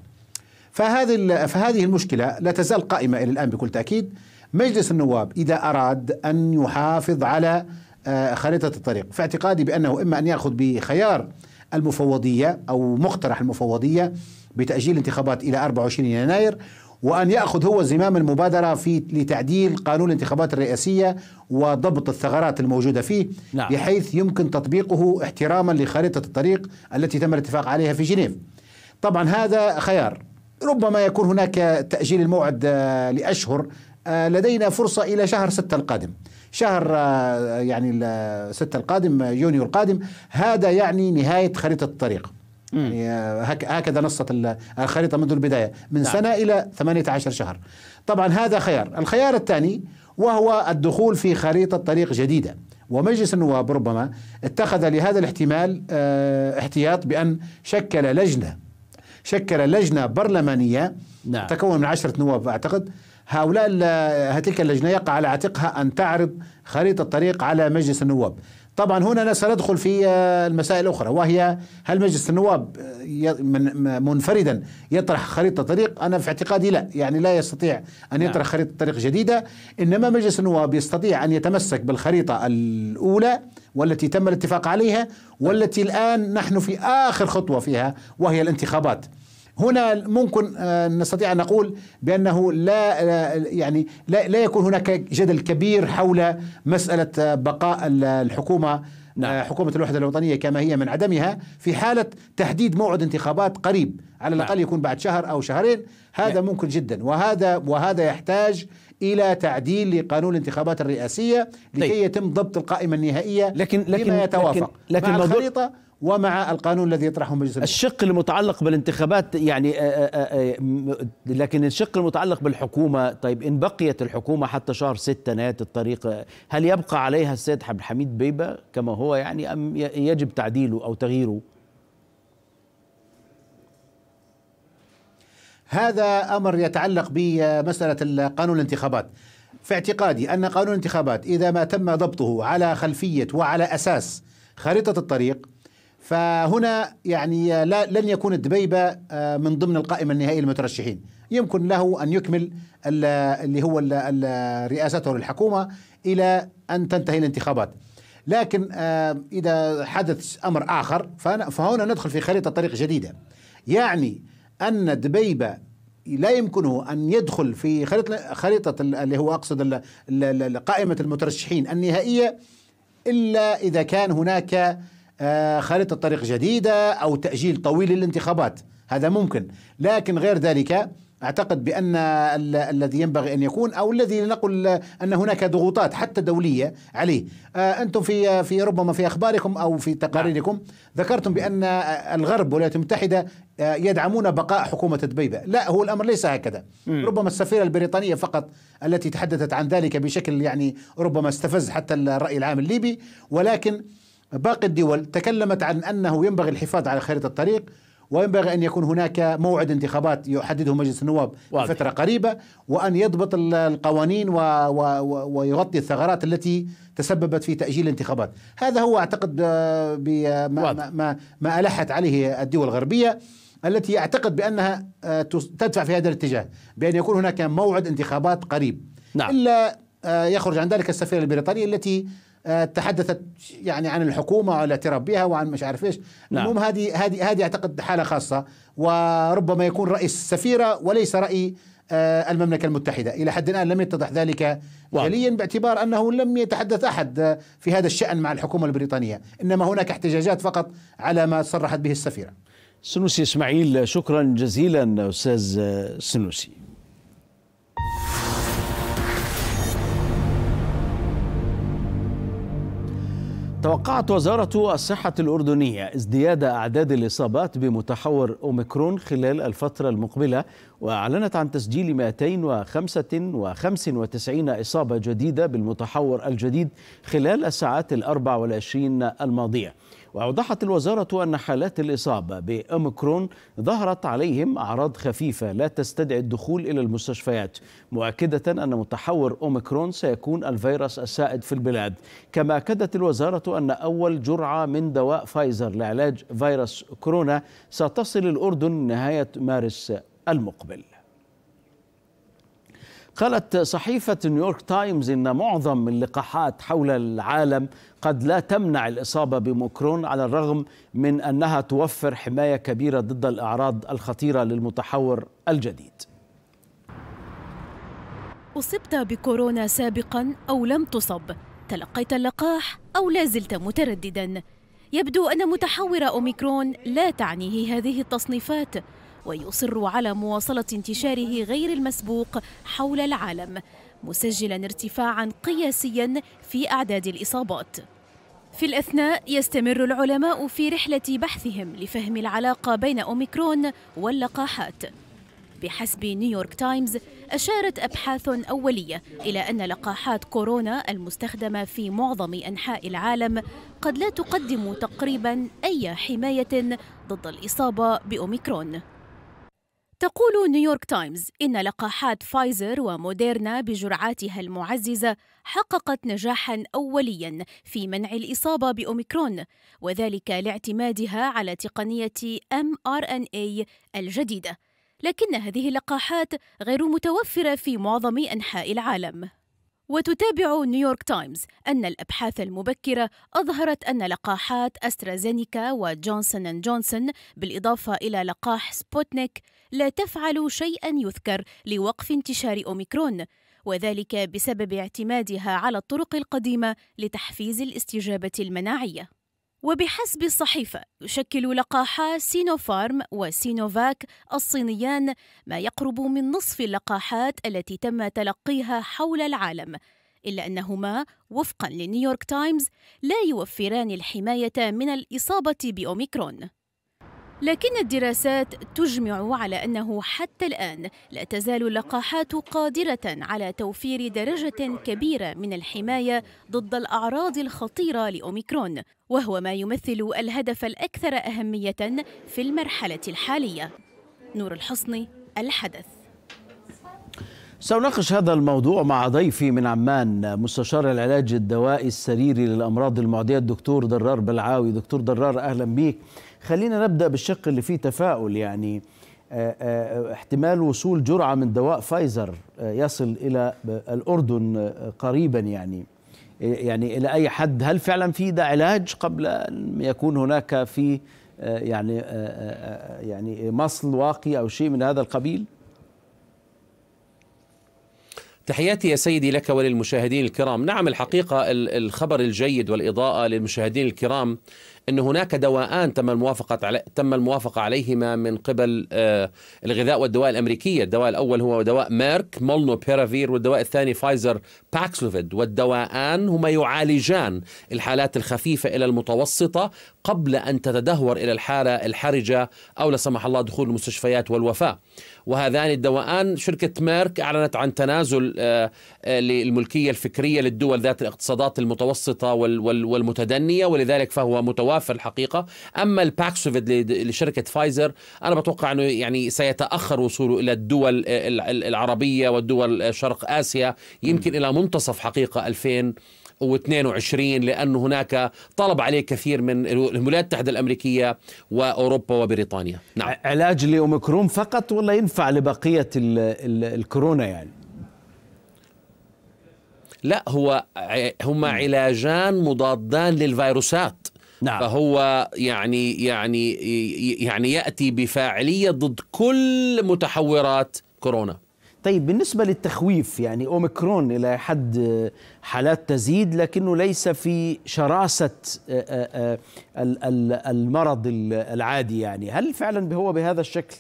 [SPEAKER 14] فهذه فهذه المشكله لا تزال قائمه الى الان بكل تاكيد مجلس النواب اذا اراد ان يحافظ على آه، خريطه الطريق في اعتقادي بانه اما ان ياخذ بخيار المفوضيه او مقترح المفوضيه بتاجيل الانتخابات الى 24 يناير وان ياخذ هو زمام المبادره في لتعديل قانون الانتخابات الرئاسيه وضبط الثغرات الموجوده فيه
[SPEAKER 8] نعم. بحيث
[SPEAKER 14] يمكن تطبيقه احتراما لخريطه الطريق التي تم الاتفاق عليها في جنيف. طبعا هذا خيار ربما يكون هناك تأجيل الموعد آه، لأشهر آه، لدينا فرصة إلى شهر ستة القادم شهر آه، يعني ستة القادم يونيو القادم هذا يعني نهاية خريطة الطريق يعني هكذا نصت الخريطة منذ البداية من نعم. سنة إلى 18 شهر طبعا هذا خيار الخيار الثاني وهو الدخول في خريطة طريق جديدة ومجلس النواب ربما اتخذ لهذا الاحتمال اه احتياط بأن شكل لجنة شكل لجنة برلمانية نعم. تكون من عشرة نواب أعتقد هؤلاء تلك اللجنة يقع على عاتقها أن تعرض خريطة طريق على مجلس النواب طبعا هنا أنا سندخل في آه، المسائل الأخرى وهي هل مجلس النواب آه، منفردا يطرح خريطة طريق أنا في اعتقادي لا يعني لا يستطيع أن نعم. يطرح خريطة طريق جديدة إنما مجلس النواب يستطيع أن يتمسك بالخريطة الأولى والتي تم الاتفاق عليها والتي الآن نحن في آخر خطوة فيها وهي الانتخابات هنا ممكن آه، نستطيع ان نقول بانه لا آه، يعني لا, لا يكون هناك جدل كبير حول مساله آه، بقاء الحكومه نعم. حكومة الوحدة الوطنية كما هي من عدمها في حالة تحديد موعد انتخابات قريب على الأقل نعم. يكون بعد شهر أو شهرين هذا نعم. ممكن جدا وهذا وهذا يحتاج إلى تعديل لقانون الانتخابات الرئاسية لكي طيب. يتم ضبط القائمة النهائية لكن لكن بما يتوافق لكن, لكن مع الخريطة ومع القانون الذي يطرحه مجلس النواب الشق
[SPEAKER 1] المتعلق بالانتخابات يعني آه، آه، آه، لكن الشق المتعلق بالحكومه طيب ان بقيت الحكومه حتى شهر 6 نهايه الطريق هل يبقى عليها السيد عبد الحميد بيبه كما هو يعني ام يجب تعديله او تغييره؟
[SPEAKER 14] هذا امر يتعلق بمساله قانون الانتخابات. في اعتقادي ان قانون الانتخابات اذا ما تم ضبطه على خلفيه وعلى اساس خريطه الطريق فهنا يعني لا لن يكون الدبيبه آه، من ضمن القائمه النهائيه للمترشحين يمكن له ان يكمل اللي هو رئاسته للحكومه الى ان تنتهي الانتخابات لكن آه، اذا حدث امر اخر فهنا ندخل في خريطه طريق جديده يعني ان دبيبه لا يمكنه ان يدخل في خريطه خريطه اللي هو اقصد قائمه المترشحين النهائيه الا اذا كان هناك آه، خارطة طريق جديدة أو تأجيل طويل للانتخابات هذا ممكن لكن غير ذلك أعتقد بأن الذي ينبغي أن يكون أو الذي لنقل أن هناك ضغوطات حتى دولية عليه آه، أنتم في في ربما في أخباركم أو في تقاريركم نعم. ذكرتم بأن الغرب والولايات المتحدة آه، يدعمون بقاء حكومة دبيبة لا هو الأمر ليس هكذا م. ربما السفيرة البريطانية فقط التي تحدثت عن ذلك بشكل يعني ربما استفز حتى الرأي العام الليبي ولكن باقي الدول تكلمت عن أنه ينبغي الحفاظ على خريطة الطريق وينبغي أن يكون هناك موعد انتخابات يحدده مجلس النواب واضح. فترة قريبة وأن يضبط القوانين و... و... و... ويغطي الثغرات التي تسببت في تأجيل الانتخابات هذا هو أعتقد آه، بما آه، ما... ما... ما ألحت عليه الدول الغربية التي اعتقد بأنها آه، تدفع في هذا الاتجاه بأن يكون هناك موعد انتخابات قريب نعم. إلا يخرج عن ذلك السفير البريطاني التي آه، تحدثت يعني عن الحكومه والاعتراف بها وعن مش عارف ايش نعم. المهم هذه هذه هذه اعتقد حاله خاصه وربما يكون راي السفيره وليس راي آه، المملكة المتحدة إلى حد الآن لم يتضح ذلك جليا باعتبار أنه لم يتحدث أحد آه، في هذا الشأن مع الحكومة البريطانية إنما هناك احتجاجات فقط على ما صرحت به السفيرة سنوسي
[SPEAKER 1] إسماعيل شكرا جزيلا أستاذ سنوسي توقعت وزارة الصحة الأردنية ازدياد أعداد الإصابات بمتحور أوميكرون خلال الفترة المقبلة وأعلنت عن تسجيل 295 إصابة جديدة بالمتحور الجديد خلال الساعات الأربع والعشرين الماضية وأوضحت الوزارة أن حالات الإصابة بأوميكرون ظهرت عليهم أعراض خفيفة لا تستدعي الدخول إلى المستشفيات مؤكدة أن متحور أوميكرون سيكون الفيروس السائد في البلاد كما أكدت الوزارة أن أول جرعة من دواء فايزر لعلاج فيروس كورونا ستصل الأردن نهاية مارس المقبل قالت صحيفة نيويورك تايمز إن معظم اللقاحات حول العالم قد لا تمنع الإصابة بموكرون على الرغم من أنها توفر حماية كبيرة ضد الأعراض الخطيرة للمتحور الجديد
[SPEAKER 9] أصبت بكورونا سابقا أو لم تصب تلقيت اللقاح أو لا زلت مترددا يبدو أن متحور أوميكرون لا تعنيه هذه التصنيفات ويصر على مواصلة انتشاره غير المسبوق حول العالم مسجلا ارتفاعا قياسيا في أعداد الإصابات في الأثناء يستمر العلماء في رحلة بحثهم لفهم العلاقة بين أوميكرون واللقاحات بحسب نيويورك تايمز أشارت أبحاث أولية إلى أن لقاحات كورونا المستخدمة في معظم أنحاء العالم قد لا تقدم تقريبا أي حماية ضد الإصابة بأوميكرون تقول نيويورك تايمز إن لقاحات فايزر وموديرنا بجرعاتها المعززة حققت نجاحا أوليا في منع الإصابة بأوميكرون وذلك لاعتمادها على تقنية mRNA إيه الجديدة لكن هذه اللقاحات غير متوفرة في معظم أنحاء العالم وتتابع نيويورك تايمز أن الأبحاث المبكرة أظهرت أن لقاحات أسترازينيكا وجونسون أند جونسون بالإضافة إلى لقاح سبوتنيك لا تفعل شيئا يذكر لوقف انتشار أوميكرون وذلك بسبب اعتمادها على الطرق القديمة لتحفيز الاستجابة المناعية وبحسب الصحيفة يشكل لقاحا سينوفارم وسينوفاك الصينيان ما يقرب من نصف اللقاحات التي تم تلقيها حول العالم إلا أنهما وفقا لنيويورك تايمز لا يوفران الحماية من الإصابة بأوميكرون لكن الدراسات تجمع على أنه حتى الآن لا تزال اللقاحات قادرة على توفير درجة كبيرة من الحماية ضد الأعراض الخطيرة لأوميكرون وهو ما يمثل الهدف الأكثر أهمية في المرحلة الحالية نور الحصني الحدث
[SPEAKER 1] سأناقش هذا الموضوع مع ضيفي من عمان مستشار العلاج الدوائي السريري للأمراض المعدية الدكتور درار بلعاوي دكتور درار أهلا بك خلينا نبدا بالشق اللي فيه تفاؤل يعني آه، آه، احتمال وصول جرعه من دواء فايزر آه، يصل الى الاردن قريبا يعني يعني الى اي حد هل فعلا في ده علاج قبل ان يكون هناك في يعني يعني مصل واقي او شيء من هذا القبيل
[SPEAKER 8] تحياتي يا سيدي لك وللمشاهدين الكرام نعم الحقيقه الخبر الجيد والاضاءه للمشاهدين الكرام أن هناك دواءان تم الموافقة علي تم الموافقة عليهما من قبل آه، الغذاء والدواء الأمريكية الدواء الأول هو دواء ميرك مولنو بيرافير والدواء الثاني فايزر باكسلوفيد والدواءان هما يعالجان الحالات الخفيفة إلى المتوسطة قبل أن تتدهور إلى الحالة الحرجة أو لا سمح الله دخول المستشفيات والوفاة وهذان الدواءان شركة ميرك أعلنت عن تنازل آه، آه، للملكية الفكرية للدول ذات الاقتصادات المتوسطة والمتدنية ولذلك فهو متوافر الحقيقة أما الباكسوفيد لشركة فايزر أنا بتوقع أنه يعني سيتأخر وصوله إلى الدول العربية والدول شرق آسيا يمكن إلى منتصف حقيقة 2000 و22 لأن هناك طلب عليه كثير من الولايات المتحدة الأمريكية وأوروبا وبريطانيا نعم
[SPEAKER 1] علاج لأوميكرون فقط ولا ينفع لبقية الـ الـ الكورونا يعني
[SPEAKER 8] لا هو هما علاجان مضادان للفيروسات نعم. فهو يعني يعني يعني ياتي بفاعليه ضد كل متحورات كورونا
[SPEAKER 1] طيب بالنسبة للتخويف يعني أوميكرون إلى حد حالات تزيد لكنه ليس في شراسة آه، آه، آه، المرض العادي يعني هل فعلا هو بهذا الشكل؟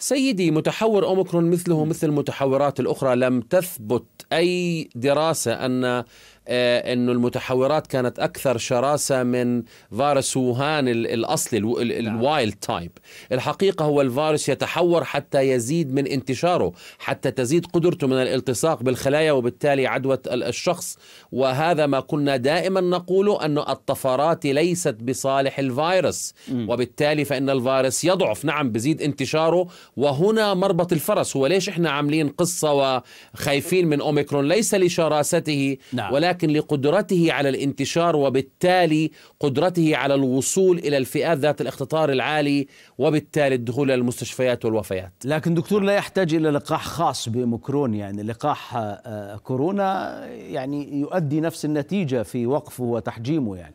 [SPEAKER 8] سيدي متحور اوميكرون مثله مثل المتحورات الاخرى لم تثبت اي دراسه ان آه، انه المتحورات كانت اكثر شراسه من فيروس ووهان الاصلي نعم. الوايلد تايب الحقيقه هو الفيروس يتحور حتى يزيد من انتشاره حتى تزيد قدرته من الالتصاق بالخلايا وبالتالي عدوى الشخص وهذا ما كنا دائما نقوله أن الطفرات ليست بصالح الفيروس وبالتالي فإن الفيروس يضعف نعم بزيد انتشاره وهنا مربط الفرس هو ليش إحنا عاملين قصة وخايفين من أوميكرون ليس لشراسته نعم. ولكن ولكن لقدرته على الانتشار وبالتالي قدرته على الوصول الى الفئات ذات الاختطار العالي وبالتالي الدخول الى المستشفيات والوفيات.
[SPEAKER 1] لكن دكتور لا يحتاج الى لقاح خاص بمكرون يعني لقاح آه، كورونا يعني يؤدي نفس النتيجه في وقفه وتحجيمه يعني.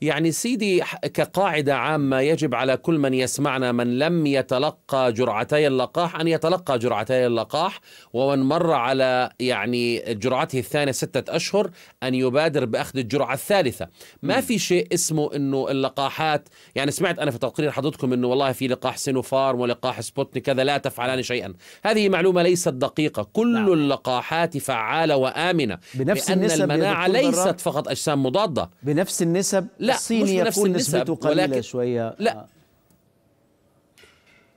[SPEAKER 8] يعني سيدي كقاعدة عامة يجب على كل من يسمعنا من لم يتلقى جرعتي اللقاح أن يتلقى جرعتي اللقاح ومن مر على يعني جرعته الثانية ستة أشهر أن يبادر بأخذ الجرعة الثالثة ما في شيء اسمه أنه اللقاحات يعني سمعت أنا في تقرير حضرتكم أنه والله في لقاح سينوفارم ولقاح سبوتنيك كذا لا تفعلان شيئا هذه معلومة ليست دقيقة كل نعم. اللقاحات فعالة وآمنة بنفس لأن النسب المناعة ليست فقط أجسام مضادة بنفس النسب لا الصيني مش يكون نسبته قليله ولكن شويه لا آه.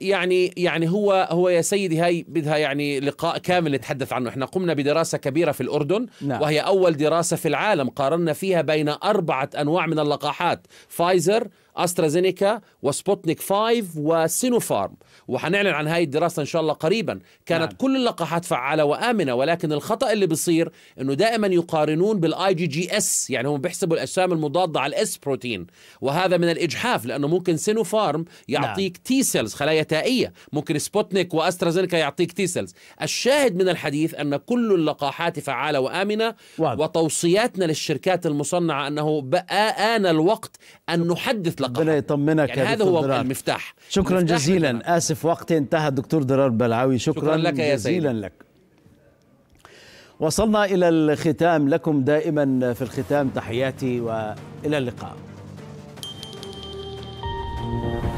[SPEAKER 8] يعني يعني هو هو يا سيدي هاي بدها يعني لقاء كامل نتحدث عنه احنا قمنا بدراسة كبيرة في الأردن نعم. وهي أول دراسة في العالم قارنا فيها بين أربعة أنواع من اللقاحات فايزر استرازينيكا وسبوتنيك 5 وسينوفارم وحنعلن عن هذه الدراسه ان شاء الله قريبا كانت نعم. كل اللقاحات فعاله وامنه ولكن الخطا اللي بيصير انه دائما يقارنون بالاي جي جي اس يعني هم بيحسبوا الاجسام المضاده على الاس بروتين وهذا من الاجحاف لانه ممكن سينوفارم يعطيك نعم. تي سيلز خلايا تائيه ممكن سبوتنيك واسترازينيكا يعطيك تي سيلز الشاهد من الحديث ان كل اللقاحات فعاله وامنه واضح. وتوصياتنا للشركات المصنعه انه بقى ان الوقت ان نحدث مطلقة ربنا يطمنك يعني هذا هو درار. المفتاح شكرا المفتاح جزيلا
[SPEAKER 1] لنا. آسف وقتي انتهى الدكتور درار بلعاوي شكرا, شكرا لك يا جزيلا سيدي. لك وصلنا إلى الختام لكم دائما في الختام تحياتي وإلى اللقاء thank you